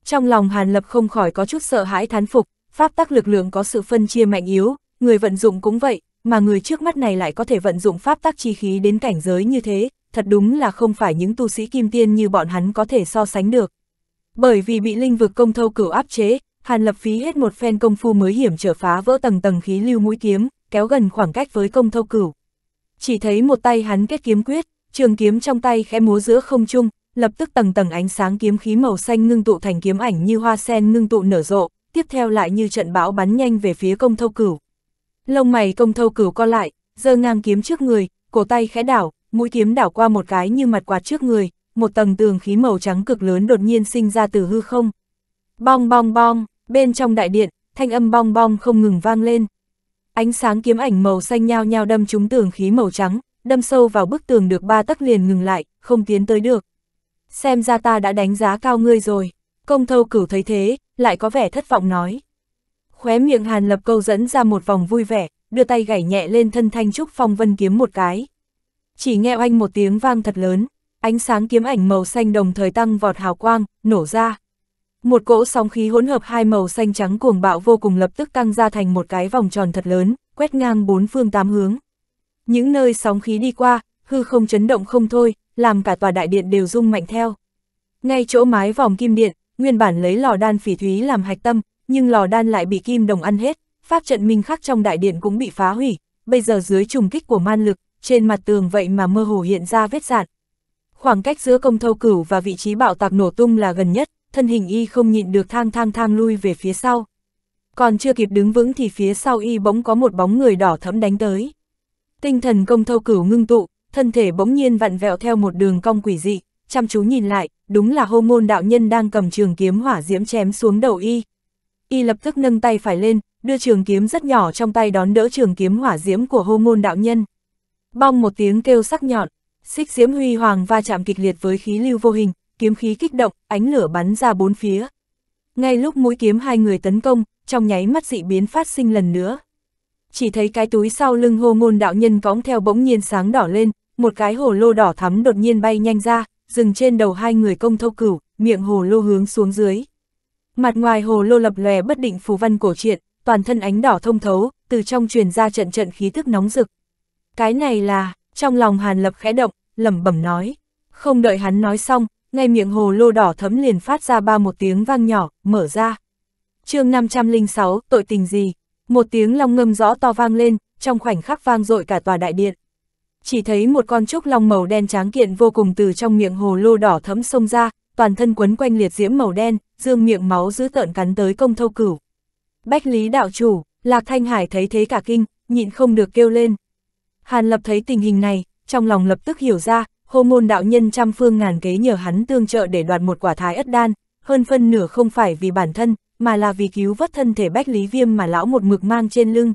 Trong lòng Hàn Lập không khỏi có chút sợ hãi thán phục, pháp tắc lực lượng có sự phân chia mạnh yếu, người vận dụng cũng vậy, mà người trước mắt này lại có thể vận dụng pháp tắc chi khí đến cảnh giới như thế, thật đúng là không phải những tu sĩ kim tiên như bọn hắn có thể so sánh được. Bởi vì bị linh vực công thâu cửu áp chế, Hàn Lập phí hết một phen công phu mới hiểm trở phá vỡ tầng tầng khí lưu mũi kiếm, kéo gần khoảng cách với công thâu cửu. Chỉ thấy một tay hắn kết kiếm quyết, trường kiếm trong tay khẽ múa giữa không trung, lập tức tầng tầng ánh sáng kiếm khí màu xanh ngưng tụ thành kiếm ảnh như hoa sen ngưng tụ nở rộ, tiếp theo lại như trận bão bắn nhanh về phía công thâu cửu. Lông mày công thâu cửu co lại, giơ ngang kiếm trước người, cổ tay khẽ đảo, mũi kiếm đảo qua một cái như mặt quạt trước người, một tầng tường khí màu trắng cực lớn đột nhiên sinh ra từ hư không. Bong bong bong, bên trong đại điện, thanh âm bong bong không ngừng vang lên. Ánh sáng kiếm ảnh màu xanh nhao nhao đâm trúng tường khí màu trắng, đâm sâu vào bức tường được ba tấc liền ngừng lại, không tiến tới được xem ra ta đã đánh giá cao ngươi rồi. Công thâu cửu thấy thế, lại có vẻ thất vọng nói. Khóe miệng Hàn Lập câu dẫn ra một vòng vui vẻ, đưa tay gảy nhẹ lên thân thanh trúc phong vân kiếm một cái. Chỉ nghe oanh một tiếng vang thật lớn, ánh sáng kiếm ảnh màu xanh đồng thời tăng vọt hào quang, nổ ra. Một cỗ sóng khí hỗn hợp hai màu xanh trắng cuồng bạo vô cùng lập tức tăng ra thành một cái vòng tròn thật lớn, quét ngang bốn phương tám hướng. Những nơi sóng khí đi qua, hư không chấn động không thôi, làm cả tòa đại điện đều rung mạnh theo. Ngay chỗ mái vòng kim điện, nguyên bản lấy lò đan phỉ thúy làm hạch tâm, nhưng lò đan lại bị kim đồng ăn hết, pháp trận minh khắc trong đại điện cũng bị phá hủy, bây giờ dưới trùng kích của man lực, trên mặt tường vậy mà mơ hồ hiện ra vết rạn. Khoảng cách giữa công thâu cửu và vị trí bạo tạc nổ tung là gần nhất, thân hình y không nhịn được thang thang thang lui về phía sau. Còn chưa kịp đứng vững thì phía sau y bỗng có một bóng người đỏ thẫm đánh tới. Tinh thần công thâu cửu ngưng tụ, thân thể bỗng nhiên vặn vẹo theo một đường cong quỷ dị, chăm chú nhìn lại, đúng là hô môn đạo nhân đang cầm trường kiếm hỏa diễm chém xuống đầu y. Y lập tức nâng tay phải lên, đưa trường kiếm rất nhỏ trong tay đón đỡ trường kiếm hỏa diễm của hô môn đạo nhân. Bong một tiếng kêu sắc nhọn, xích diễm huy hoàng va chạm kịch liệt với khí lưu vô hình, kiếm khí kích động, ánh lửa bắn ra bốn phía. Ngay lúc mũi kiếm hai người tấn công, trong nháy mắt dị biến phát sinh lần nữa. Chỉ thấy cái túi sau lưng hô môn đạo nhân cõng theo bỗng nhiên sáng đỏ lên, một cái hồ lô đỏ thắm đột nhiên bay nhanh ra, dừng trên đầu hai người công thâu cửu, miệng hồ lô hướng xuống dưới. Mặt ngoài hồ lô lập lòe bất định phù văn cổ triện, toàn thân ánh đỏ thông thấu, từ trong truyền ra trận trận khí thức nóng rực. Cái này là, trong lòng Hàn Lập khẽ động, lẩm bẩm nói. Không đợi hắn nói xong, ngay miệng hồ lô đỏ thấm liền phát ra ba một tiếng vang nhỏ, mở ra. chương 506, tội tình gì? Một tiếng long ngâm rõ to vang lên, trong khoảnh khắc vang dội cả tòa đại điện chỉ thấy một con trúc long màu đen tráng kiện vô cùng từ trong miệng hồ lô đỏ thấm sông ra, toàn thân quấn quanh liệt diễm màu đen, dương miệng máu dữ tợn cắn tới công thâu cửu. Bách Lý đạo chủ, Lạc Thanh Hải thấy thế cả kinh, nhịn không được kêu lên. Hàn Lập thấy tình hình này, trong lòng lập tức hiểu ra, hô môn đạo nhân trăm phương ngàn kế nhờ hắn tương trợ để đoạt một quả thái ất đan, hơn phân nửa không phải vì bản thân, mà là vì cứu vớt thân thể Bách Lý Viêm mà lão một mực mang trên lưng.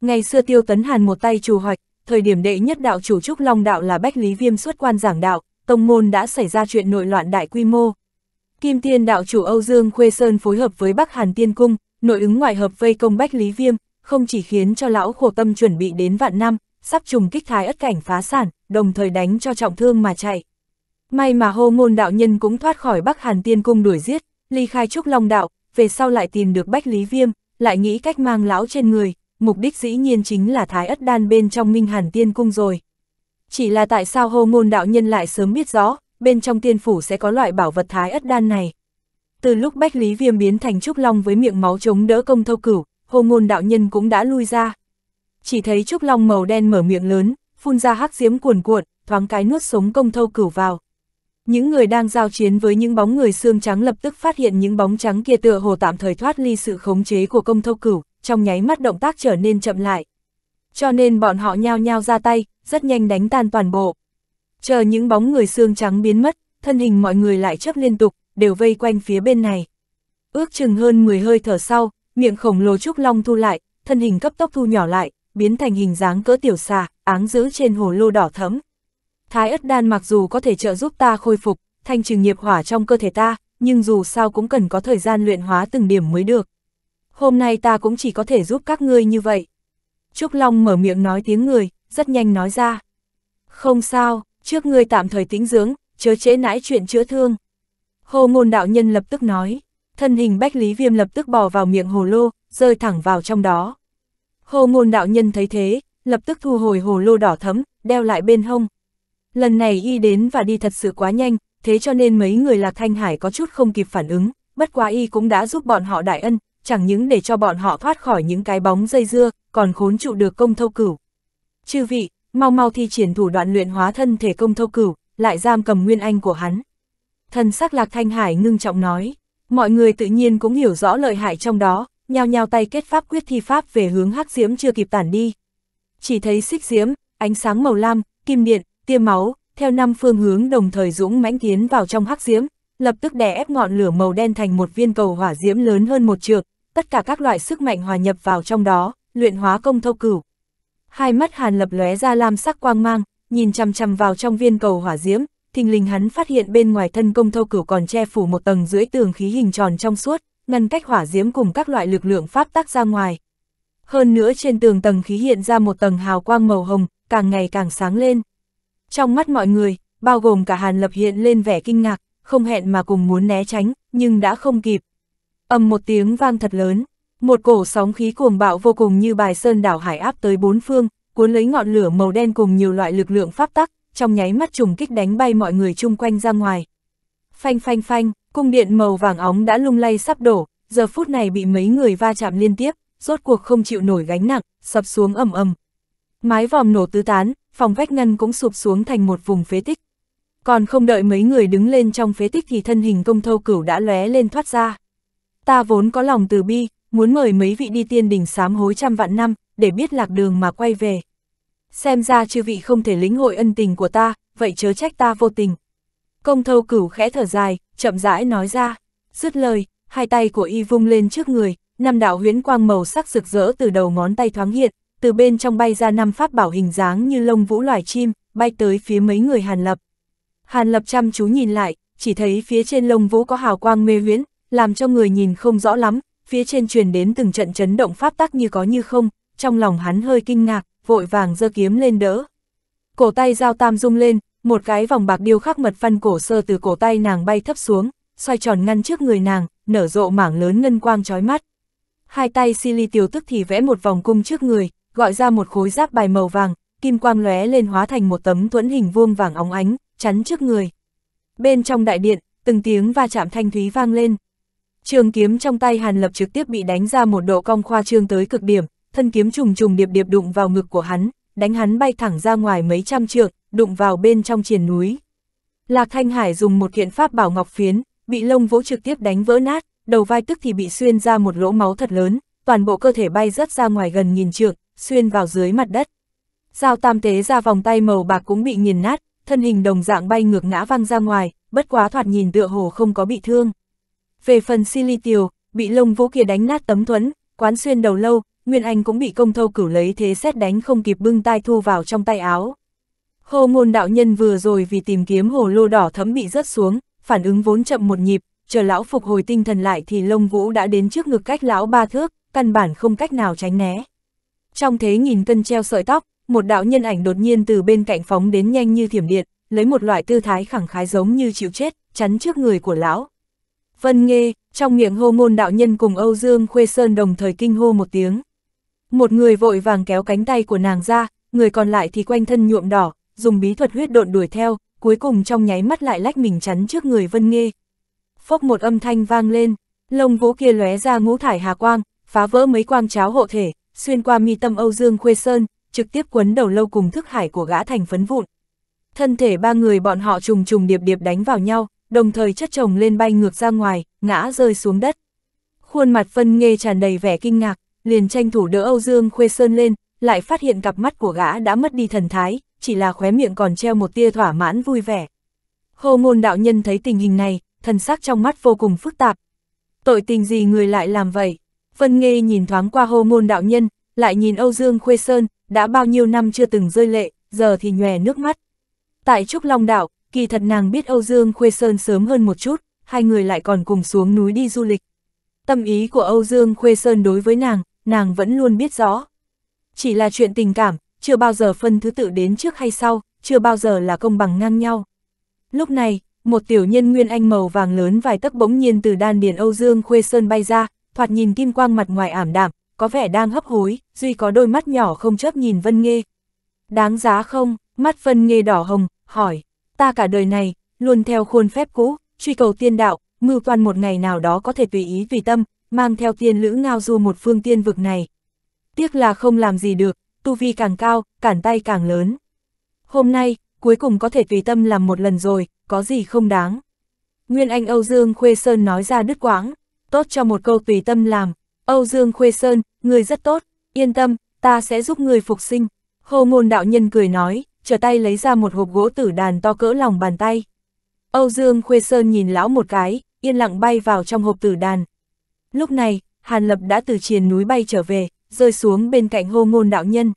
Ngày xưa tiêu tấn Hàn một tay trù hoạch, thời điểm đệ nhất đạo chủ trúc Long Đạo là Bách Lý Viêm xuất quan giảng đạo, tông môn đã xảy ra chuyện nội loạn đại quy mô. Kim Tiên đạo chủ Âu Dương Khuê Sơn phối hợp với Bắc Hàn Tiên Cung, nội ứng ngoại hợp vây công Bách Lý Viêm, không chỉ khiến cho lão khổ tâm chuẩn bị đến vạn năm, sắp trùng kích thái ất cảnh phá sản, đồng thời đánh cho trọng thương mà chạy. May mà hô ngôn đạo nhân cũng thoát khỏi Bắc Hàn Tiên Cung đuổi giết, ly khai trúc Long đạo, về sau lại tìm được Bách Lý Viêm, lại nghĩ cách mang lão trên người, mục đích dĩ nhiên chính là thái ất đan bên trong minh hàn tiên cung rồi. Chỉ là tại sao hô môn đạo nhân lại sớm biết rõ, bên trong tiên phủ sẽ có loại bảo vật thái ất đan này. Từ lúc Bách Lý Viêm biến thành Trúc Long với miệng máu chống đỡ công thâu cửu, hô môn đạo nhân cũng đã lui ra. Chỉ thấy Trúc Long màu đen mở miệng lớn, phun ra hắc diếm cuồn cuộn, thoáng cái nuốt sống công thâu cửu vào. Những người đang giao chiến với những bóng người xương trắng lập tức phát hiện những bóng trắng kia tựa hồ tạm thời thoát ly sự khống chế của công thâu cửu, trong nháy mắt động tác trở nên chậm lại. Cho nên bọn họ nhao nhao ra tay, rất nhanh đánh tan toàn bộ. Chờ những bóng người xương trắng biến mất, thân hình mọi người lại chấp liên tục, đều vây quanh phía bên này. Ước chừng hơn 10 hơi thở sau, miệng khổng lồ trúc long thu lại, thân hình cấp tốc thu nhỏ lại, biến thành hình dáng cỡ tiểu xà, áng giữ trên hồ lô đỏ thẫm. Thái ất đan mặc dù có thể trợ giúp ta khôi phục, thanh trừ nghiệp hỏa trong cơ thể ta, nhưng dù sao cũng cần có thời gian luyện hóa từng điểm mới được hôm nay ta cũng chỉ có thể giúp các ngươi như vậy. Trúc Long mở miệng nói tiếng người, rất nhanh nói ra. Không sao, trước ngươi tạm thời tính dưỡng, chớ chế nãi chuyện chữa thương. Hồ ngôn đạo nhân lập tức nói, thân hình bách lý viêm lập tức bò vào miệng hồ lô, rơi thẳng vào trong đó. Hồ ngôn đạo nhân thấy thế, lập tức thu hồi hồ lô đỏ thấm, đeo lại bên hông. Lần này y đến và đi thật sự quá nhanh, thế cho nên mấy người Lạc Thanh Hải có chút không kịp phản ứng, bất quá y cũng đã giúp bọn họ đại ân, chẳng những để cho bọn họ thoát khỏi những cái bóng dây dưa, còn khốn trụ được công thâu cửu. Chư vị, mau mau thi triển thủ đoạn luyện hóa thân thể công thâu cửu, lại giam cầm nguyên anh của hắn. Thần sắc lạc thanh hải ngưng trọng nói, mọi người tự nhiên cũng hiểu rõ lợi hại trong đó, nhao nhao tay kết pháp quyết thi pháp về hướng hắc diễm chưa kịp tản đi. Chỉ thấy xích diễm, ánh sáng màu lam, kim điện, tiêm máu, theo năm phương hướng đồng thời dũng mãnh tiến vào trong hắc diễm, lập tức đè ép ngọn lửa màu đen thành một viên cầu hỏa diễm lớn hơn một trượng, tất cả các loại sức mạnh hòa nhập vào trong đó, luyện hóa công thâu cửu. Hai mắt Hàn Lập lóe ra lam sắc quang mang, nhìn chằm chằm vào trong viên cầu hỏa diễm, thình lình hắn phát hiện bên ngoài thân công thâu cửu còn che phủ một tầng dưới tường khí hình tròn trong suốt, ngăn cách hỏa diễm cùng các loại lực lượng pháp tác ra ngoài. Hơn nữa trên tường tầng khí hiện ra một tầng hào quang màu hồng, càng ngày càng sáng lên. Trong mắt mọi người, bao gồm cả Hàn Lập hiện lên vẻ kinh ngạc, không hẹn mà cùng muốn né tránh, nhưng đã không kịp, ầm một tiếng vang thật lớn, một cổ sóng khí cuồng bạo vô cùng như bài sơn đảo hải áp tới bốn phương, cuốn lấy ngọn lửa màu đen cùng nhiều loại lực lượng pháp tắc, trong nháy mắt trùng kích đánh bay mọi người chung quanh ra ngoài. Phanh phanh phanh, cung điện màu vàng óng đã lung lay sắp đổ, giờ phút này bị mấy người va chạm liên tiếp, rốt cuộc không chịu nổi gánh nặng, sập xuống ầm ầm. Mái vòm nổ tứ tán, phòng vách ngăn cũng sụp xuống thành một vùng phế tích. Còn không đợi mấy người đứng lên trong phế tích thì thân hình công thâu cửu đã lóe lên thoát ra ta vốn có lòng từ bi, muốn mời mấy vị đi tiên đình sám hối trăm vạn năm, để biết lạc đường mà quay về. Xem ra chư vị không thể lĩnh hội ân tình của ta, vậy chớ trách ta vô tình. Công thâu cửu khẽ thở dài, chậm rãi nói ra, dứt lời, hai tay của y vung lên trước người, năm đạo huyễn quang màu sắc rực rỡ từ đầu ngón tay thoáng hiện, từ bên trong bay ra năm pháp bảo hình dáng như lông vũ loài chim, bay tới phía mấy người Hàn Lập. Hàn Lập chăm chú nhìn lại, chỉ thấy phía trên lông vũ có hào quang mê huyễn, làm cho người nhìn không rõ lắm, phía trên truyền đến từng trận chấn động pháp tắc như có như không, trong lòng hắn hơi kinh ngạc, vội vàng giơ kiếm lên đỡ. Cổ tay giao tam rung lên, một cái vòng bạc điêu khắc mật văn cổ sơ từ cổ tay nàng bay thấp xuống, xoay tròn ngăn trước người nàng, nở rộ mảng lớn ngân quang chói mắt. Hai tay Silly tiểu tức thì vẽ một vòng cung trước người, gọi ra một khối giáp bài màu vàng, kim quang lóe lên hóa thành một tấm tuấn hình vuông vàng óng ánh, chắn trước người. Bên trong đại điện, từng tiếng va chạm thanh thúy vang lên. Trường kiếm trong tay Hàn Lập trực tiếp bị đánh ra một độ cong khoa trương tới cực điểm, thân kiếm trùng trùng điệp điệp đụng vào ngực của hắn, đánh hắn bay thẳng ra ngoài mấy trăm trượng, đụng vào bên trong triền núi. Lạc Thanh Hải dùng một kiện pháp bảo ngọc phiến, bị lông vỗ trực tiếp đánh vỡ nát, đầu vai tức thì bị xuyên ra một lỗ máu thật lớn, toàn bộ cơ thể bay rất ra ngoài gần nghìn trượng, xuyên vào dưới mặt đất. Giao tam tế ra vòng tay màu bạc cũng bị nghiền nát, thân hình đồng dạng bay ngược ngã văng ra ngoài, bất quá thoạt nhìn tựa hồ không có bị thương. Về phần Silly Tiều, bị lông vũ kia đánh nát tấm thuẫn, quán xuyên đầu lâu, Nguyên Anh cũng bị công thâu cửu lấy thế xét đánh không kịp bưng tai thu vào trong tay áo. Hồ ngôn đạo nhân vừa rồi vì tìm kiếm hồ lô đỏ thấm bị rớt xuống, phản ứng vốn chậm một nhịp, chờ lão phục hồi tinh thần lại thì lông vũ đã đến trước ngực cách lão ba thước, căn bản không cách nào tránh né. Trong thế nghìn cân treo sợi tóc, một đạo nhân ảnh đột nhiên từ bên cạnh phóng đến nhanh như thiểm điện, lấy một loại tư thái khẳng khái giống như chịu chết, chắn trước người của lão. Vân Nghe trong miệng hô môn đạo nhân cùng Âu Dương Khuê Sơn đồng thời kinh hô một tiếng. Một người vội vàng kéo cánh tay của nàng ra, người còn lại thì quanh thân nhuộm đỏ, dùng bí thuật huyết độn đuổi theo, cuối cùng trong nháy mắt lại lách mình chắn trước người Vân Nghe. Phốc một âm thanh vang lên, lông vũ kia lóe ra ngũ thải hà quang, phá vỡ mấy quang cháo hộ thể, xuyên qua mi tâm Âu Dương Khuê Sơn, trực tiếp quấn đầu lâu cùng thức hải của gã thành phấn vụn. Thân thể ba người bọn họ trùng trùng điệp điệp đánh vào nhau, đồng thời chất chồng lên bay ngược ra ngoài, ngã rơi xuống đất. Khuôn mặt phân nghê tràn đầy vẻ kinh ngạc, liền tranh thủ đỡ Âu Dương Khuê Sơn lên, lại phát hiện cặp mắt của gã đã mất đi thần thái, chỉ là khóe miệng còn treo một tia thỏa mãn vui vẻ. Hồ ngôn đạo nhân thấy tình hình này, thần sắc trong mắt vô cùng phức tạp. Tội tình gì người lại làm vậy? Vân Nghê nhìn thoáng qua hồ ngôn đạo nhân, lại nhìn Âu Dương Khuê Sơn, đã bao nhiêu năm chưa từng rơi lệ, giờ thì nhòe nước mắt. Tại Trúc Long Đạo, kỳ thật nàng biết Âu Dương Khuê Sơn sớm hơn một chút, hai người lại còn cùng xuống núi đi du lịch. Tâm ý của Âu Dương Khuê Sơn đối với nàng, nàng vẫn luôn biết rõ. Chỉ là chuyện tình cảm, chưa bao giờ phân thứ tự đến trước hay sau, chưa bao giờ là công bằng ngang nhau. Lúc này, một tiểu nhân nguyên anh màu vàng lớn vài tấc bỗng nhiên từ đan điền Âu Dương Khuê Sơn bay ra, thoạt nhìn kim quang mặt ngoài ảm đạm, có vẻ đang hấp hối, duy có đôi mắt nhỏ không chớp nhìn Vân Nghê. Đáng giá không? Mắt Vân Nghê đỏ hồng, hỏi ta cả đời này, luôn theo khuôn phép cũ, truy cầu tiên đạo, mưu toan một ngày nào đó có thể tùy ý vì tâm, mang theo tiên lữ ngao du một phương tiên vực này. Tiếc là không làm gì được, tu vi càng cao, cản tay càng lớn. Hôm nay, cuối cùng có thể tùy tâm làm một lần rồi, có gì không đáng. Nguyên Anh Âu Dương Khuê Sơn nói ra đứt quãng, tốt cho một câu tùy tâm làm. Âu Dương Khuê Sơn, người rất tốt, yên tâm, ta sẽ giúp người phục sinh. Hồ ngôn đạo nhân cười nói, trở tay lấy ra một hộp gỗ tử đàn to cỡ lòng bàn tay. Âu Dương Khuê Sơn nhìn lão một cái, yên lặng bay vào trong hộp tử đàn. Lúc này, Hàn Lập đã từ triền núi bay trở về, rơi xuống bên cạnh hô ngôn đạo nhân.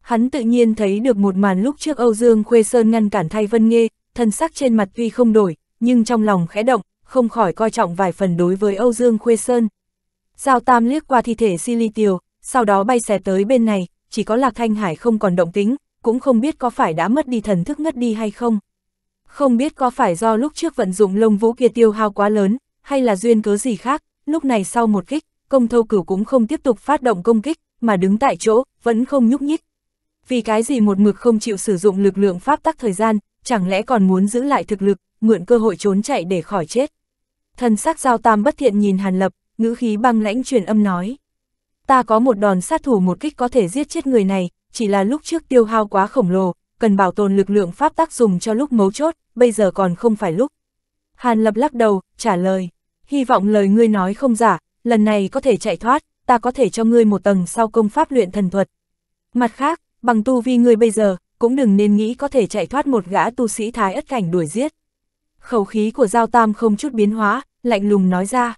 Hắn tự nhiên thấy được một màn lúc trước Âu Dương Khuê Sơn ngăn cản thay Vân Nghê, thân sắc trên mặt tuy không đổi, nhưng trong lòng khẽ động, không khỏi coi trọng vài phần đối với Âu Dương Khuê Sơn. Giao Tam liếc qua thi thể Si Tiều, sau đó bay xẻ tới bên này, chỉ có Lạc Thanh Hải không còn động tính, cũng không biết có phải đã mất đi thần thức ngất đi hay không. Không biết có phải do lúc trước vận dụng lông vũ kia tiêu hao quá lớn, hay là duyên cớ gì khác, lúc này sau một kích, công thâu cửu cũng không tiếp tục phát động công kích, mà đứng tại chỗ, vẫn không nhúc nhích. Vì cái gì một mực không chịu sử dụng lực lượng pháp tắc thời gian, chẳng lẽ còn muốn giữ lại thực lực, mượn cơ hội trốn chạy để khỏi chết. Thần sắc giao tam bất thiện nhìn Hàn Lập, ngữ khí băng lãnh truyền âm nói. Ta có một đòn sát thủ một kích có thể giết chết người này, chỉ là lúc trước tiêu hao quá khổng lồ, cần bảo tồn lực lượng pháp tác dùng cho lúc mấu chốt, bây giờ còn không phải lúc. Hàn Lập lắc đầu, trả lời, hy vọng lời ngươi nói không giả, lần này có thể chạy thoát, ta có thể cho ngươi một tầng sau công pháp luyện thần thuật. Mặt khác, bằng tu vi ngươi bây giờ, cũng đừng nên nghĩ có thể chạy thoát một gã tu sĩ thái ất cảnh đuổi giết. Khẩu khí của Giao Tam không chút biến hóa, lạnh lùng nói ra.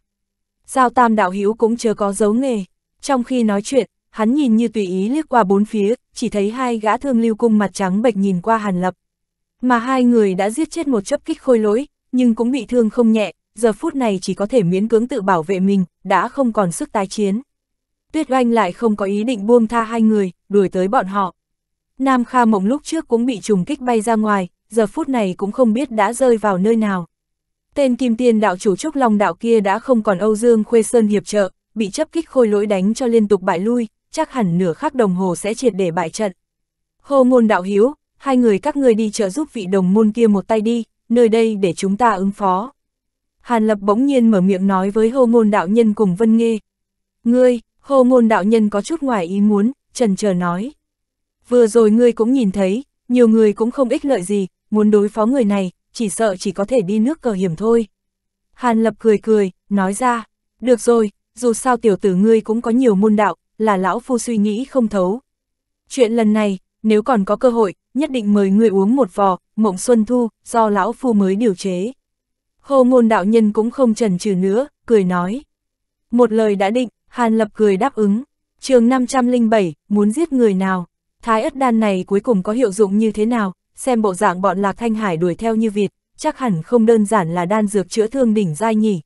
Giao Tam đạo hữu cũng chưa có dấu nghề. Trong khi nói chuyện, hắn nhìn như tùy ý liếc qua bốn phía, chỉ thấy hai gã thương lưu cung mặt trắng bệch nhìn qua Hàn Lập. Mà hai người đã giết chết một chấp kích khôi lỗi, nhưng cũng bị thương không nhẹ, giờ phút này chỉ có thể miễn cưỡng tự bảo vệ mình, đã không còn sức tái chiến. Tuyết Oanh lại không có ý định buông tha hai người, đuổi tới bọn họ. Nam Kha Mộng lúc trước cũng bị trùng kích bay ra ngoài, giờ phút này cũng không biết đã rơi vào nơi nào. Tên Kim Tiên đạo chủ Trúc Long đạo kia đã không còn Âu Dương Khuê Sơn hiệp trợ, bị chấp kích khôi lỗi đánh cho liên tục bại lui, chắc hẳn nửa khắc đồng hồ sẽ triệt để bại trận. Hô ngôn đạo hiếu, hai người các ngươi đi trợ giúp vị đồng môn kia một tay đi, nơi đây để chúng ta ứng phó. Hàn Lập bỗng nhiên mở miệng nói với hô ngôn đạo nhân cùng Vân Nghê. Ngươi, hô ngôn đạo nhân có chút ngoài ý muốn, trần chờ nói. Vừa rồi ngươi cũng nhìn thấy, nhiều người cũng không ích lợi gì, muốn đối phó người này, chỉ sợ chỉ có thể đi nước cờ hiểm thôi. Hàn Lập cười cười, nói ra, được rồi, dù sao tiểu tử ngươi cũng có nhiều môn đạo, là lão phu suy nghĩ không thấu. Chuyện lần này, nếu còn có cơ hội, nhất định mời người uống một vò, mộng xuân thu, do lão phu mới điều chế. Hồ ngôn đạo nhân cũng không chần chừ nữa, cười nói. Một lời đã định, Hàn Lập cười đáp ứng. chương 507, muốn giết người nào? Thái ất đan này cuối cùng có hiệu dụng như thế nào? Xem bộ dạng bọn Lạc Thanh Hải đuổi theo như Việt, chắc hẳn không đơn giản là đan dược chữa thương đỉnh dai nhỉ.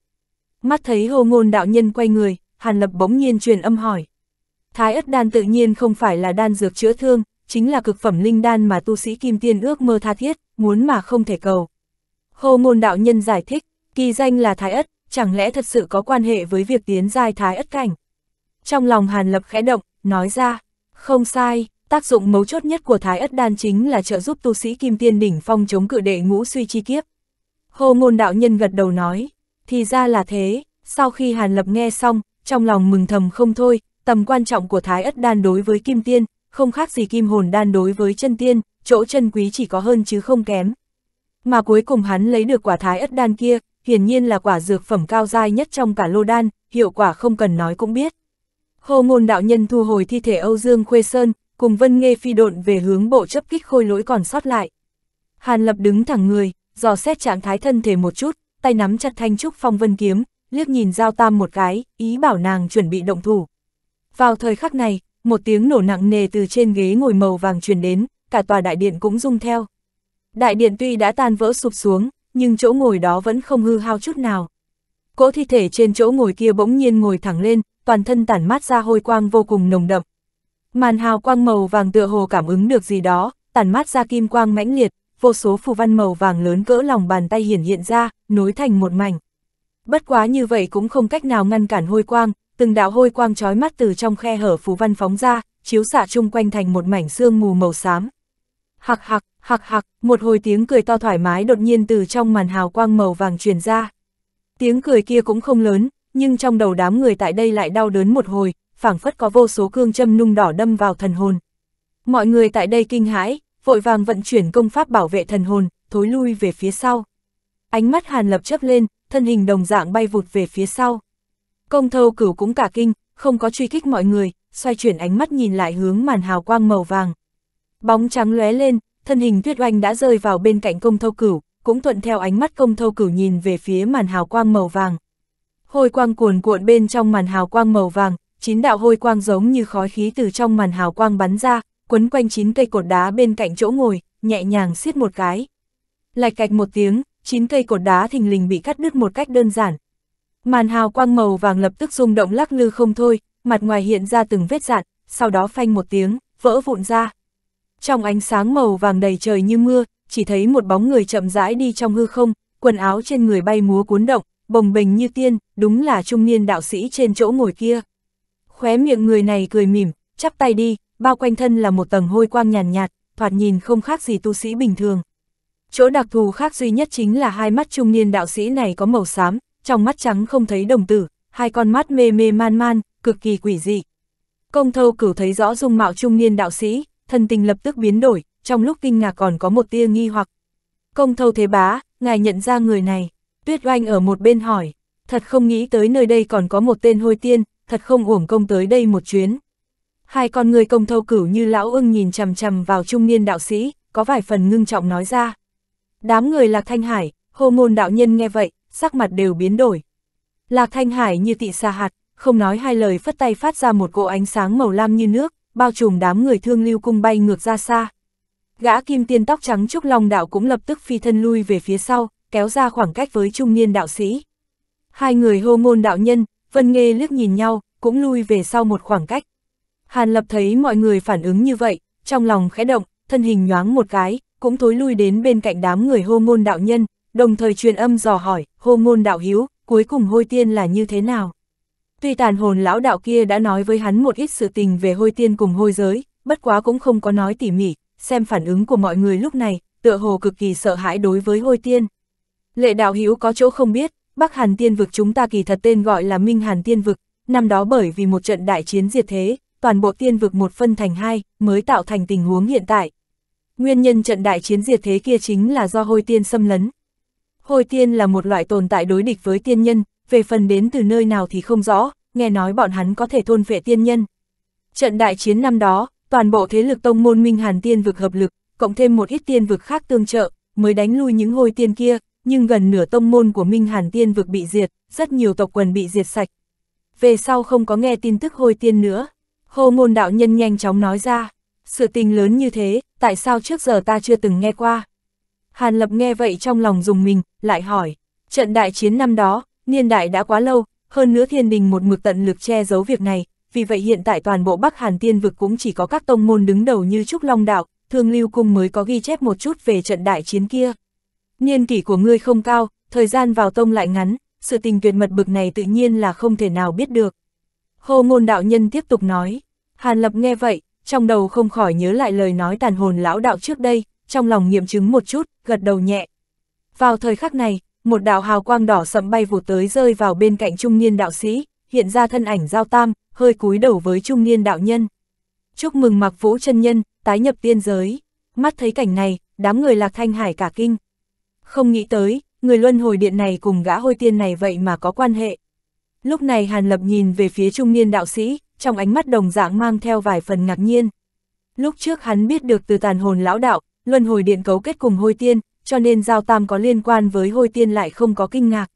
Mắt thấy hồ ngôn đạo nhân quay người, Hàn Lập bỗng nhiên truyền âm hỏi. Thái ất đan tự nhiên không phải là đan dược chữa thương, chính là cực phẩm linh đan mà tu sĩ kim tiên ước mơ tha thiết, muốn mà không thể cầu. Hồ ngôn đạo nhân giải thích, kỳ danh là Thái ất, chẳng lẽ thật sự có quan hệ với việc tiến giai Thái ất cảnh? Trong lòng Hàn Lập khẽ động, nói ra, không sai, tác dụng mấu chốt nhất của Thái ất đan chính là trợ giúp tu sĩ kim tiên đỉnh phong chống cự đệ ngũ suy chi kiếp. Hồ ngôn đạo nhân gật đầu nói, thì ra là thế, sau khi Hàn Lập nghe xong, trong lòng mừng thầm không thôi, tầm quan trọng của thái ất đan đối với kim tiên, không khác gì kim hồn đan đối với chân tiên, chỗ chân quý chỉ có hơn chứ không kém. Mà cuối cùng hắn lấy được quả thái ất đan kia, hiển nhiên là quả dược phẩm cao dai nhất trong cả lô đan, hiệu quả không cần nói cũng biết. Hồ ngôn đạo nhân thu hồi thi thể Âu Dương Khuê Sơn, cùng Vân Nghê phi độn về hướng bộ chấp kích khôi lỗi còn sót lại. Hàn Lập đứng thẳng người, dò xét trạng thái thân thể một chút, tay nắm chặt thanh trúc phong vân kiếm, liếc nhìn Giao Tam một cái, ý bảo nàng chuẩn bị động thủ. Vào thời khắc này, một tiếng nổ nặng nề từ trên ghế ngồi màu vàng truyền đến, cả tòa đại điện cũng rung theo. Đại điện tuy đã tan vỡ sụp xuống, nhưng chỗ ngồi đó vẫn không hư hao chút nào. Cỗ thi thể trên chỗ ngồi kia bỗng nhiên ngồi thẳng lên, toàn thân tản mát ra hôi quang vô cùng nồng đậm. Màn hào quang màu vàng tựa hồ cảm ứng được gì đó, tản mát ra kim quang mãnh liệt, vô số phù văn màu vàng lớn cỡ lòng bàn tay hiển hiện ra, nối thành một mảnh. Bất quá như vậy cũng không cách nào ngăn cản hôi quang, từng đạo hôi quang trói mắt từ trong khe hở phù văn phóng ra, chiếu xạ chung quanh thành một mảnh sương mù màu xám. Hạc hạc, hạc hạc, một hồi tiếng cười to thoải mái đột nhiên từ trong màn hào quang màu vàng truyền ra. Tiếng cười kia cũng không lớn, nhưng trong đầu đám người tại đây lại đau đớn một hồi, phảng phất có vô số cương châm nung đỏ đâm vào thần hồn. Mọi người tại đây kinh hãi, vội vàng vận chuyển công pháp bảo vệ thần hồn, thối lui về phía sau. Ánh mắt Hàn Lập chớp lên, thân hình đồng dạng bay vụt về phía sau. Công thâu cửu cũng cả kinh, không có truy kích mọi người, xoay chuyển ánh mắt nhìn lại hướng màn hào quang màu vàng. Bóng trắng lóe lên, thân hình tuyết oanh đã rơi vào bên cạnh công thâu cửu, cũng thuận theo ánh mắt công thâu cửu nhìn về phía màn hào quang màu vàng. Hôi quang cuồn cuộn bên trong màn hào quang màu vàng, chín đạo hôi quang giống như khói khí từ trong màn hào quang bắn ra, quấn quanh chín cây cột đá bên cạnh chỗ ngồi, nhẹ nhàng xiết một cái. Lạch cạch một tiếng, chín cây cột đá thình lình bị cắt đứt một cách đơn giản, Màn hào quang màu vàng lập tức rung động lắc lư không thôi, mặt ngoài hiện ra từng vết dạn, sau đó phanh một tiếng, vỡ vụn ra. Trong ánh sáng màu vàng đầy trời như mưa, chỉ thấy một bóng người chậm rãi đi trong hư không, quần áo trên người bay múa cuốn động, bồng bềnh như tiên, đúng là trung niên đạo sĩ trên chỗ ngồi kia. Khóe miệng người này cười mỉm, chắp tay đi, bao quanh thân là một tầng hôi quang nhàn nhạt, nhạt, thoạt nhìn không khác gì tu sĩ bình thường. Chỗ đặc thù khác duy nhất chính là hai mắt trung niên đạo sĩ này có màu xám, trong mắt trắng không thấy đồng tử, hai con mắt mê mê man man, cực kỳ quỷ dị. Công thâu cửu thấy rõ dung mạo trung niên đạo sĩ, thần tình lập tức biến đổi, trong lúc kinh ngạc còn có một tia nghi hoặc. Công thâu thế bá, ngài nhận ra người này, tuyết oanh ở một bên hỏi, thật không nghĩ tới nơi đây còn có một tên hôi tiên, thật không uổng công tới đây một chuyến. Hai con người công thâu cửu như lão ưng nhìn chằm chằm vào trung niên đạo sĩ, có vài phần ngưng trọng nói ra. Đám người lạc thanh hải, hô môn đạo nhân nghe vậy, sắc mặt đều biến đổi. Lạc Thanh Hải như tị xa hạt, không nói hai lời phất tay phát ra một cỗ ánh sáng màu lam như nước, bao trùm đám người thương lưu cung bay ngược ra xa. Gã kim tiên tóc trắng trúc long đạo cũng lập tức phi thân lui về phía sau, kéo ra khoảng cách với trung niên đạo sĩ. Hai người hô ngôn đạo nhân, Vân nghe liếc nhìn nhau, cũng lui về sau một khoảng cách. Hàn Lập thấy mọi người phản ứng như vậy, trong lòng khẽ động, thân hình nhoáng một cái, cũng thối lui đến bên cạnh đám người hô ngôn đạo nhân, đồng thời truyền âm dò hỏi, hô ngôn đạo hiếu, cuối cùng hôi tiên là như thế nào. Tuy tàn hồn lão đạo kia đã nói với hắn một ít sự tình về hôi tiên cùng hôi giới, bất quá cũng không có nói tỉ mỉ, xem phản ứng của mọi người lúc này, tựa hồ cực kỳ sợ hãi đối với hôi tiên. Lệ đạo hiếu có chỗ không biết, Bắc Hàn tiên vực chúng ta kỳ thật tên gọi là Minh Hàn tiên vực, năm đó bởi vì một trận đại chiến diệt thế, toàn bộ tiên vực một phân thành hai, mới tạo thành tình huống hiện tại. Nguyên nhân trận đại chiến diệt thế kia chính là do hôi tiên xâm lấn, Hồi tiên là một loại tồn tại đối địch với tiên nhân, về phần đến từ nơi nào thì không rõ, nghe nói bọn hắn có thể thôn vệ tiên nhân. Trận đại chiến năm đó, toàn bộ thế lực tông môn Minh Hàn tiên vực hợp lực, cộng thêm một ít tiên vực khác tương trợ, mới đánh lui những hồi tiên kia, nhưng gần nửa tông môn của Minh Hàn tiên vực bị diệt, rất nhiều tộc quần bị diệt sạch. Về sau không có nghe tin tức hồi tiên nữa, hô môn đạo nhân nhanh chóng nói ra, sự tình lớn như thế, tại sao trước giờ ta chưa từng nghe qua. Hàn Lập nghe vậy trong lòng dùng mình, lại hỏi, trận đại chiến năm đó, niên đại đã quá lâu, hơn nữa thiên đình một mực tận lực che giấu việc này, vì vậy hiện tại toàn bộ Bắc Hàn tiên vực cũng chỉ có các tông môn đứng đầu như Trúc Long Đạo, Thương Lưu Cung mới có ghi chép một chút về trận đại chiến kia. Niên kỷ của ngươi không cao, thời gian vào tông lại ngắn, sự tình tuyệt mật bực này tự nhiên là không thể nào biết được. Hồ ngôn đạo nhân tiếp tục nói, Hàn Lập nghe vậy, trong đầu không khỏi nhớ lại lời nói tàn hồn lão đạo trước đây, trong lòng nghiệm chứng một chút, gật đầu nhẹ. Vào thời khắc này, một đạo hào quang đỏ sẫm bay vụt tới rơi vào bên cạnh trung niên đạo sĩ, hiện ra thân ảnh giao tam, hơi cúi đầu với trung niên đạo nhân. Chúc mừng mặc Vũ chân nhân, tái nhập tiên giới. Mắt thấy cảnh này, đám người Lạc Thanh Hải cả kinh. Không nghĩ tới, người luân hồi điện này cùng gã hôi tiên này vậy mà có quan hệ. Lúc này Hàn Lập nhìn về phía trung niên đạo sĩ, trong ánh mắt đồng dạng mang theo vài phần ngạc nhiên. Lúc trước hắn biết được từ tàn hồn lão đạo, luân hồi điện cấu kết cùng hôi tiên, cho nên giao tam có liên quan với hôi tiên lại không có kinh ngạc.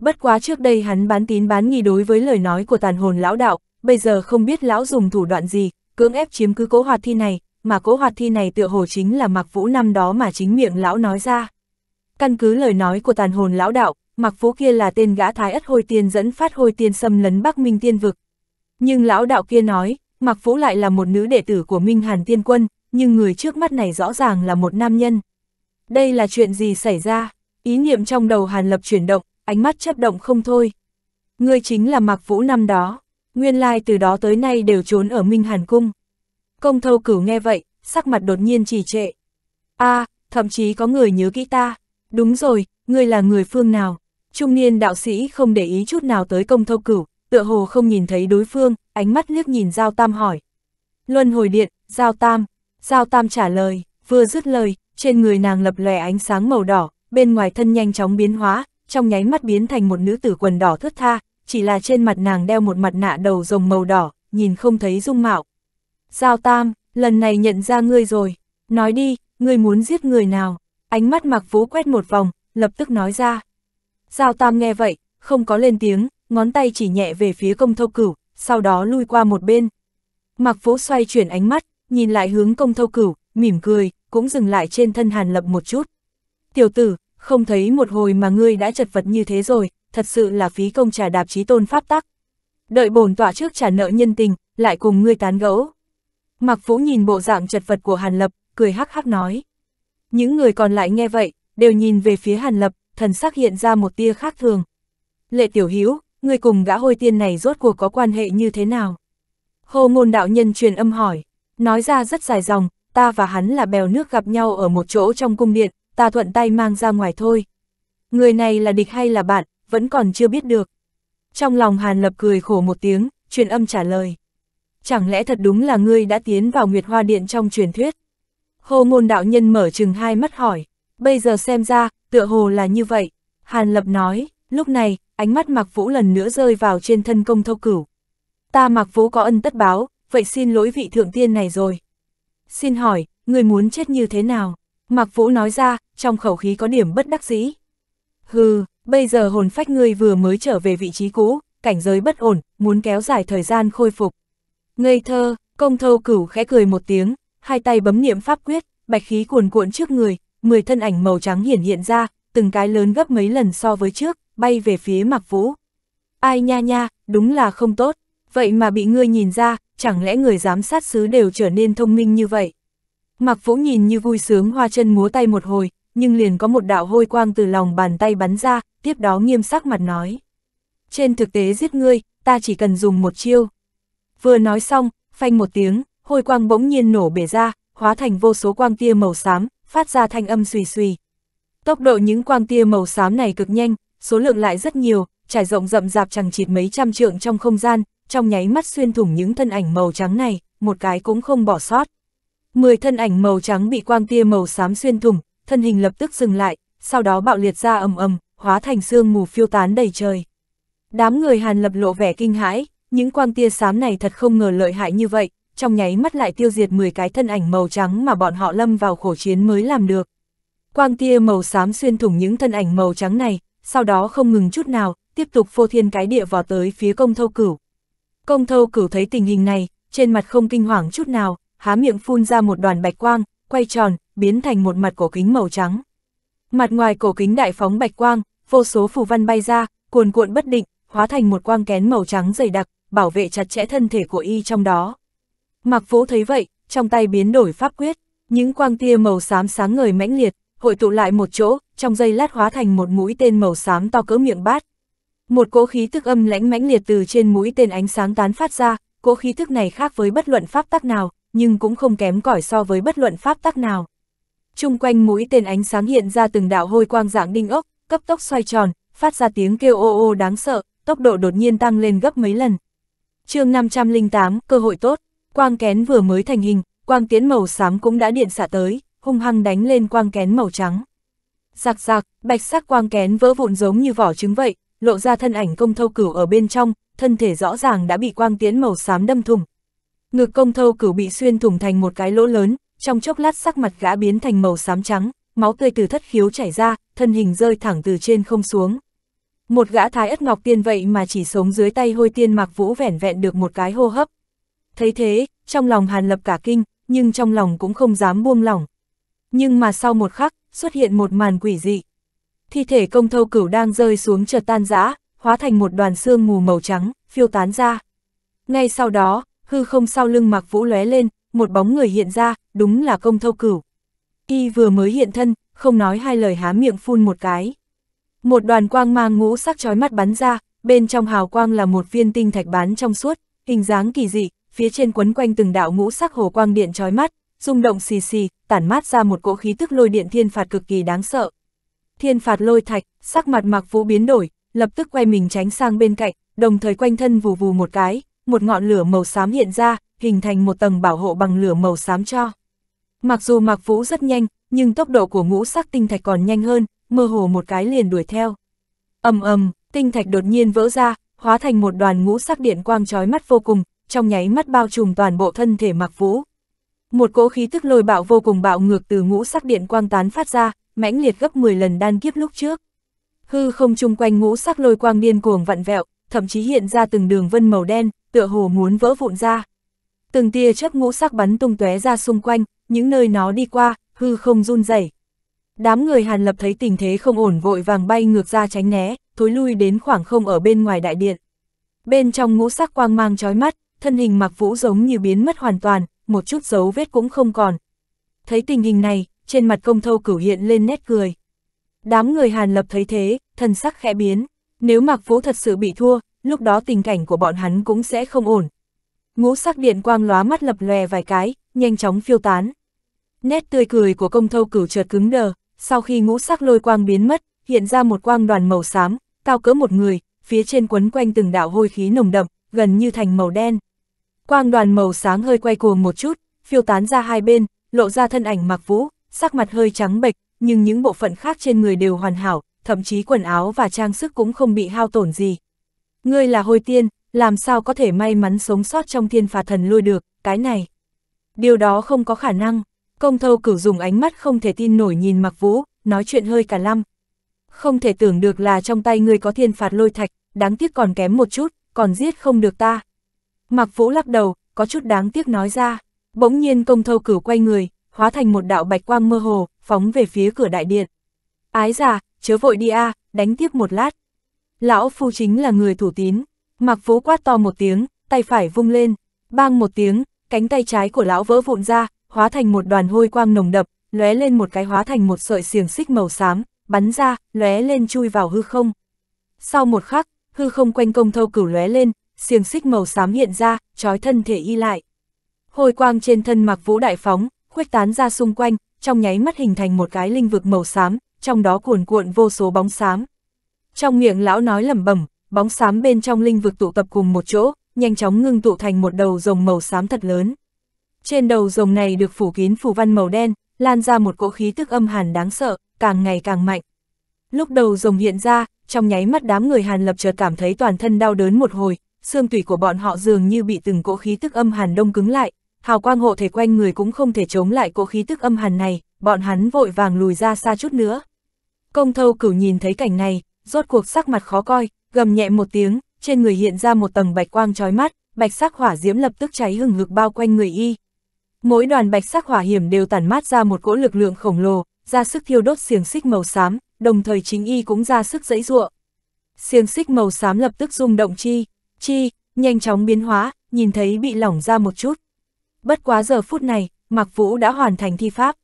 Bất quá trước đây hắn bán tín bán nghi đối với lời nói của tàn hồn lão đạo, bây giờ không biết lão dùng thủ đoạn gì, cưỡng ép chiếm cứ cố hoạt thi này, mà cố hoạt thi này tựa hồ chính là mặc Vũ năm đó mà chính miệng lão nói ra. Căn cứ lời nói của tàn hồn lão đạo, mặc Vũ kia là tên gã thái ất hôi tiên dẫn phát hôi tiên xâm lấn Bắc Minh tiên vực. Nhưng lão đạo kia nói, mặc Vũ lại là một nữ đệ tử của Minh Hàn Tiên Quân, nhưng người trước mắt này rõ ràng là một nam nhân. Đây là chuyện gì xảy ra? Ý niệm trong đầu Hàn Lập chuyển động, ánh mắt chấp động không thôi. Ngươi chính là Mạc Vũ năm đó, nguyên lai từ đó tới nay đều trốn ở Minh Hàn Cung. Công thâu cửu nghe vậy, sắc mặt đột nhiên trì trệ. a à, thậm chí có người nhớ kỹ ta. Đúng rồi, ngươi là người phương nào? Trung niên đạo sĩ không để ý chút nào tới công thâu cửu, tựa hồ không nhìn thấy đối phương, ánh mắt liếc nhìn Giao Tam hỏi. Luân hồi điện, Giao Tam, Giao Tam trả lời, vừa dứt lời, trên người nàng lập lòe ánh sáng màu đỏ, bên ngoài thân nhanh chóng biến hóa, trong nháy mắt biến thành một nữ tử quần đỏ thướt tha, chỉ là trên mặt nàng đeo một mặt nạ đầu rồng màu đỏ, nhìn không thấy dung mạo. Giao Tam, lần này nhận ra ngươi rồi, nói đi, ngươi muốn giết người nào? Ánh mắt Mặc Vũ quét một vòng, lập tức nói ra. Giao Tam nghe vậy, không có lên tiếng, ngón tay chỉ nhẹ về phía công thâu cửu, sau đó lui qua một bên. Mặc Vũ xoay chuyển ánh mắt, nhìn lại hướng công thâu cửu, mỉm cười, cũng dừng lại trên thân Hàn Lập một chút. Tiểu tử, không thấy một hồi mà ngươi đã chật vật như thế rồi, thật sự là phí công trả đạp trí tôn pháp tắc. Đợi bổn tọa trước trả nợ nhân tình, lại cùng ngươi tán gẫu. Mặc Vũ nhìn bộ dạng chật vật của Hàn Lập, cười hắc hắc nói. Những người còn lại nghe vậy, đều nhìn về phía Hàn Lập, thần sắc hiện ra một tia khác thường. Lệ Tiểu Hữu ngươi cùng gã hôi tiên này rốt cuộc có quan hệ như thế nào? Hồ ngôn đạo nhân truyền âm hỏi. Nói ra rất dài dòng, ta và hắn là bèo nước gặp nhau ở một chỗ trong cung điện, ta thuận tay mang ra ngoài thôi. Người này là địch hay là bạn, vẫn còn chưa biết được. Trong lòng Hàn Lập cười khổ một tiếng, truyền âm trả lời. Chẳng lẽ thật đúng là ngươi đã tiến vào Nguyệt Hoa Điện trong truyền thuyết? Hồ ngôn đạo nhân mở chừng hai mắt hỏi, bây giờ xem ra, tựa hồ là như vậy. Hàn Lập nói, lúc này, ánh mắt Mạc Vũ lần nữa rơi vào trên thân công thâu cửu. Ta Mạc Vũ có ân tất báo, vậy xin lỗi vị thượng tiên này rồi. Xin hỏi, người muốn chết như thế nào? Mạc Vũ nói ra, trong khẩu khí có điểm bất đắc dĩ. Hừ, bây giờ hồn phách ngươi vừa mới trở về vị trí cũ, cảnh giới bất ổn, muốn kéo dài thời gian khôi phục. Ngây thơ, công thâu cửu khẽ cười một tiếng, hai tay bấm niệm pháp quyết, bạch khí cuồn cuộn trước người, mười thân ảnh màu trắng hiển hiện ra, từng cái lớn gấp mấy lần so với trước, bay về phía Mạc Vũ. Ai nha nha, đúng là không tốt, vậy mà bị ngươi nhìn ra, chẳng lẽ người giám sát xứ đều trở nên thông minh như vậy? Mặc Vũ nhìn như vui sướng hoa chân múa tay một hồi, nhưng liền có một đạo hôi quang từ lòng bàn tay bắn ra, tiếp đó nghiêm sắc mặt nói. Trên thực tế giết ngươi, ta chỉ cần dùng một chiêu. Vừa nói xong, phanh một tiếng, hôi quang bỗng nhiên nổ bể ra, hóa thành vô số quang tia màu xám, phát ra thanh âm xùy xùy. Tốc độ những quang tia màu xám này cực nhanh, số lượng lại rất nhiều, trải rộng rậm rạp chẳng chịt mấy trăm trượng trong không gian, trong nháy mắt xuyên thủng những thân ảnh màu trắng này, một cái cũng không bỏ sót. Mười thân ảnh màu trắng bị quang tia màu xám xuyên thủng, thân hình lập tức dừng lại, sau đó bạo liệt ra ầm ầm, hóa thành sương mù phiêu tán đầy trời. Đám người Hàn Lập lộ vẻ kinh hãi, những quang tia xám này thật không ngờ lợi hại như vậy, trong nháy mắt lại tiêu diệt 10 cái thân ảnh màu trắng mà bọn họ lâm vào khổ chiến mới làm được. Quang tia màu xám xuyên thủng những thân ảnh màu trắng này, sau đó không ngừng chút nào, tiếp tục phô thiên cái địa vào tới phía công thâu cửu. Công thâu cửu thấy tình hình này, trên mặt không kinh hoàng chút nào, há miệng phun ra một đoàn bạch quang, quay tròn, biến thành một mặt cổ kính màu trắng. Mặt ngoài cổ kính đại phóng bạch quang, vô số phù văn bay ra, cuồn cuộn bất định, hóa thành một quang kén màu trắng dày đặc, bảo vệ chặt chẽ thân thể của y trong đó. Mặc Vũ thấy vậy, trong tay biến đổi pháp quyết, những quang tia màu xám sáng ngời mãnh liệt, hội tụ lại một chỗ, trong giây lát hóa thành một mũi tên màu xám to cỡ miệng bát, một cỗ khí thức âm lãnh mãnh liệt từ trên mũi tên ánh sáng tán phát ra, cỗ khí thức này khác với bất luận pháp tắc nào, nhưng cũng không kém cỏi so với bất luận pháp tắc nào. Trung quanh mũi tên ánh sáng hiện ra từng đạo hôi quang dạng đinh ốc, cấp tốc xoay tròn, phát ra tiếng kêu ô ô đáng sợ, tốc độ đột nhiên tăng lên gấp mấy lần. chương 508, cơ hội tốt, quang kén vừa mới thành hình, quang tiến màu xám cũng đã điện xạ tới, hung hăng đánh lên quang kén màu trắng. Giặc giặc, bạch sắc quang kén vỡ vụn giống như vỏ trứng vậy, lộ ra thân ảnh công thâu cửu ở bên trong, thân thể rõ ràng đã bị quang tiến màu xám đâm thủng. Ngực công thâu cửu bị xuyên thủng thành một cái lỗ lớn, trong chốc lát sắc mặt gã biến thành màu xám trắng, máu tươi từ thất khiếu chảy ra, thân hình rơi thẳng từ trên không xuống. Một gã thái ất ngọc tiên vậy mà chỉ sống dưới tay hôi tiên mạc vũ vẻn vẹn được một cái hô hấp. Thấy thế, trong lòng hàn lập cả kinh, nhưng trong lòng cũng không dám buông lỏng. Nhưng mà sau một khắc, xuất hiện một màn quỷ dị, thi thể công thâu cửu đang rơi xuống chợt tan rã, hóa thành một đoàn xương mù màu trắng, phiêu tán ra. Ngay sau đó, hư không sau lưng mặc Vũ lóe lên, một bóng người hiện ra, đúng là công thâu cửu. Y vừa mới hiện thân, không nói hai lời há miệng phun một cái. Một đoàn quang mang ngũ sắc chói mắt bắn ra, bên trong hào quang là một viên tinh thạch bán trong suốt, hình dáng kỳ dị, phía trên quấn quanh từng đạo ngũ sắc hồ quang điện chói mắt, rung động xì xì, tản mát ra một cỗ khí tức lôi điện thiên phạt cực kỳ đáng sợ, Thiên phạt lôi thạch, sắc mặt Mặc Vũ biến đổi, lập tức quay mình tránh sang bên cạnh, đồng thời quanh thân vù vù một cái, một ngọn lửa màu xám hiện ra, hình thành một tầng bảo hộ bằng lửa màu xám cho. Mặc dù Mặc Vũ rất nhanh, nhưng tốc độ của ngũ sắc tinh thạch còn nhanh hơn, mơ hồ một cái liền đuổi theo. ầm ầm, tinh thạch đột nhiên vỡ ra, hóa thành một đoàn ngũ sắc điện quang chói mắt vô cùng, trong nháy mắt bao trùm toàn bộ thân thể Mặc Vũ. Một cỗ khí tức lôi bạo vô cùng bạo ngược từ ngũ sắc điện quang tán phát ra, mãnh liệt gấp 10 lần đan kiếp lúc trước. Hư không chung quanh ngũ sắc lôi quang điên cuồng vặn vẹo, thậm chí hiện ra từng đường vân màu đen, tựa hồ muốn vỡ vụn ra. Từng tia chớp ngũ sắc bắn tung tóe ra xung quanh, những nơi nó đi qua, hư không run rẩy. Đám người Hàn Lập thấy tình thế không ổn vội vàng bay ngược ra tránh né, thối lui đến khoảng không ở bên ngoài đại điện. Bên trong ngũ sắc quang mang chói mắt, thân hình Mạc Vũ giống như biến mất hoàn toàn, một chút dấu vết cũng không còn. Thấy tình hình này, trên mặt công thâu cửu hiện lên nét cười. Đám người Hàn Lập thấy thế, thần sắc khẽ biến, nếu Mạc Vũ thật sự bị thua, lúc đó tình cảnh của bọn hắn cũng sẽ không ổn. Ngũ sắc điện quang lóa mắt lập lòe vài cái, nhanh chóng phiêu tán. Nét tươi cười của công thâu cửu chợt cứng đờ, sau khi ngũ sắc lôi quang biến mất, hiện ra một quang đoàn màu xám, cao cỡ một người, phía trên quấn quanh từng đạo hôi khí nồng đậm, gần như thành màu đen. Quang đoàn màu sáng hơi quay cuồng một chút, phiêu tán ra hai bên, lộ ra thân ảnh Mạc Vũ, sắc mặt hơi trắng bệch, nhưng những bộ phận khác trên người đều hoàn hảo, thậm chí quần áo và trang sức cũng không bị hao tổn gì. Ngươi là hôi tiên, làm sao có thể may mắn sống sót trong thiên phạt thần lôi được, cái này. Điều đó không có khả năng, công thâu cửu dùng ánh mắt không thể tin nổi nhìn mặc vũ, nói chuyện hơi cả lăm. Không thể tưởng được là trong tay ngươi có thiên phạt lôi thạch, đáng tiếc còn kém một chút, còn giết không được ta. Mặc vũ lắc đầu, có chút đáng tiếc nói ra, bỗng nhiên công thâu cửu quay người, hóa thành một đạo bạch quang mơ hồ, phóng về phía cửa đại điện. Ái già, chớ vội đi a, à, đánh tiếp một lát. Lão phu chính là người thủ tín, mặc Vũ quát to một tiếng, tay phải vung lên, bang một tiếng, cánh tay trái của lão vỡ vụn ra, hóa thành một đoàn hôi quang nồng đập, lóe lên một cái hóa thành một sợi xiềng xích màu xám, bắn ra, lóe lên chui vào hư không. Sau một khắc, hư không quanh công thâu cửu lóe lên, xiềng xích màu xám hiện ra, trói thân thể y lại. Hồi quang trên thân mặc Vũ đại phóng, khuếch tán ra xung quanh, trong nháy mắt hình thành một cái linh vực màu xám, trong đó cuồn cuộn vô số bóng xám. Trong miệng lão nói lẩm bẩm, bóng xám bên trong linh vực tụ tập cùng một chỗ, nhanh chóng ngưng tụ thành một đầu rồng màu xám thật lớn. Trên đầu rồng này được phủ kín phù văn màu đen, lan ra một cỗ khí tức âm hàn đáng sợ, càng ngày càng mạnh. Lúc đầu rồng hiện ra, trong nháy mắt đám người Hàn Lập chợt cảm thấy toàn thân đau đớn một hồi, xương tủy của bọn họ dường như bị từng cỗ khí tức âm hàn đông cứng lại, hào quang hộ thể quanh người cũng không thể chống lại cỗ khí tức âm hàn này, bọn hắn vội vàng lùi ra xa chút nữa. Công thâu cửu nhìn thấy cảnh này, rốt cuộc sắc mặt khó coi, gầm nhẹ một tiếng, trên người hiện ra một tầng bạch quang trói mắt, bạch sắc hỏa diễm lập tức cháy hừng hực bao quanh người y. Mỗi đoàn bạch sắc hỏa hiểm đều tản mát ra một cỗ lực lượng khổng lồ, ra sức thiêu đốt xiềng xích màu xám, đồng thời chính y cũng ra sức dãy giụa. Xiềng xích màu xám lập tức rung động chi, chi nhanh chóng biến hóa, nhìn thấy bị lỏng ra một chút bất quá giờ phút này, Mạc Vũ đã hoàn thành thi pháp.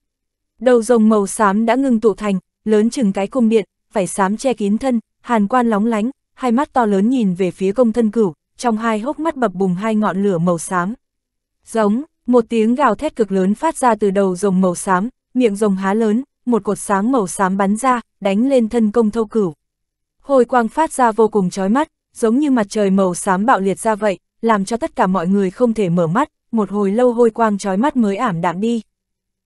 Đầu rồng màu xám đã ngưng tụ thành, lớn chừng cái cung điện, phải xám che kín thân, hàn quan lóng lánh, hai mắt to lớn nhìn về phía công thân cửu, trong hai hốc mắt bập bùng hai ngọn lửa màu xám. Giống, một tiếng gào thét cực lớn phát ra từ đầu rồng màu xám, miệng rồng há lớn, một cột sáng màu xám bắn ra, đánh lên thân công thâu cửu. Hồi quang phát ra vô cùng chói mắt, giống như mặt trời màu xám bạo liệt ra vậy, làm cho tất cả mọi người không thể mở mắt, một hồi lâu hôi quang trói mắt mới ảm đạm đi.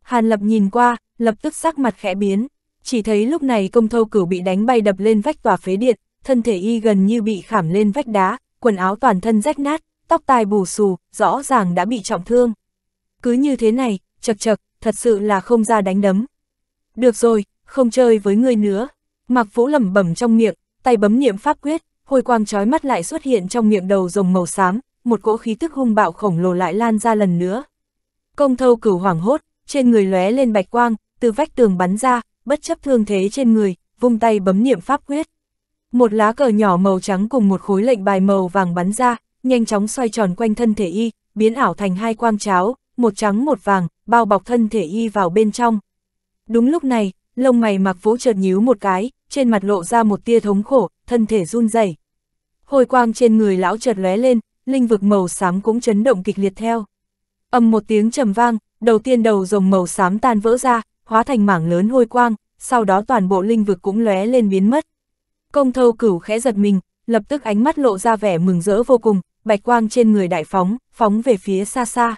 Hàn Lập nhìn qua, lập tức sắc mặt khẽ biến, chỉ thấy lúc này công thâu cửu bị đánh bay đập lên vách tòa phế điện, thân thể y gần như bị khảm lên vách đá, quần áo toàn thân rách nát, tóc tai bù xù, rõ ràng đã bị trọng thương. Cứ như thế này, chật chật, thật sự là không ra đánh đấm. Được rồi, không chơi với người nữa. Mặc Vũ lẩm bẩm trong miệng, tay bấm niệm pháp quyết, hôi quang trói mắt lại xuất hiện trong miệng đầu rồng màu xám, một cỗ khí tức hung bạo khổng lồ lại lan ra lần nữa. Công thâu cửu hoảng hốt, trên người lóe lên bạch quang, từ vách tường bắn ra, bất chấp thương thế trên người, vung tay bấm niệm pháp quyết. Một lá cờ nhỏ màu trắng cùng một khối lệnh bài màu vàng bắn ra, nhanh chóng xoay tròn quanh thân thể y, biến ảo thành hai quang cháo, một trắng một vàng, bao bọc thân thể y vào bên trong. Đúng lúc này, lông mày mặc vũ chợt nhíu một cái, trên mặt lộ ra một tia thống khổ, thân thể run rẩy. Hồi quang trên người lão chợt lóe lên, linh vực màu xám cũng chấn động kịch liệt theo. Âm một tiếng trầm vang, đầu tiên đầu rồng màu xám tan vỡ ra, hóa thành mảng lớn hôi quang, sau đó toàn bộ linh vực cũng lóe lên biến mất. Công thâu cửu khẽ giật mình, lập tức ánh mắt lộ ra vẻ mừng rỡ vô cùng, bạch quang trên người đại phóng, phóng về phía xa xa.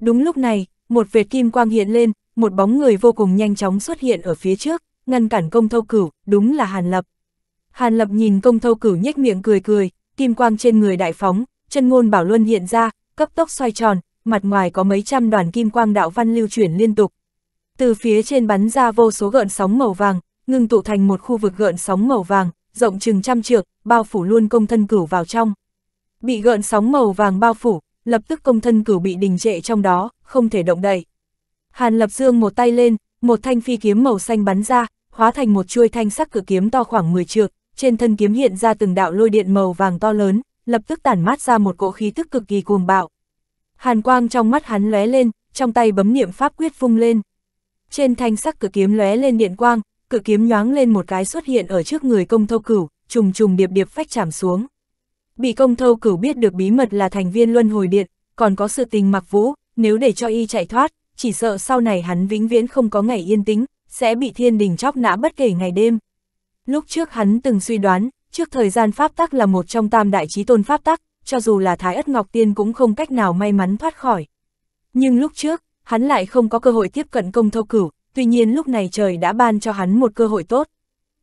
Đúng lúc này, một vệt kim quang hiện lên, một bóng người vô cùng nhanh chóng xuất hiện ở phía trước, ngăn cản công thâu cửu, đúng là Hàn Lập. Hàn Lập nhìn công thâu cửu nhếch miệng cười cười, kim quang trên người đại phóng, chân ngôn bảo luân hiện ra, cấp tốc xoay tròn, mặt ngoài có mấy trăm đoàn kim quang đạo văn lưu chuyển liên tục. Từ phía trên bắn ra vô số gợn sóng màu vàng, ngưng tụ thành một khu vực gợn sóng màu vàng, rộng chừng trăm trượng, bao phủ luôn công thân cửu vào trong. Bị gợn sóng màu vàng bao phủ, lập tức công thân cửu bị đình trệ trong đó, không thể động đậy. Hàn Lập Dương một tay lên, một thanh phi kiếm màu xanh bắn ra, hóa thành một chuôi thanh sắc cử kiếm to khoảng 10 trượng, trên thân kiếm hiện ra từng đạo lôi điện màu vàng to lớn lập tức tản mát ra một cỗ khí tức cực kỳ cuồng bạo. Hàn quang trong mắt hắn lóe lên, trong tay bấm niệm pháp quyết vung lên. Trên thanh sắc cử kiếm lóe lên điện quang, cử kiếm nhoáng lên một cái xuất hiện ở trước người công thâu cửu, trùng trùng điệp điệp phách chạm xuống. Bị công thâu cửu biết được bí mật là thành viên luân hồi điện, còn có sự tình mặc vũ, nếu để cho y chạy thoát, chỉ sợ sau này hắn vĩnh viễn không có ngày yên tĩnh, sẽ bị thiên đình chóc nã bất kể ngày đêm. Lúc trước hắn từng suy đoán, Trước thời gian pháp tắc là một trong tam đại trí tôn pháp tắc, cho dù là Thái Ất Ngọc Tiên cũng không cách nào may mắn thoát khỏi. Nhưng lúc trước, hắn lại không có cơ hội tiếp cận công thâu cửu, tuy nhiên lúc này trời đã ban cho hắn một cơ hội tốt.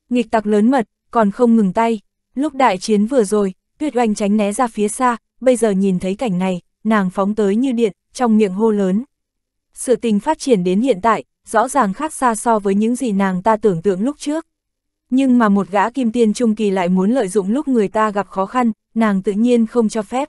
Nghịch tặc lớn mật, còn không ngừng tay. Lúc đại chiến vừa rồi, tuyệt oanh tránh né ra phía xa, bây giờ nhìn thấy cảnh này, nàng phóng tới như điện, trong miệng hô lớn. Sự tình phát triển đến hiện tại, rõ ràng khác xa so với những gì nàng ta tưởng tượng lúc trước. Nhưng mà một gã kim tiên trung kỳ lại muốn lợi dụng lúc người ta gặp khó khăn, nàng tự nhiên không cho phép.